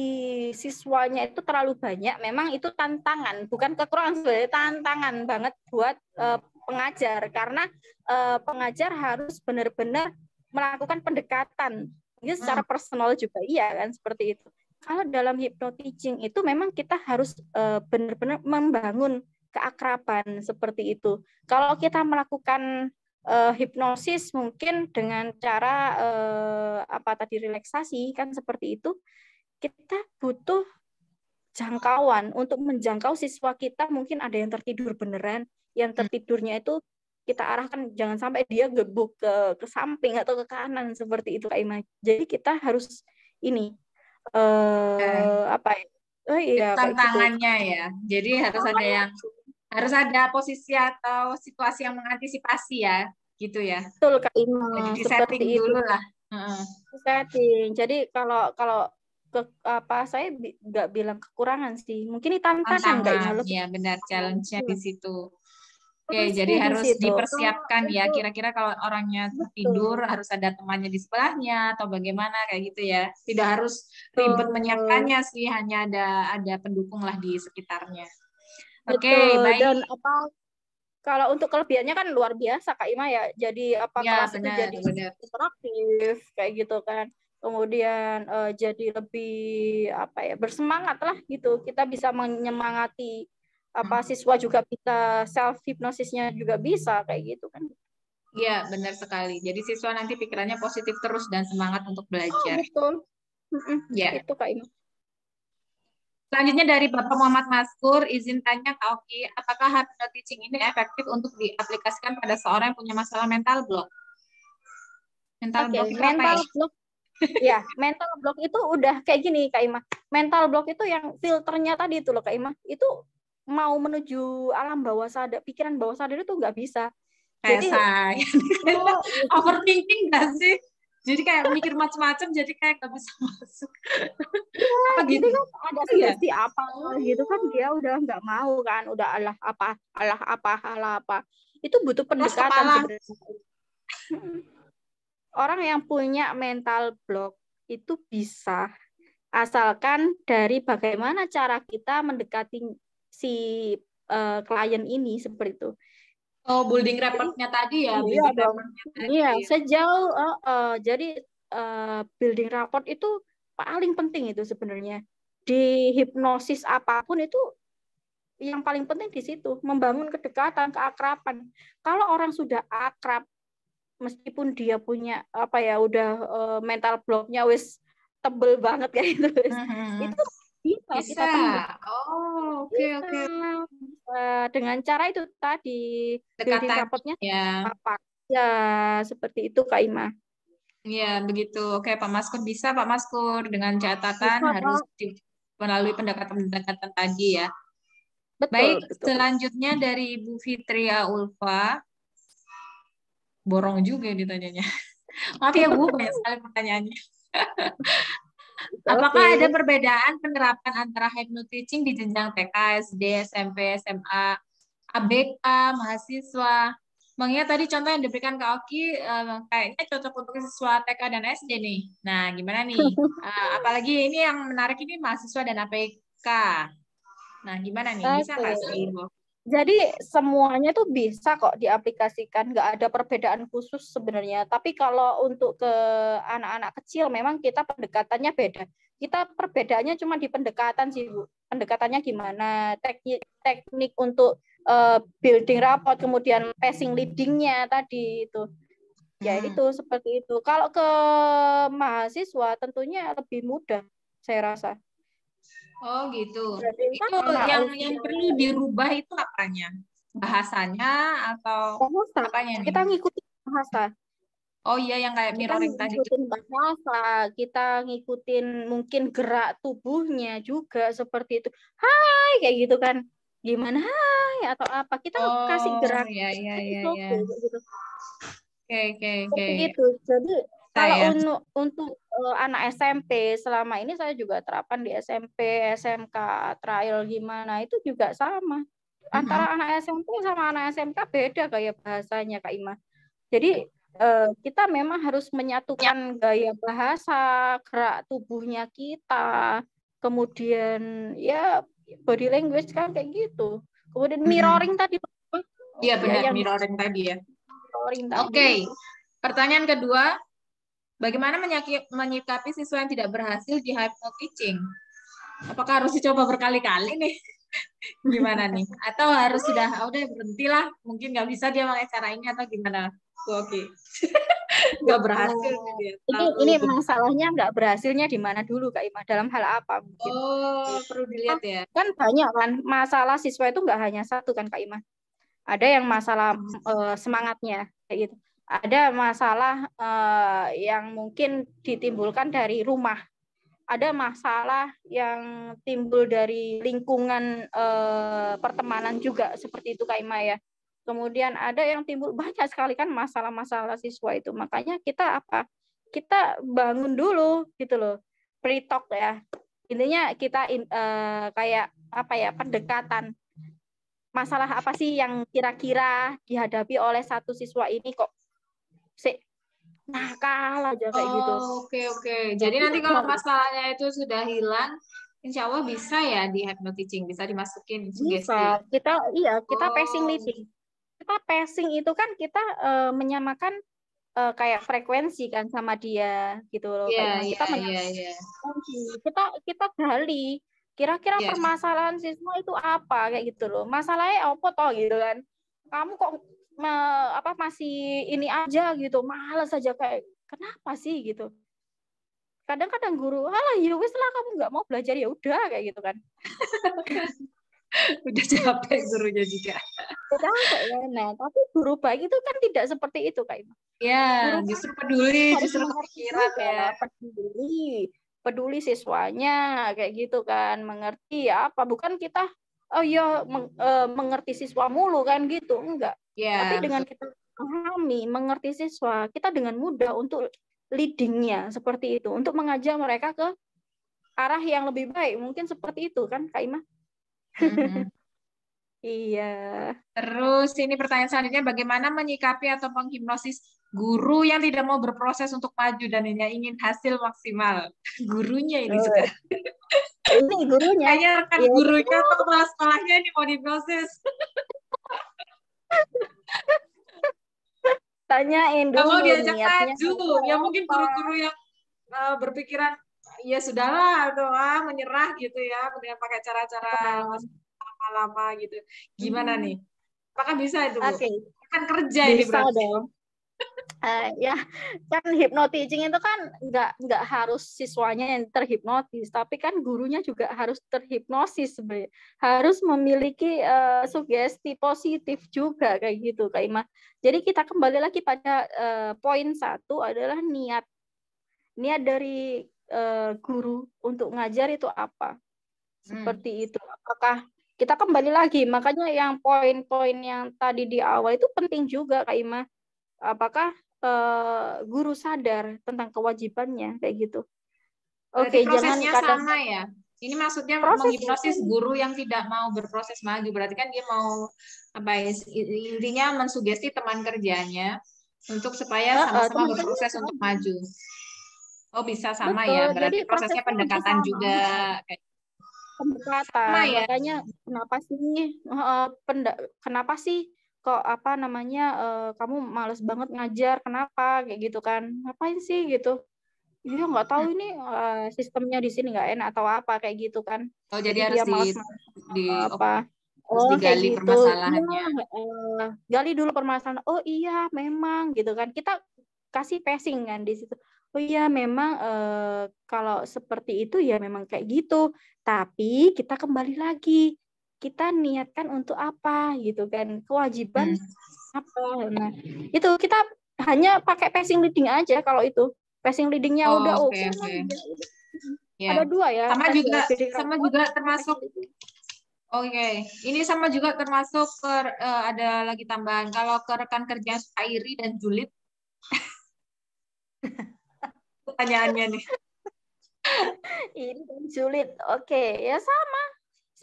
[SPEAKER 2] siswanya itu terlalu banyak, memang itu tantangan, bukan kekurangan sebenarnya tantangan banget buat uh, pengajar karena uh, pengajar harus benar-benar melakukan pendekatan ini secara hmm. personal juga iya kan seperti itu kalau dalam hypnotizing itu memang kita harus uh, benar-benar membangun keakraban seperti itu kalau kita melakukan uh, eh, hipnosis mungkin dengan cara uh, apa tadi relaksasi kan seperti itu kita butuh jangkauan untuk menjangkau siswa kita mungkin ada yang tertidur beneran yang hmm. tertidurnya itu kita arahkan jangan sampai dia gebuk ke ke samping atau ke kanan seperti itu Kak Ima. Jadi kita harus ini eh, eh apa ya?
[SPEAKER 1] Oh iya gitu. tantangannya gitu. ya. Jadi harus ada yang harus ada posisi atau situasi yang mengantisipasi ya, gitu ya. Betul Kak Ima. Jadi seperti itu. dulu lah. Uh. Setting. Jadi kalau kalau ke apa saya nggak bi bilang kekurangan sih. Mungkin ini tantangan Tantangan. Iya benar challenge-nya di hmm. situ
[SPEAKER 4] Oke, okay, jadi harus situ. dipersiapkan ya.
[SPEAKER 1] Kira-kira kalau orangnya tidur harus ada temannya di sebelahnya atau bagaimana kayak gitu ya. Tidak harus ribet Betul. menyiapkannya sih, hanya ada ada pendukung lah di sekitarnya.
[SPEAKER 2] Oke, okay, baik. Dan apa kalau untuk kelebihannya kan luar biasa Kak Ima ya. Jadi apa ya, kelas benar, itu jadi benar. interaktif kayak gitu kan. Kemudian uh, jadi lebih apa ya bersemangat lah gitu. Kita bisa menyemangati apa hmm. siswa juga bisa self hipnosisnya juga bisa kayak gitu kan
[SPEAKER 1] Iya benar sekali jadi siswa nanti pikirannya positif terus dan semangat untuk ah, belajar oh, betul ya itu kak Ima Selanjutnya dari Bapak Muhammad Maskur, izin tanya Kak Oki, apakah hypno teaching ini efektif untuk diaplikasikan pada seorang yang punya masalah mental block? Mental okay, block itu mental apa ya?
[SPEAKER 2] ya, mental block itu udah kayak gini Kak Ima. Mental block itu yang filternya tadi itu loh Kak Ima. Itu mau menuju alam bawah sadar, pikiran bawah
[SPEAKER 1] sadar itu nggak bisa. jadi, saya. oh, overthinking nggak sih? Jadi kayak mikir macam-macam, jadi kayak nggak bisa masuk. Ya, apa gitu, gitu? kan ada sugesti gitu ya? apa gitu
[SPEAKER 2] kan dia udah nggak mau kan, udah alah apa, alah apa, alah apa. Itu butuh pendekatan. Orang yang punya mental block itu bisa asalkan dari bagaimana cara kita mendekati si uh, klien ini seperti itu. Oh, building reportnya tadi ya. Iya, dong. Iya, ya. sejauh uh, uh, jadi uh, building report itu paling penting itu sebenarnya. Di hipnosis apapun itu yang paling penting di situ, membangun kedekatan, keakraban. Kalau orang sudah akrab meskipun dia punya apa ya udah uh, mental blocknya wis tebel banget kayak gitu. Mm -hmm. Itu bisa, bisa.
[SPEAKER 3] Oh, oke iya. oke. Okay.
[SPEAKER 2] Uh, eh, dengan cara itu tadi dekatan rapotnya ya. Ya, seperti itu Kak Ima.
[SPEAKER 1] Iya, begitu. Oke, Pak Maskur bisa Pak Maskur dengan catatan bisa, harus melalui pendekatan-pendekatan tadi ya. Betul, Baik, betul. selanjutnya dari Ibu Fitria Ulfa. Borong juga ditanyanya. Maaf ya Bu, banyak sekali pertanyaannya.
[SPEAKER 4] Apakah ada
[SPEAKER 1] perbedaan penerapan antara teaching di jenjang TK, SD, SMP, SMA, ABK, mahasiswa? Mengingat tadi contoh yang diberikan Kak Oki eh, kayaknya cocok untuk siswa TK dan SD nih. Nah, gimana nih? Eh, apalagi ini yang menarik ini mahasiswa dan ABK. Nah, gimana nih? Bisa kasih? info?
[SPEAKER 2] jadi semuanya itu bisa kok diaplikasikan, nggak ada perbedaan khusus sebenarnya. Tapi kalau untuk ke anak-anak kecil memang kita pendekatannya beda. Kita perbedaannya cuma di pendekatan sih, Bu. Pendekatannya gimana, teknik, teknik untuk uh, building rapport, kemudian passing leadingnya tadi itu. Ya hmm. itu seperti itu. Kalau ke mahasiswa tentunya lebih mudah saya rasa.
[SPEAKER 1] Oh gitu. Kan itu yang usia. yang perlu dirubah itu apanya? Bahasanya atau bahasa. apanya nih? Kita ngikuti bahasa. Oh iya yang kayak mirroring tadi.
[SPEAKER 2] Kita gitu. ngikutin bahasa, kita ngikutin mungkin gerak tubuhnya juga seperti itu. Hai kayak gitu kan. Gimana hai atau apa? Kita oh, kasih gerak. Iya iya iya. iya. Gitu.
[SPEAKER 1] Oke oke oke. Jadi
[SPEAKER 2] kalau ya. untuk, untuk uh, eh, anak SMP selama ini saya juga terapkan di SMP, SMK trial gimana itu juga sama. Antara -hmm. anak SMP sama anak SMK beda gaya bahasanya Kak Ima. Jadi uh, kita memang harus menyatukan ya. gaya bahasa, gerak tubuhnya kita, kemudian ya body language kan kayak gitu. Kemudian mirroring tadi. Iya ya, benar ya, mirroring
[SPEAKER 1] tadi ya. Oke. Okay. Pertanyaan kedua, Bagaimana menyikapi siswa yang tidak berhasil di hypno teaching? Apakah harus dicoba berkali-kali nih? gimana nih? Atau harus sudah oh, udah berhentilah? Mungkin nggak bisa dia pakai cara ini atau gimana? Oke. nggak berhasil. Oh,
[SPEAKER 2] ini ini emang masalahnya nggak berhasilnya di mana dulu Kak Ima? Dalam hal apa? Mungkin. Oh perlu dilihat kan ya. Kan, banyak kan masalah siswa itu nggak hanya satu kan Kak Ima. Ada yang masalah uh, semangatnya kayak gitu ada masalah eh, yang mungkin ditimbulkan dari rumah, ada masalah yang timbul dari lingkungan eh, pertemanan juga seperti itu Kak Ima ya. Kemudian ada yang timbul banyak sekali kan masalah-masalah siswa itu. Makanya kita apa? Kita bangun dulu gitu loh. Pre-talk ya. Intinya kita in, eh, kayak apa ya pendekatan masalah apa sih yang kira-kira dihadapi oleh satu siswa ini kok sih nakal aja kayak gitu. oh, gitu. Oke okay,
[SPEAKER 1] oke. Okay. Jadi, nanti kalau iya. masalahnya itu sudah hilang, insya Allah bisa ya di hypnotizing, bisa dimasukin Bisa.
[SPEAKER 2] Kita iya kita oh. passing meeting. Kita passing itu kan kita uh, menyamakan uh, kayak frekuensi kan sama dia gitu loh. Yeah, kayak yeah, kita yeah, iya, iya, yeah. kita kita gali kira-kira yeah. permasalahan siswa itu apa kayak gitu loh. Masalahnya apa toh gitu kan. Kamu kok ma apa masih ini aja gitu, malas aja kayak kenapa sih gitu. Kadang-kadang guru, "Alah, ya wis lah kamu nggak mau belajar ya udah" kayak gitu kan. udah
[SPEAKER 1] capek gurunya juga.
[SPEAKER 2] Capek ya. nah, tapi guru baik itu kan tidak seperti itu kak Ima.
[SPEAKER 1] Ya, guru kan justru peduli, justru kepikiran ya.
[SPEAKER 2] Peduli, peduli siswanya kayak gitu kan, mengerti ya apa bukan kita oh iya meng, uh, mengerti siswa mulu kan gitu enggak yeah. tapi dengan kita memahami mengerti siswa kita dengan mudah untuk leadingnya seperti itu untuk mengajak mereka ke arah yang lebih baik mungkin seperti itu
[SPEAKER 1] kan Kak Ima mm-hmm. iya terus ini pertanyaan selanjutnya bagaimana menyikapi atau menghipnosis guru yang tidak mau berproses untuk maju dan hanya ingin hasil maksimal. Gurunya ini oh. Eh, sudah. Ini gurunya. Kayaknya rekan ya, gurunya kan atau kepala sekolahnya ini mau diproses.
[SPEAKER 2] Tanyain dulu. Kalau diajak maju, ya mungkin guru-guru
[SPEAKER 1] yang uh, berpikiran ya sudahlah atau ah menyerah gitu ya dengan pakai cara-cara lama-lama gitu. Gimana hmm. nih? Apakah bisa itu? Oke. Okay. Akan
[SPEAKER 2] kerja bisa ini berarti.
[SPEAKER 3] dong
[SPEAKER 1] uh, ya
[SPEAKER 2] kan hipnotizing itu kan nggak nggak harus siswanya yang terhipnotis tapi kan gurunya juga harus terhipnosis sebenarnya harus memiliki uh, sugesti positif juga kayak gitu kak Ima jadi kita kembali lagi pada uh, poin satu adalah niat niat dari uh, guru untuk ngajar itu apa seperti hmm. itu apakah kita kembali lagi makanya yang poin-poin yang tadi di awal itu penting juga kak Ima apakah uh, guru sadar tentang kewajibannya kayak gitu
[SPEAKER 1] oke okay, jangan kadang sama ya ini maksudnya proses menghipnosis guru yang tidak mau berproses maju berarti kan dia mau apa ya intinya mensugesti teman kerjanya untuk supaya sama-sama uh, uh, berproses untuk maju. Oh bisa sama ya? Betul. ya berarti Jadi, prosesnya pendekatan sama. juga
[SPEAKER 2] pendekatan. Sama ya. Makanya kenapa sih uh, penda, kenapa sih kok apa namanya uh, kamu males banget ngajar kenapa kayak gitu kan ngapain sih gitu dia nggak tahu ini uh, sistemnya di sini nggak enak atau apa kayak gitu kan oh jadi, jadi harus dia males di,
[SPEAKER 1] di apa oh, digali kayak gitu. permasalahannya
[SPEAKER 2] ya, uh, gali dulu permasalahan oh iya memang gitu kan kita kasih passing kan di situ oh iya memang uh, kalau seperti itu ya memang kayak gitu tapi kita kembali lagi kita niatkan untuk apa gitu kan kewajiban hmm. apa nah itu kita hanya pakai passing leading aja kalau itu passing
[SPEAKER 1] leadingnya oh, udah oke okay, okay. okay. yeah. ada dua ya sama juga ya, sama juga termasuk Oke, okay. ini sama juga termasuk ke uh, eh, ada lagi tambahan kalau ke rekan kerja Airi dan julit Pertanyaannya nih. ini dan julit Oke, okay. ya sama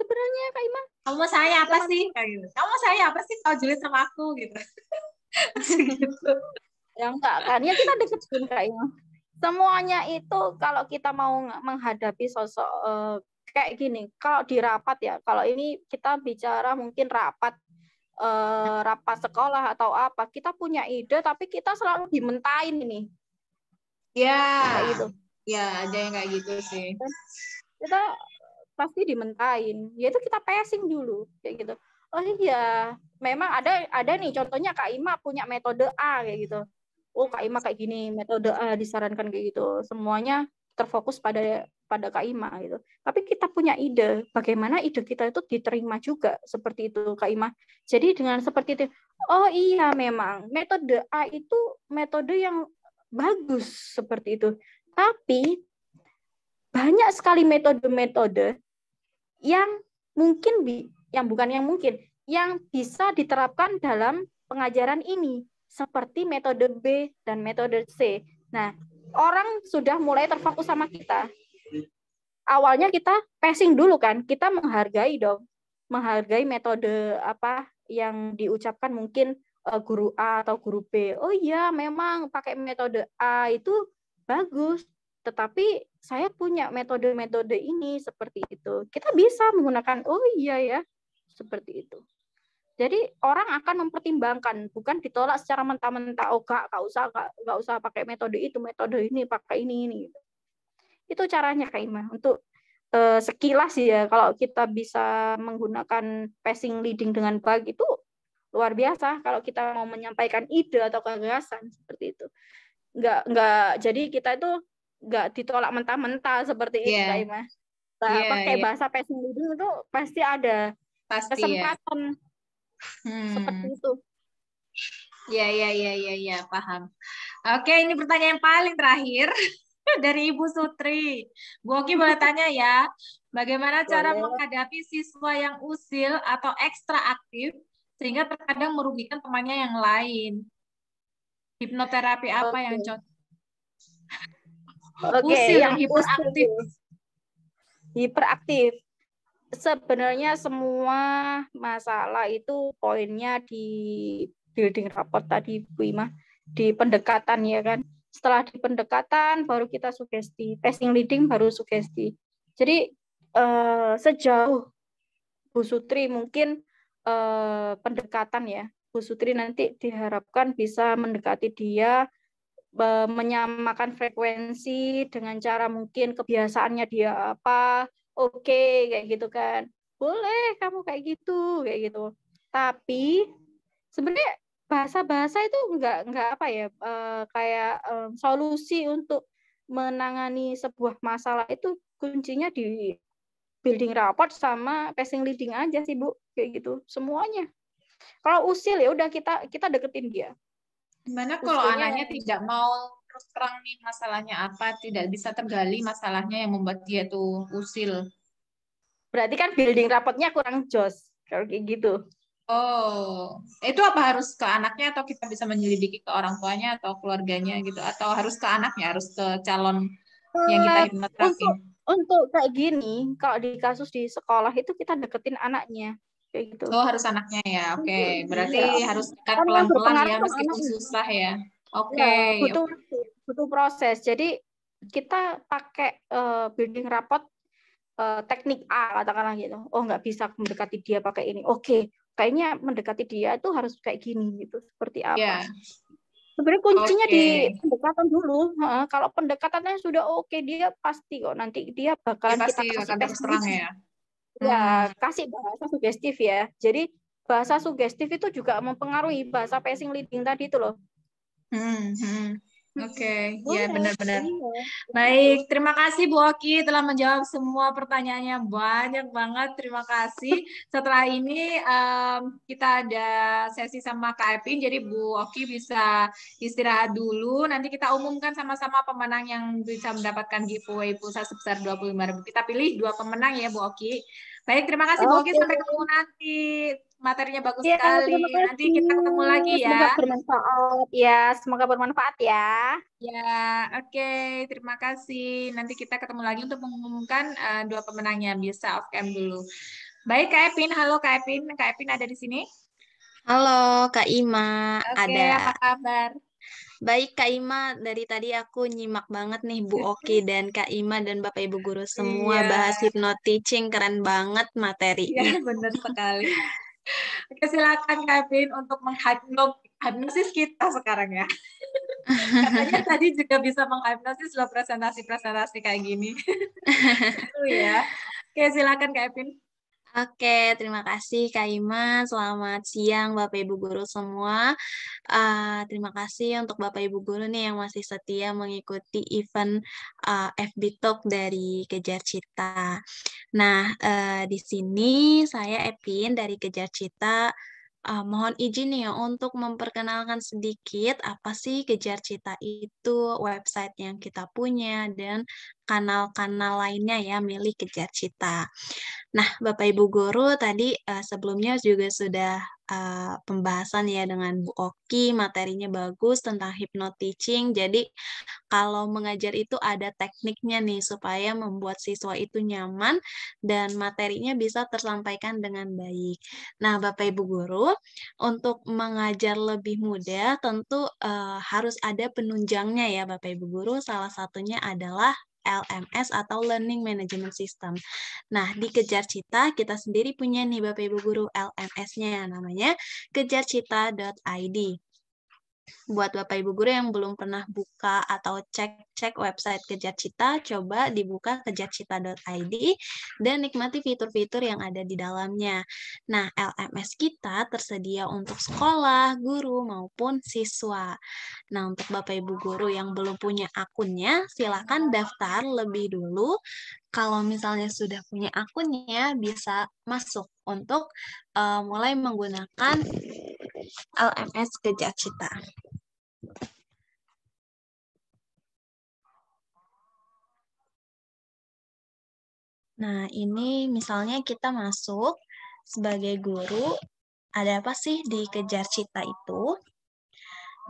[SPEAKER 1] sebenarnya Kak Ima? Kamu mau saya apa sih? Kayak gitu. Kamu mau saya apa sih kalau julid sama aku gitu. gitu. Ya enggak kan, ya kita deketin Kak Ima.
[SPEAKER 2] Semuanya itu kalau kita mau menghadapi sosok uh, kayak gini, kalau di rapat ya, kalau ini kita bicara mungkin rapat uh, rapat sekolah atau apa, kita punya ide tapi kita selalu dimentain ini. Ya, yeah. gitu.
[SPEAKER 1] Ya, ada yang kayak gitu sih.
[SPEAKER 2] Kita pasti dimentain yaitu kita passing dulu kayak gitu oh iya memang ada ada nih contohnya Kak Ima punya metode A kayak gitu oh Kak Ima kayak gini metode A disarankan kayak gitu semuanya terfokus pada pada Kak Ima gitu tapi kita punya ide bagaimana ide kita itu diterima juga seperti itu Kak Ima jadi dengan seperti itu oh iya memang metode A itu metode yang bagus seperti itu tapi banyak sekali metode-metode yang mungkin bi, yang bukan yang mungkin yang bisa diterapkan dalam pengajaran ini seperti metode B dan metode C. Nah, orang sudah mulai terfokus sama kita. Awalnya kita passing dulu kan, kita menghargai dong, menghargai metode apa yang diucapkan mungkin eh, guru A atau guru B. Oh iya, memang pakai metode A itu bagus, tetapi saya punya metode-metode ini seperti itu. Kita bisa menggunakan, oh iya ya, seperti itu. Jadi orang akan mempertimbangkan, bukan ditolak secara mentah-mentah. Oh kak, gak usah, gak, gak usah pakai metode itu, metode ini, pakai ini ini. Gitu. Itu caranya Kak Ima untuk eh, sekilas ya kalau kita bisa menggunakan passing leading dengan baik itu luar biasa kalau kita mau menyampaikan ide atau gagasan seperti itu nggak nggak jadi kita itu nggak ditolak mentah-mentah seperti yeah. itu iya. Ima. Nah, yeah, pakai yeah. bahasa itu
[SPEAKER 1] pasti ada pasti, iya. kesempatan yeah. hmm. seperti itu. Ya, ya, ya, ya, ya, paham. Oke, ini pertanyaan paling terakhir dari Ibu Sutri. Bu Oki boleh tanya ya, bagaimana cara menghadapi siswa yang usil atau ekstra aktif sehingga terkadang merugikan temannya yang lain? Hipnoterapi apa Oke. yang cocok?
[SPEAKER 2] Oke, okay, yang, hiperaktif. Hiperaktif. Sebenarnya semua masalah itu poinnya di building rapport tadi Bu Ima di pendekatan ya kan. Setelah di pendekatan baru kita sugesti, testing leading baru sugesti. Jadi eh, sejauh Bu Sutri mungkin eh, pendekatan ya. Bu Sutri nanti diharapkan bisa mendekati dia menyamakan frekuensi dengan cara mungkin kebiasaannya dia apa oke okay, kayak gitu kan boleh kamu kayak gitu kayak gitu tapi sebenarnya bahasa-bahasa itu nggak nggak apa ya eh, kayak e, solusi untuk menangani sebuah masalah itu kuncinya di building rapport sama passing leading aja sih bu kayak gitu semuanya kalau usil ya udah kita
[SPEAKER 1] kita deketin dia Gimana kalau anaknya tidak mau terus terang nih masalahnya apa, tidak bisa tergali masalahnya yang membuat dia tuh usil? Berarti
[SPEAKER 2] kan building rapotnya kurang jos, kalau kayak gitu.
[SPEAKER 1] Oh, itu apa harus ke anaknya atau kita bisa menyelidiki ke orang tuanya atau keluarganya gitu? Atau harus ke anaknya, harus ke calon yang kita hipnoterapi? Eh, untuk,
[SPEAKER 2] untuk kayak gini, kalau di kasus di sekolah itu kita deketin anaknya kayak gitu. Oh harus anaknya ya, oke. Okay. Iya. Berarti ya. harus dekat pelan-pelan ya meskipun anak. susah
[SPEAKER 1] ya. Oke. Okay. Ya, butuh
[SPEAKER 2] butuh proses. Jadi kita pakai uh, building rapport uh, eh, teknik A katakanlah gitu. Oh nggak bisa mendekati dia pakai ini. Oke, okay. kayaknya mendekati dia itu harus kayak gini gitu. Seperti apa? Yeah. Sebenarnya kuncinya okay. di pendekatan dulu. Ha, kalau pendekatannya sudah oke okay, dia pasti kok nanti dia bakalan ya, kita kasih akan terang ya ya hmm. kasih bahasa sugestif ya. Jadi bahasa sugestif itu juga mempengaruhi bahasa passing leading tadi itu loh.
[SPEAKER 1] Hmm, hmm. Oke, okay. Hmm, ya benar-benar. Iya. Baik, terima kasih Bu Oki telah menjawab semua pertanyaannya banyak banget. Terima kasih. Setelah ini um, kita ada sesi sama Kak jadi Bu Oki bisa istirahat dulu. Nanti kita umumkan sama-sama pemenang yang bisa mendapatkan giveaway pulsa sebesar dua puluh lima ribu Kita pilih dua pemenang ya Bu Oki. Baik, terima kasih okay. Bogis sampai ketemu nanti. Materinya bagus ya, sekali. Nanti kita ketemu lagi ya. Semoga bermanfaat
[SPEAKER 2] ya. Semoga bermanfaat ya. Ya,
[SPEAKER 1] oke. Okay. Terima kasih. Nanti kita ketemu lagi untuk mengumumkan uh, dua pemenangnya. Bisa off cam dulu.
[SPEAKER 4] Baik, Kak Epin. Halo Kak Epin. Kak Epin ada di sini? Halo Kak Ima. okay, ada. apa kabar? Baik Kak Ima, dari tadi aku nyimak banget nih Bu Oki dan Kak Ima dan Bapak Ibu guru semua iya. bahas hipnoteaching teaching keren banget materi Iya, benar sekali. Oke, silakan kak Kevin untuk
[SPEAKER 1] menghipnosis kita sekarang ya. Katanya tadi juga bisa menghipnosis loh presentasi-presentasi kayak gini. Itu ya. Oke, silakan kak Kevin.
[SPEAKER 4] Oke, terima kasih Kak Ima. Selamat siang Bapak Ibu guru semua. Uh, terima kasih untuk Bapak Ibu guru nih yang masih setia mengikuti event uh, eh, FB Talk dari Kejar Cita. Nah, uh, di sini saya Epin dari Kejar Cita Uh, mohon izin ya untuk memperkenalkan sedikit apa sih Kejar Cita itu, website yang kita punya, dan kanal-kanal lainnya ya milik Kejar Cita. Nah, Bapak Ibu Guru tadi uh, sebelumnya juga sudah Eh, pembahasan ya dengan Bu Oki, materinya bagus tentang hypno Jadi kalau mengajar itu ada tekniknya nih supaya membuat siswa itu nyaman dan materinya bisa tersampaikan dengan baik. Nah, Bapak Ibu guru, untuk mengajar lebih mudah tentu uh, harus ada penunjangnya ya Bapak Ibu guru. Salah satunya adalah LMS atau Learning Management System. Nah, di Kejar Cita kita sendiri punya nih Bapak Ibu Guru LMS-nya ya namanya kejarcita.id buat Bapak Ibu guru yang belum pernah buka atau cek-cek website Kejar Cita, coba dibuka kejarcita.id dan nikmati fitur-fitur yang ada di dalamnya. Nah, LMS kita tersedia untuk sekolah, guru maupun siswa. Nah, untuk Bapak Ibu guru yang belum punya akunnya, silakan daftar lebih dulu kalau misalnya sudah punya akunnya bisa masuk untuk uh, mulai menggunakan LMS cita. Nah, ini misalnya kita masuk sebagai guru, ada apa sih di kejar cita itu?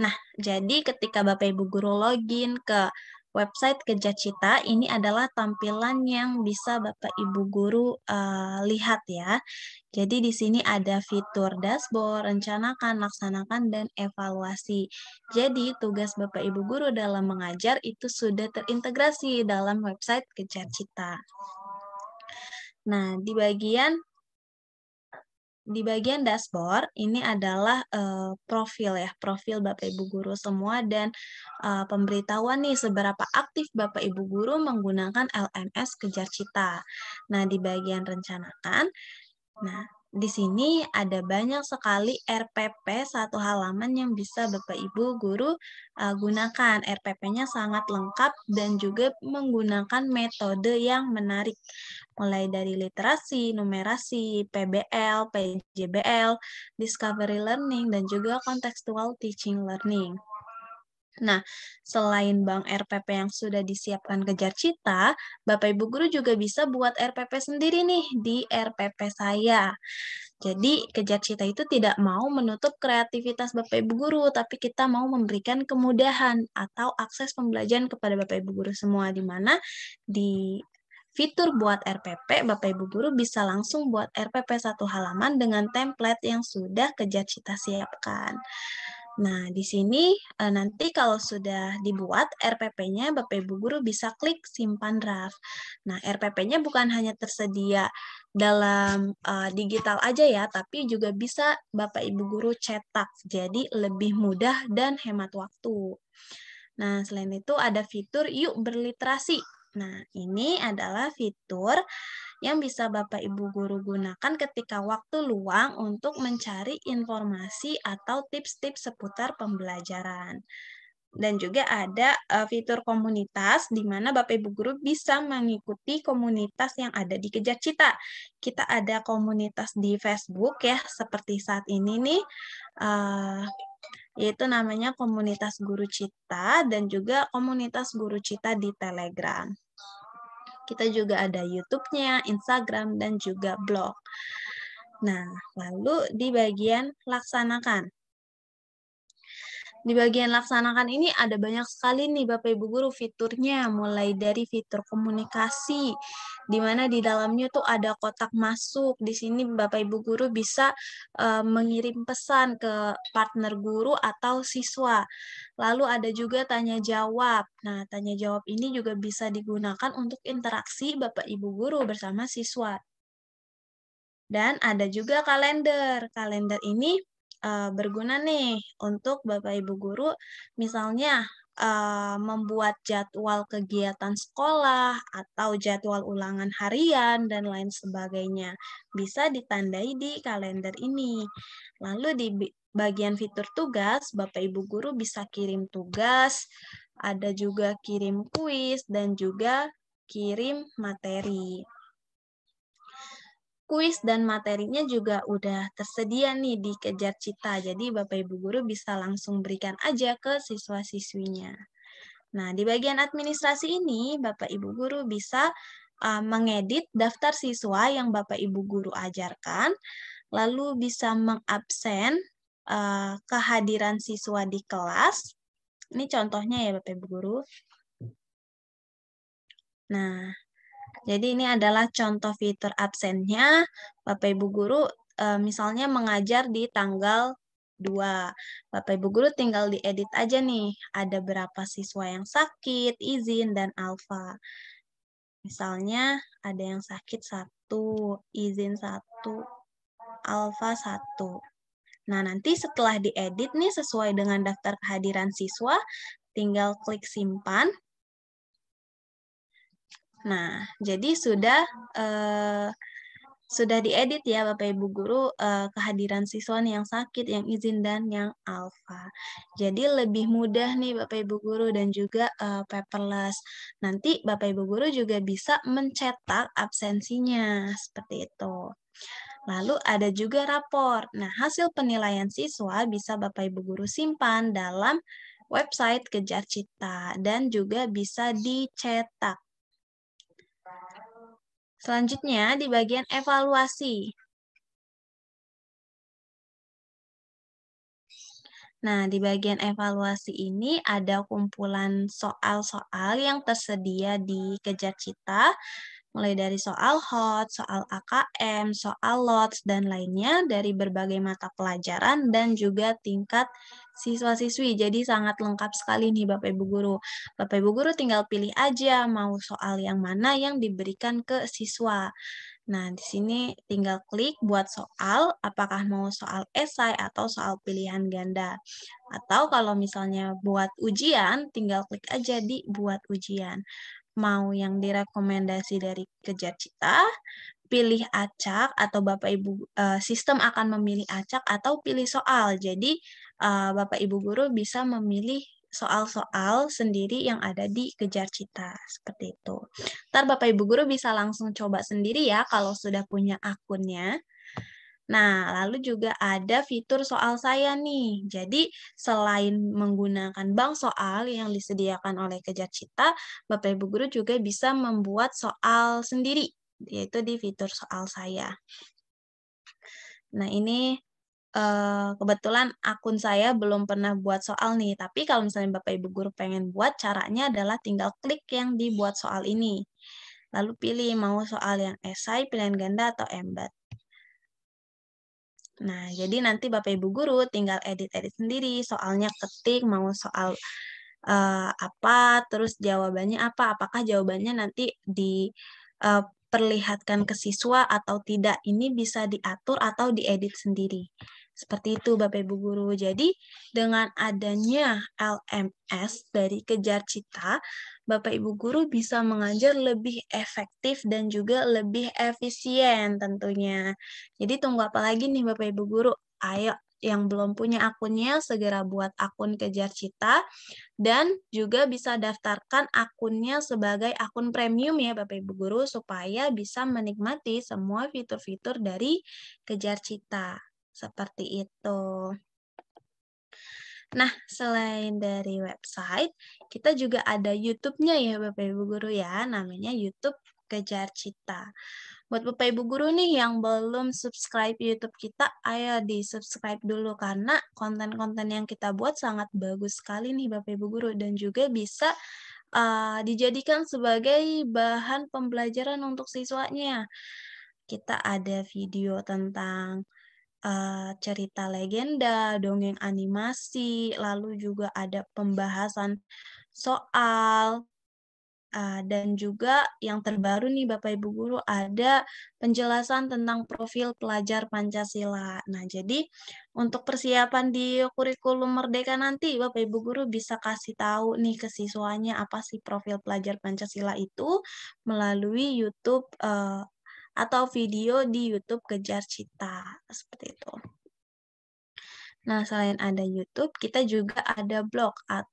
[SPEAKER 4] Nah, jadi ketika Bapak Ibu guru login ke website cita ini adalah tampilan yang bisa Bapak Ibu guru uh, lihat ya. Jadi di sini ada fitur dashboard, rencanakan, laksanakan dan evaluasi. Jadi tugas Bapak Ibu guru dalam mengajar itu sudah terintegrasi dalam website cita. Nah, di bagian di bagian dashboard ini adalah uh, profil ya, profil Bapak Ibu guru semua dan uh, pemberitahuan nih seberapa aktif Bapak Ibu guru menggunakan LMS Kejar Cita. Nah, di bagian rencanakan Nah, di sini ada banyak sekali RPP satu halaman yang bisa Bapak Ibu guru eh, gunakan. RPP-nya sangat lengkap dan juga menggunakan metode yang menarik. Mulai dari literasi, numerasi, PBL, PJBL, discovery learning, dan juga contextual teaching learning. Nah, selain bank RPP yang sudah disiapkan kejar cita, Bapak Ibu guru juga bisa buat RPP sendiri nih di RPP saya. Jadi, kejar cita itu tidak mau menutup kreativitas Bapak Ibu guru, tapi kita mau memberikan kemudahan atau akses pembelajaran kepada Bapak Ibu guru semua di mana di Fitur buat RPP, Bapak Ibu guru bisa langsung buat RPP satu halaman dengan template yang sudah kejar cita siapkan. Nah, di sini eh, nanti kalau sudah dibuat RPP-nya, Bapak Ibu Guru bisa klik simpan draft. Nah, RPP-nya bukan hanya tersedia dalam uh, digital aja ya, tapi juga bisa Bapak Ibu Guru cetak, jadi lebih mudah dan hemat waktu. Nah, selain itu ada fitur yuk berliterasi. Nah, ini adalah fitur yang bisa Bapak Ibu guru gunakan ketika waktu luang untuk mencari informasi atau tips-tips seputar pembelajaran. Dan juga ada eh, fitur komunitas di mana Bapak Ibu guru bisa mengikuti komunitas yang ada di Cita. Kita ada komunitas di Facebook ya, seperti saat ini nih. Eh, yaitu namanya komunitas guru cita dan juga komunitas guru cita di Telegram. Kita juga ada YouTube-nya, Instagram, dan juga blog. Nah, lalu di bagian laksanakan. Di bagian laksanakan ini ada banyak sekali nih Bapak Ibu guru fiturnya mulai dari fitur komunikasi di mana di dalamnya tuh ada kotak masuk. Di sini Bapak Ibu guru bisa uh, mengirim pesan ke partner guru atau siswa. Lalu ada juga tanya jawab. Nah, tanya jawab ini juga bisa digunakan untuk interaksi Bapak Ibu guru bersama siswa. Dan ada juga kalender. Kalender ini Eh, berguna nih untuk Bapak Ibu guru misalnya uh, membuat jadwal kegiatan sekolah atau jadwal ulangan harian dan lain sebagainya bisa ditandai di kalender ini. Lalu di bagian fitur tugas Bapak Ibu guru bisa kirim tugas, ada juga kirim kuis dan juga kirim materi kuis dan materinya juga udah tersedia nih di Kejar Cita. Jadi Bapak Ibu guru bisa langsung berikan aja ke siswa-siswinya. Nah, di bagian administrasi ini Bapak Ibu guru bisa uh, mengedit daftar siswa yang Bapak Ibu guru ajarkan, lalu bisa mengabsen uh, kehadiran siswa di kelas. Ini contohnya ya Bapak Ibu guru. Nah, jadi ini adalah contoh fitur absennya. Bapak Ibu guru eh, misalnya mengajar di tanggal 2. Bapak Ibu guru tinggal diedit aja nih, ada berapa siswa yang sakit, izin dan alfa. Misalnya ada yang sakit satu, izin satu, alfa satu. Nah, nanti setelah diedit nih sesuai dengan daftar kehadiran siswa, tinggal klik simpan. Nah, jadi sudah eh, sudah diedit ya Bapak Ibu guru eh, kehadiran siswa nih yang sakit, yang izin dan yang alfa. Jadi lebih mudah nih Bapak Ibu guru dan juga eh, paperless. Nanti Bapak Ibu guru juga bisa mencetak absensinya seperti itu. Lalu ada juga rapor. Nah, hasil penilaian siswa bisa Bapak Ibu guru simpan dalam website Kejar Cita dan juga bisa dicetak. Selanjutnya, di bagian evaluasi. Nah, di bagian evaluasi ini ada kumpulan soal-soal yang tersedia di Kejar Cita mulai dari soal HOT, soal AKM, soal LOTS, dan lainnya dari berbagai mata pelajaran dan juga tingkat siswa-siswi. Jadi sangat lengkap sekali nih Bapak Ibu Guru. Bapak Ibu Guru tinggal pilih aja mau soal yang mana yang diberikan ke siswa. Nah, di sini tinggal klik buat soal, apakah mau soal esai atau soal pilihan ganda. Atau kalau misalnya buat ujian, tinggal klik aja di buat ujian mau yang direkomendasi dari kejar cita, pilih acak atau Bapak Ibu uh, sistem akan memilih acak atau pilih soal. Jadi uh, Bapak Ibu guru bisa memilih soal-soal sendiri yang ada di kejar cita seperti itu. Ntar Bapak Ibu guru bisa langsung coba sendiri ya kalau sudah punya akunnya. Nah, lalu juga ada fitur soal saya nih. Jadi, selain menggunakan bank soal yang disediakan oleh Kejar Cita, Bapak Ibu guru juga bisa membuat soal sendiri, yaitu di fitur soal saya. Nah, ini eh, kebetulan akun saya belum pernah buat soal nih, tapi kalau misalnya Bapak Ibu guru pengen buat, caranya adalah tinggal klik yang dibuat soal ini. Lalu pilih mau soal yang esai, pilihan ganda, atau embed. Nah, jadi nanti Bapak Ibu guru tinggal edit-edit sendiri soalnya ketik mau soal uh, apa, terus jawabannya apa, apakah jawabannya nanti diperlihatkan eh, uh, ke siswa atau tidak. Ini bisa diatur atau diedit sendiri. Seperti itu Bapak Ibu guru. Jadi dengan adanya LMS dari Kejar Cita, Bapak Ibu guru bisa mengajar lebih efektif dan juga lebih efisien tentunya. Jadi tunggu apa lagi nih Bapak Ibu guru? Ayo yang belum punya akunnya segera buat akun Kejar Cita dan juga bisa daftarkan akunnya sebagai akun premium ya Bapak Ibu guru supaya bisa menikmati semua fitur-fitur dari Kejar Cita. Seperti itu. Nah, selain dari website, kita juga ada YouTube-nya ya Bapak Ibu Guru ya, namanya YouTube Kejar Cita. Buat Bapak Ibu Guru nih yang belum subscribe YouTube kita, ayo di-subscribe dulu karena konten-konten yang kita buat sangat bagus sekali nih Bapak Ibu Guru dan juga bisa uh, dijadikan sebagai bahan pembelajaran untuk siswanya. Kita ada video tentang uh, cerita legenda, dongeng animasi, lalu juga ada pembahasan soal uh, dan juga yang terbaru nih Bapak Ibu guru ada penjelasan tentang profil pelajar Pancasila. Nah, jadi untuk persiapan di kurikulum merdeka nanti Bapak Ibu guru bisa kasih tahu nih ke siswanya apa sih profil pelajar Pancasila itu melalui YouTube uh, atau video di YouTube Kejar Cita seperti itu. Nah, selain ada YouTube, kita juga ada blog at,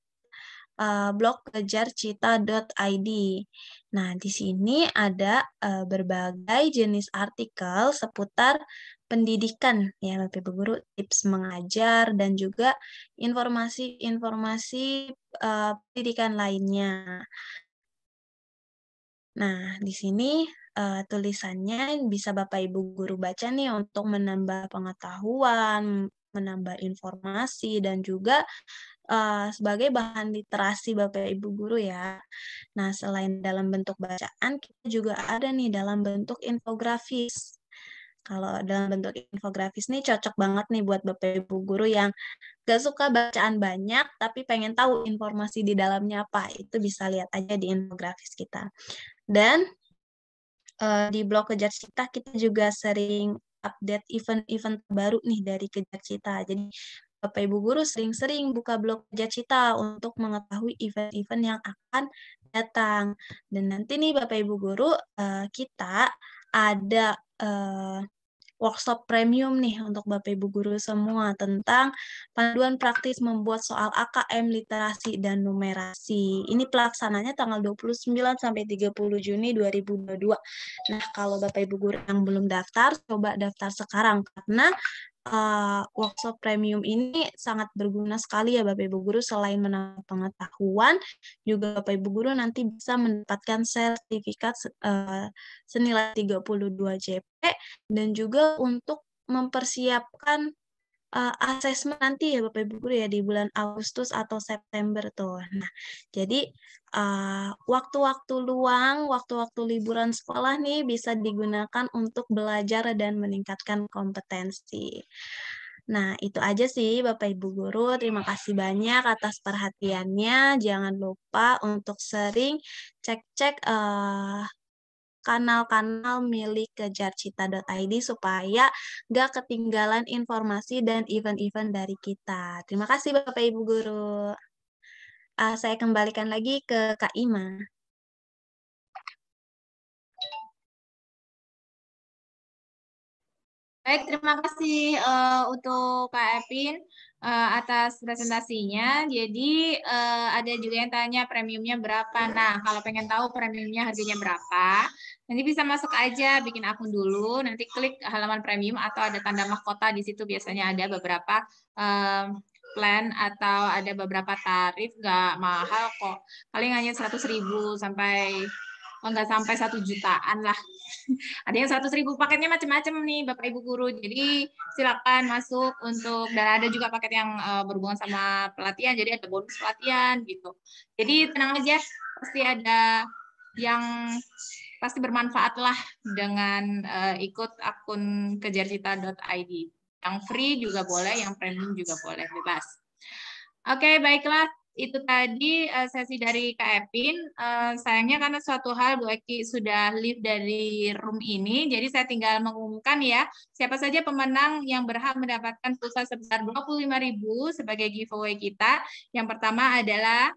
[SPEAKER 4] uh, blog kejarcita.id. Nah, di sini ada eh, berbagai jenis artikel seputar pendidikan ya Bapak Ibu Guru, tips mengajar dan juga informasi-informasi eh, pendidikan lainnya. Nah, di sini uh, tulisannya bisa Bapak Ibu guru baca nih untuk menambah pengetahuan, menambah informasi dan juga uh, sebagai bahan literasi Bapak Ibu guru ya. Nah, selain dalam bentuk bacaan, kita juga ada nih dalam bentuk infografis. Kalau dalam bentuk infografis nih cocok banget nih buat Bapak Ibu guru yang gak suka bacaan banyak tapi pengen tahu informasi di dalamnya apa. Itu bisa lihat aja di infografis kita. Dan uh, di blog Kejar Cita kita juga sering update event-event baru nih dari Kejar Cita. Jadi Bapak Ibu guru sering-sering buka blog Kejar Cita untuk mengetahui event-event yang akan datang. Dan nanti nih Bapak Ibu guru uh, kita ada uh, workshop premium nih untuk Bapak Ibu guru semua tentang panduan praktis membuat soal AKM literasi dan numerasi. Ini pelaksananya tanggal 29 sampai 30 Juni 2022. Nah, kalau Bapak Ibu guru yang belum daftar, coba daftar sekarang karena uh, workshop premium ini sangat berguna sekali ya Bapak Ibu Guru selain menambah pengetahuan juga Bapak Ibu Guru nanti bisa mendapatkan sertifikat uh, senilai 32 JP dan juga untuk mempersiapkan uh, asesmen nanti ya Bapak Ibu Guru ya di bulan Agustus atau September tuh. Nah, jadi eh, waktu-waktu uh, luang, waktu-waktu liburan sekolah nih bisa digunakan untuk belajar dan meningkatkan kompetensi. Nah, itu aja sih Bapak Ibu Guru. Terima kasih banyak atas perhatiannya. Jangan lupa untuk sering cek-cek uh, kanal-kanal milik kejarcita.id supaya nggak ketinggalan informasi dan event-event dari kita. Terima kasih Bapak Ibu Guru. Uh, saya kembalikan lagi ke Kak Ima.
[SPEAKER 1] Baik, terima kasih uh, untuk Kak Epin uh, atas presentasinya. Jadi uh, ada juga yang tanya premiumnya berapa. Nah, kalau pengen tahu premiumnya harganya berapa, nanti bisa masuk aja bikin akun dulu, nanti klik halaman premium atau ada tanda mahkota di situ biasanya ada beberapa uh, plan atau ada beberapa tarif nggak mahal kok. Paling hanya ribu sampai Oh, nggak sampai satu jutaan lah. Ada yang seratus ribu paketnya macam-macam nih Bapak Ibu guru. Jadi silakan masuk untuk dan ada juga paket yang uh, berhubungan sama pelatihan. Jadi ada bonus pelatihan gitu. Jadi tenang aja pasti ada yang pasti bermanfaat lah dengan uh, ikut akun kejarcita.id. Yang free juga boleh, yang premium juga boleh, bebas. Oke, okay, baiklah itu tadi eh, sesi dari Kak Epin. Eh, sayangnya karena suatu hal Bu Eki sudah leave dari room ini, jadi saya tinggal mengumumkan ya siapa saja pemenang yang berhak mendapatkan pulsa sebesar 25.000 sebagai giveaway kita. Yang pertama adalah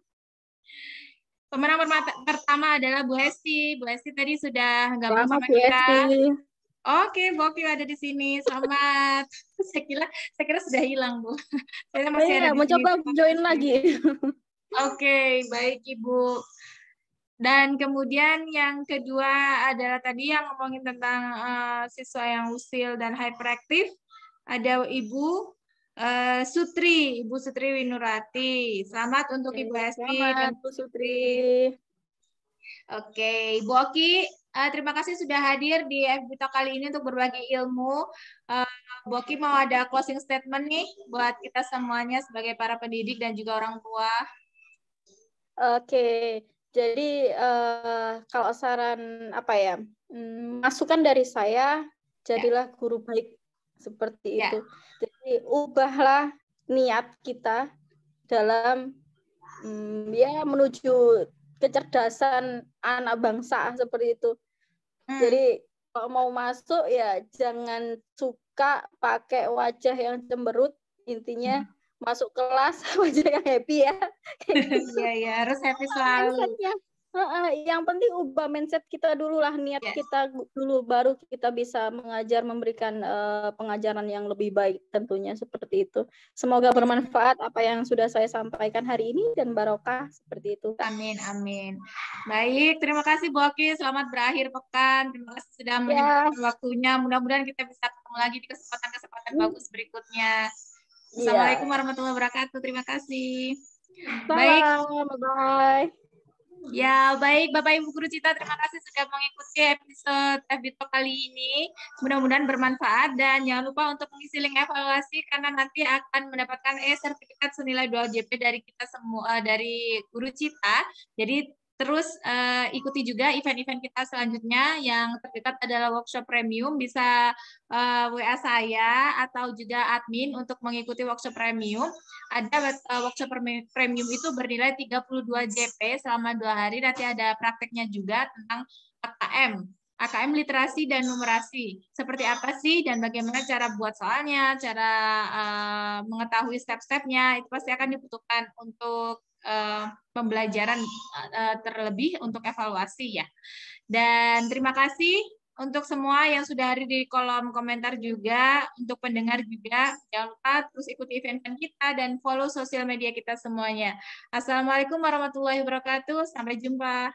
[SPEAKER 1] pemenang pertama adalah Bu Hesti. Bu Hesti tadi sudah gabung sama kita. Hesti. Oke, Boki ada di sini. Selamat. saya kira saya kira sudah hilang, Bu. Saya masih ya, ada. mau coba join lagi. Oke, baik Ibu. Dan kemudian yang kedua adalah tadi yang ngomongin tentang uh, siswa yang usil dan hyperaktif. Ada Ibu uh, Sutri, Ibu Sutri Winurati. Selamat untuk Ibu Esti dan Bu Sutri. Oke, Ibu Oki, Uh, terima kasih sudah hadir di FB kali ini untuk berbagi ilmu. Uh, Boki mau ada closing statement nih buat kita semuanya sebagai para pendidik dan juga orang tua.
[SPEAKER 2] Oke, okay. jadi uh, kalau saran apa ya, hmm, masukan dari saya, jadilah yeah.
[SPEAKER 3] guru baik seperti yeah. itu. Jadi
[SPEAKER 2] ubahlah niat kita dalam um, ya menuju kecerdasan anak bangsa seperti itu. Hmm. Jadi kalau mau masuk ya jangan suka pakai wajah yang cemberut. Intinya hmm. masuk kelas wajah yang happy ya. Iya ya, harus happy selalu yang penting ubah mindset kita dulu lah niat yes. kita dulu baru kita bisa mengajar memberikan uh, pengajaran yang lebih baik tentunya seperti itu. Semoga bermanfaat apa yang sudah saya sampaikan hari ini dan barokah seperti itu. Amin amin.
[SPEAKER 1] Baik, terima kasih Bu selamat berakhir pekan. Terima kasih sudah menyempatkan waktunya. Mudah-mudahan kita bisa ketemu lagi di kesempatan-kesempatan hmm. bagus berikutnya. Iya. Assalamualaikum yeah. warahmatullahi wabarakatuh. Terima kasih. Bye. Baik. Bye. Ya, baik Bapak Ibu Guru Cita, terima kasih sudah mengikuti episode Talk kali ini. Mudah-mudahan bermanfaat dan jangan lupa untuk mengisi link evaluasi karena nanti akan mendapatkan e sertifikat senilai 2 JP dari kita semua dari Guru Cita. Jadi Terus uh, ikuti juga event-event kita selanjutnya yang terdekat adalah workshop premium bisa uh, eh, WA saya atau juga admin untuk mengikuti workshop premium. Ada uh, workshop premium itu bernilai 32 JP selama dua hari. Nanti ada prakteknya juga tentang KKM AKM literasi dan numerasi. Seperti apa sih dan bagaimana cara buat soalnya, cara uh, mengetahui step-stepnya, itu pasti akan dibutuhkan untuk uh, pembelajaran uh, terlebih untuk evaluasi ya. Dan terima kasih untuk semua yang sudah hari di kolom komentar juga, untuk pendengar juga, jangan lupa terus ikuti event-event kita dan follow sosial media kita semuanya. Assalamualaikum warahmatullahi wabarakatuh, sampai jumpa.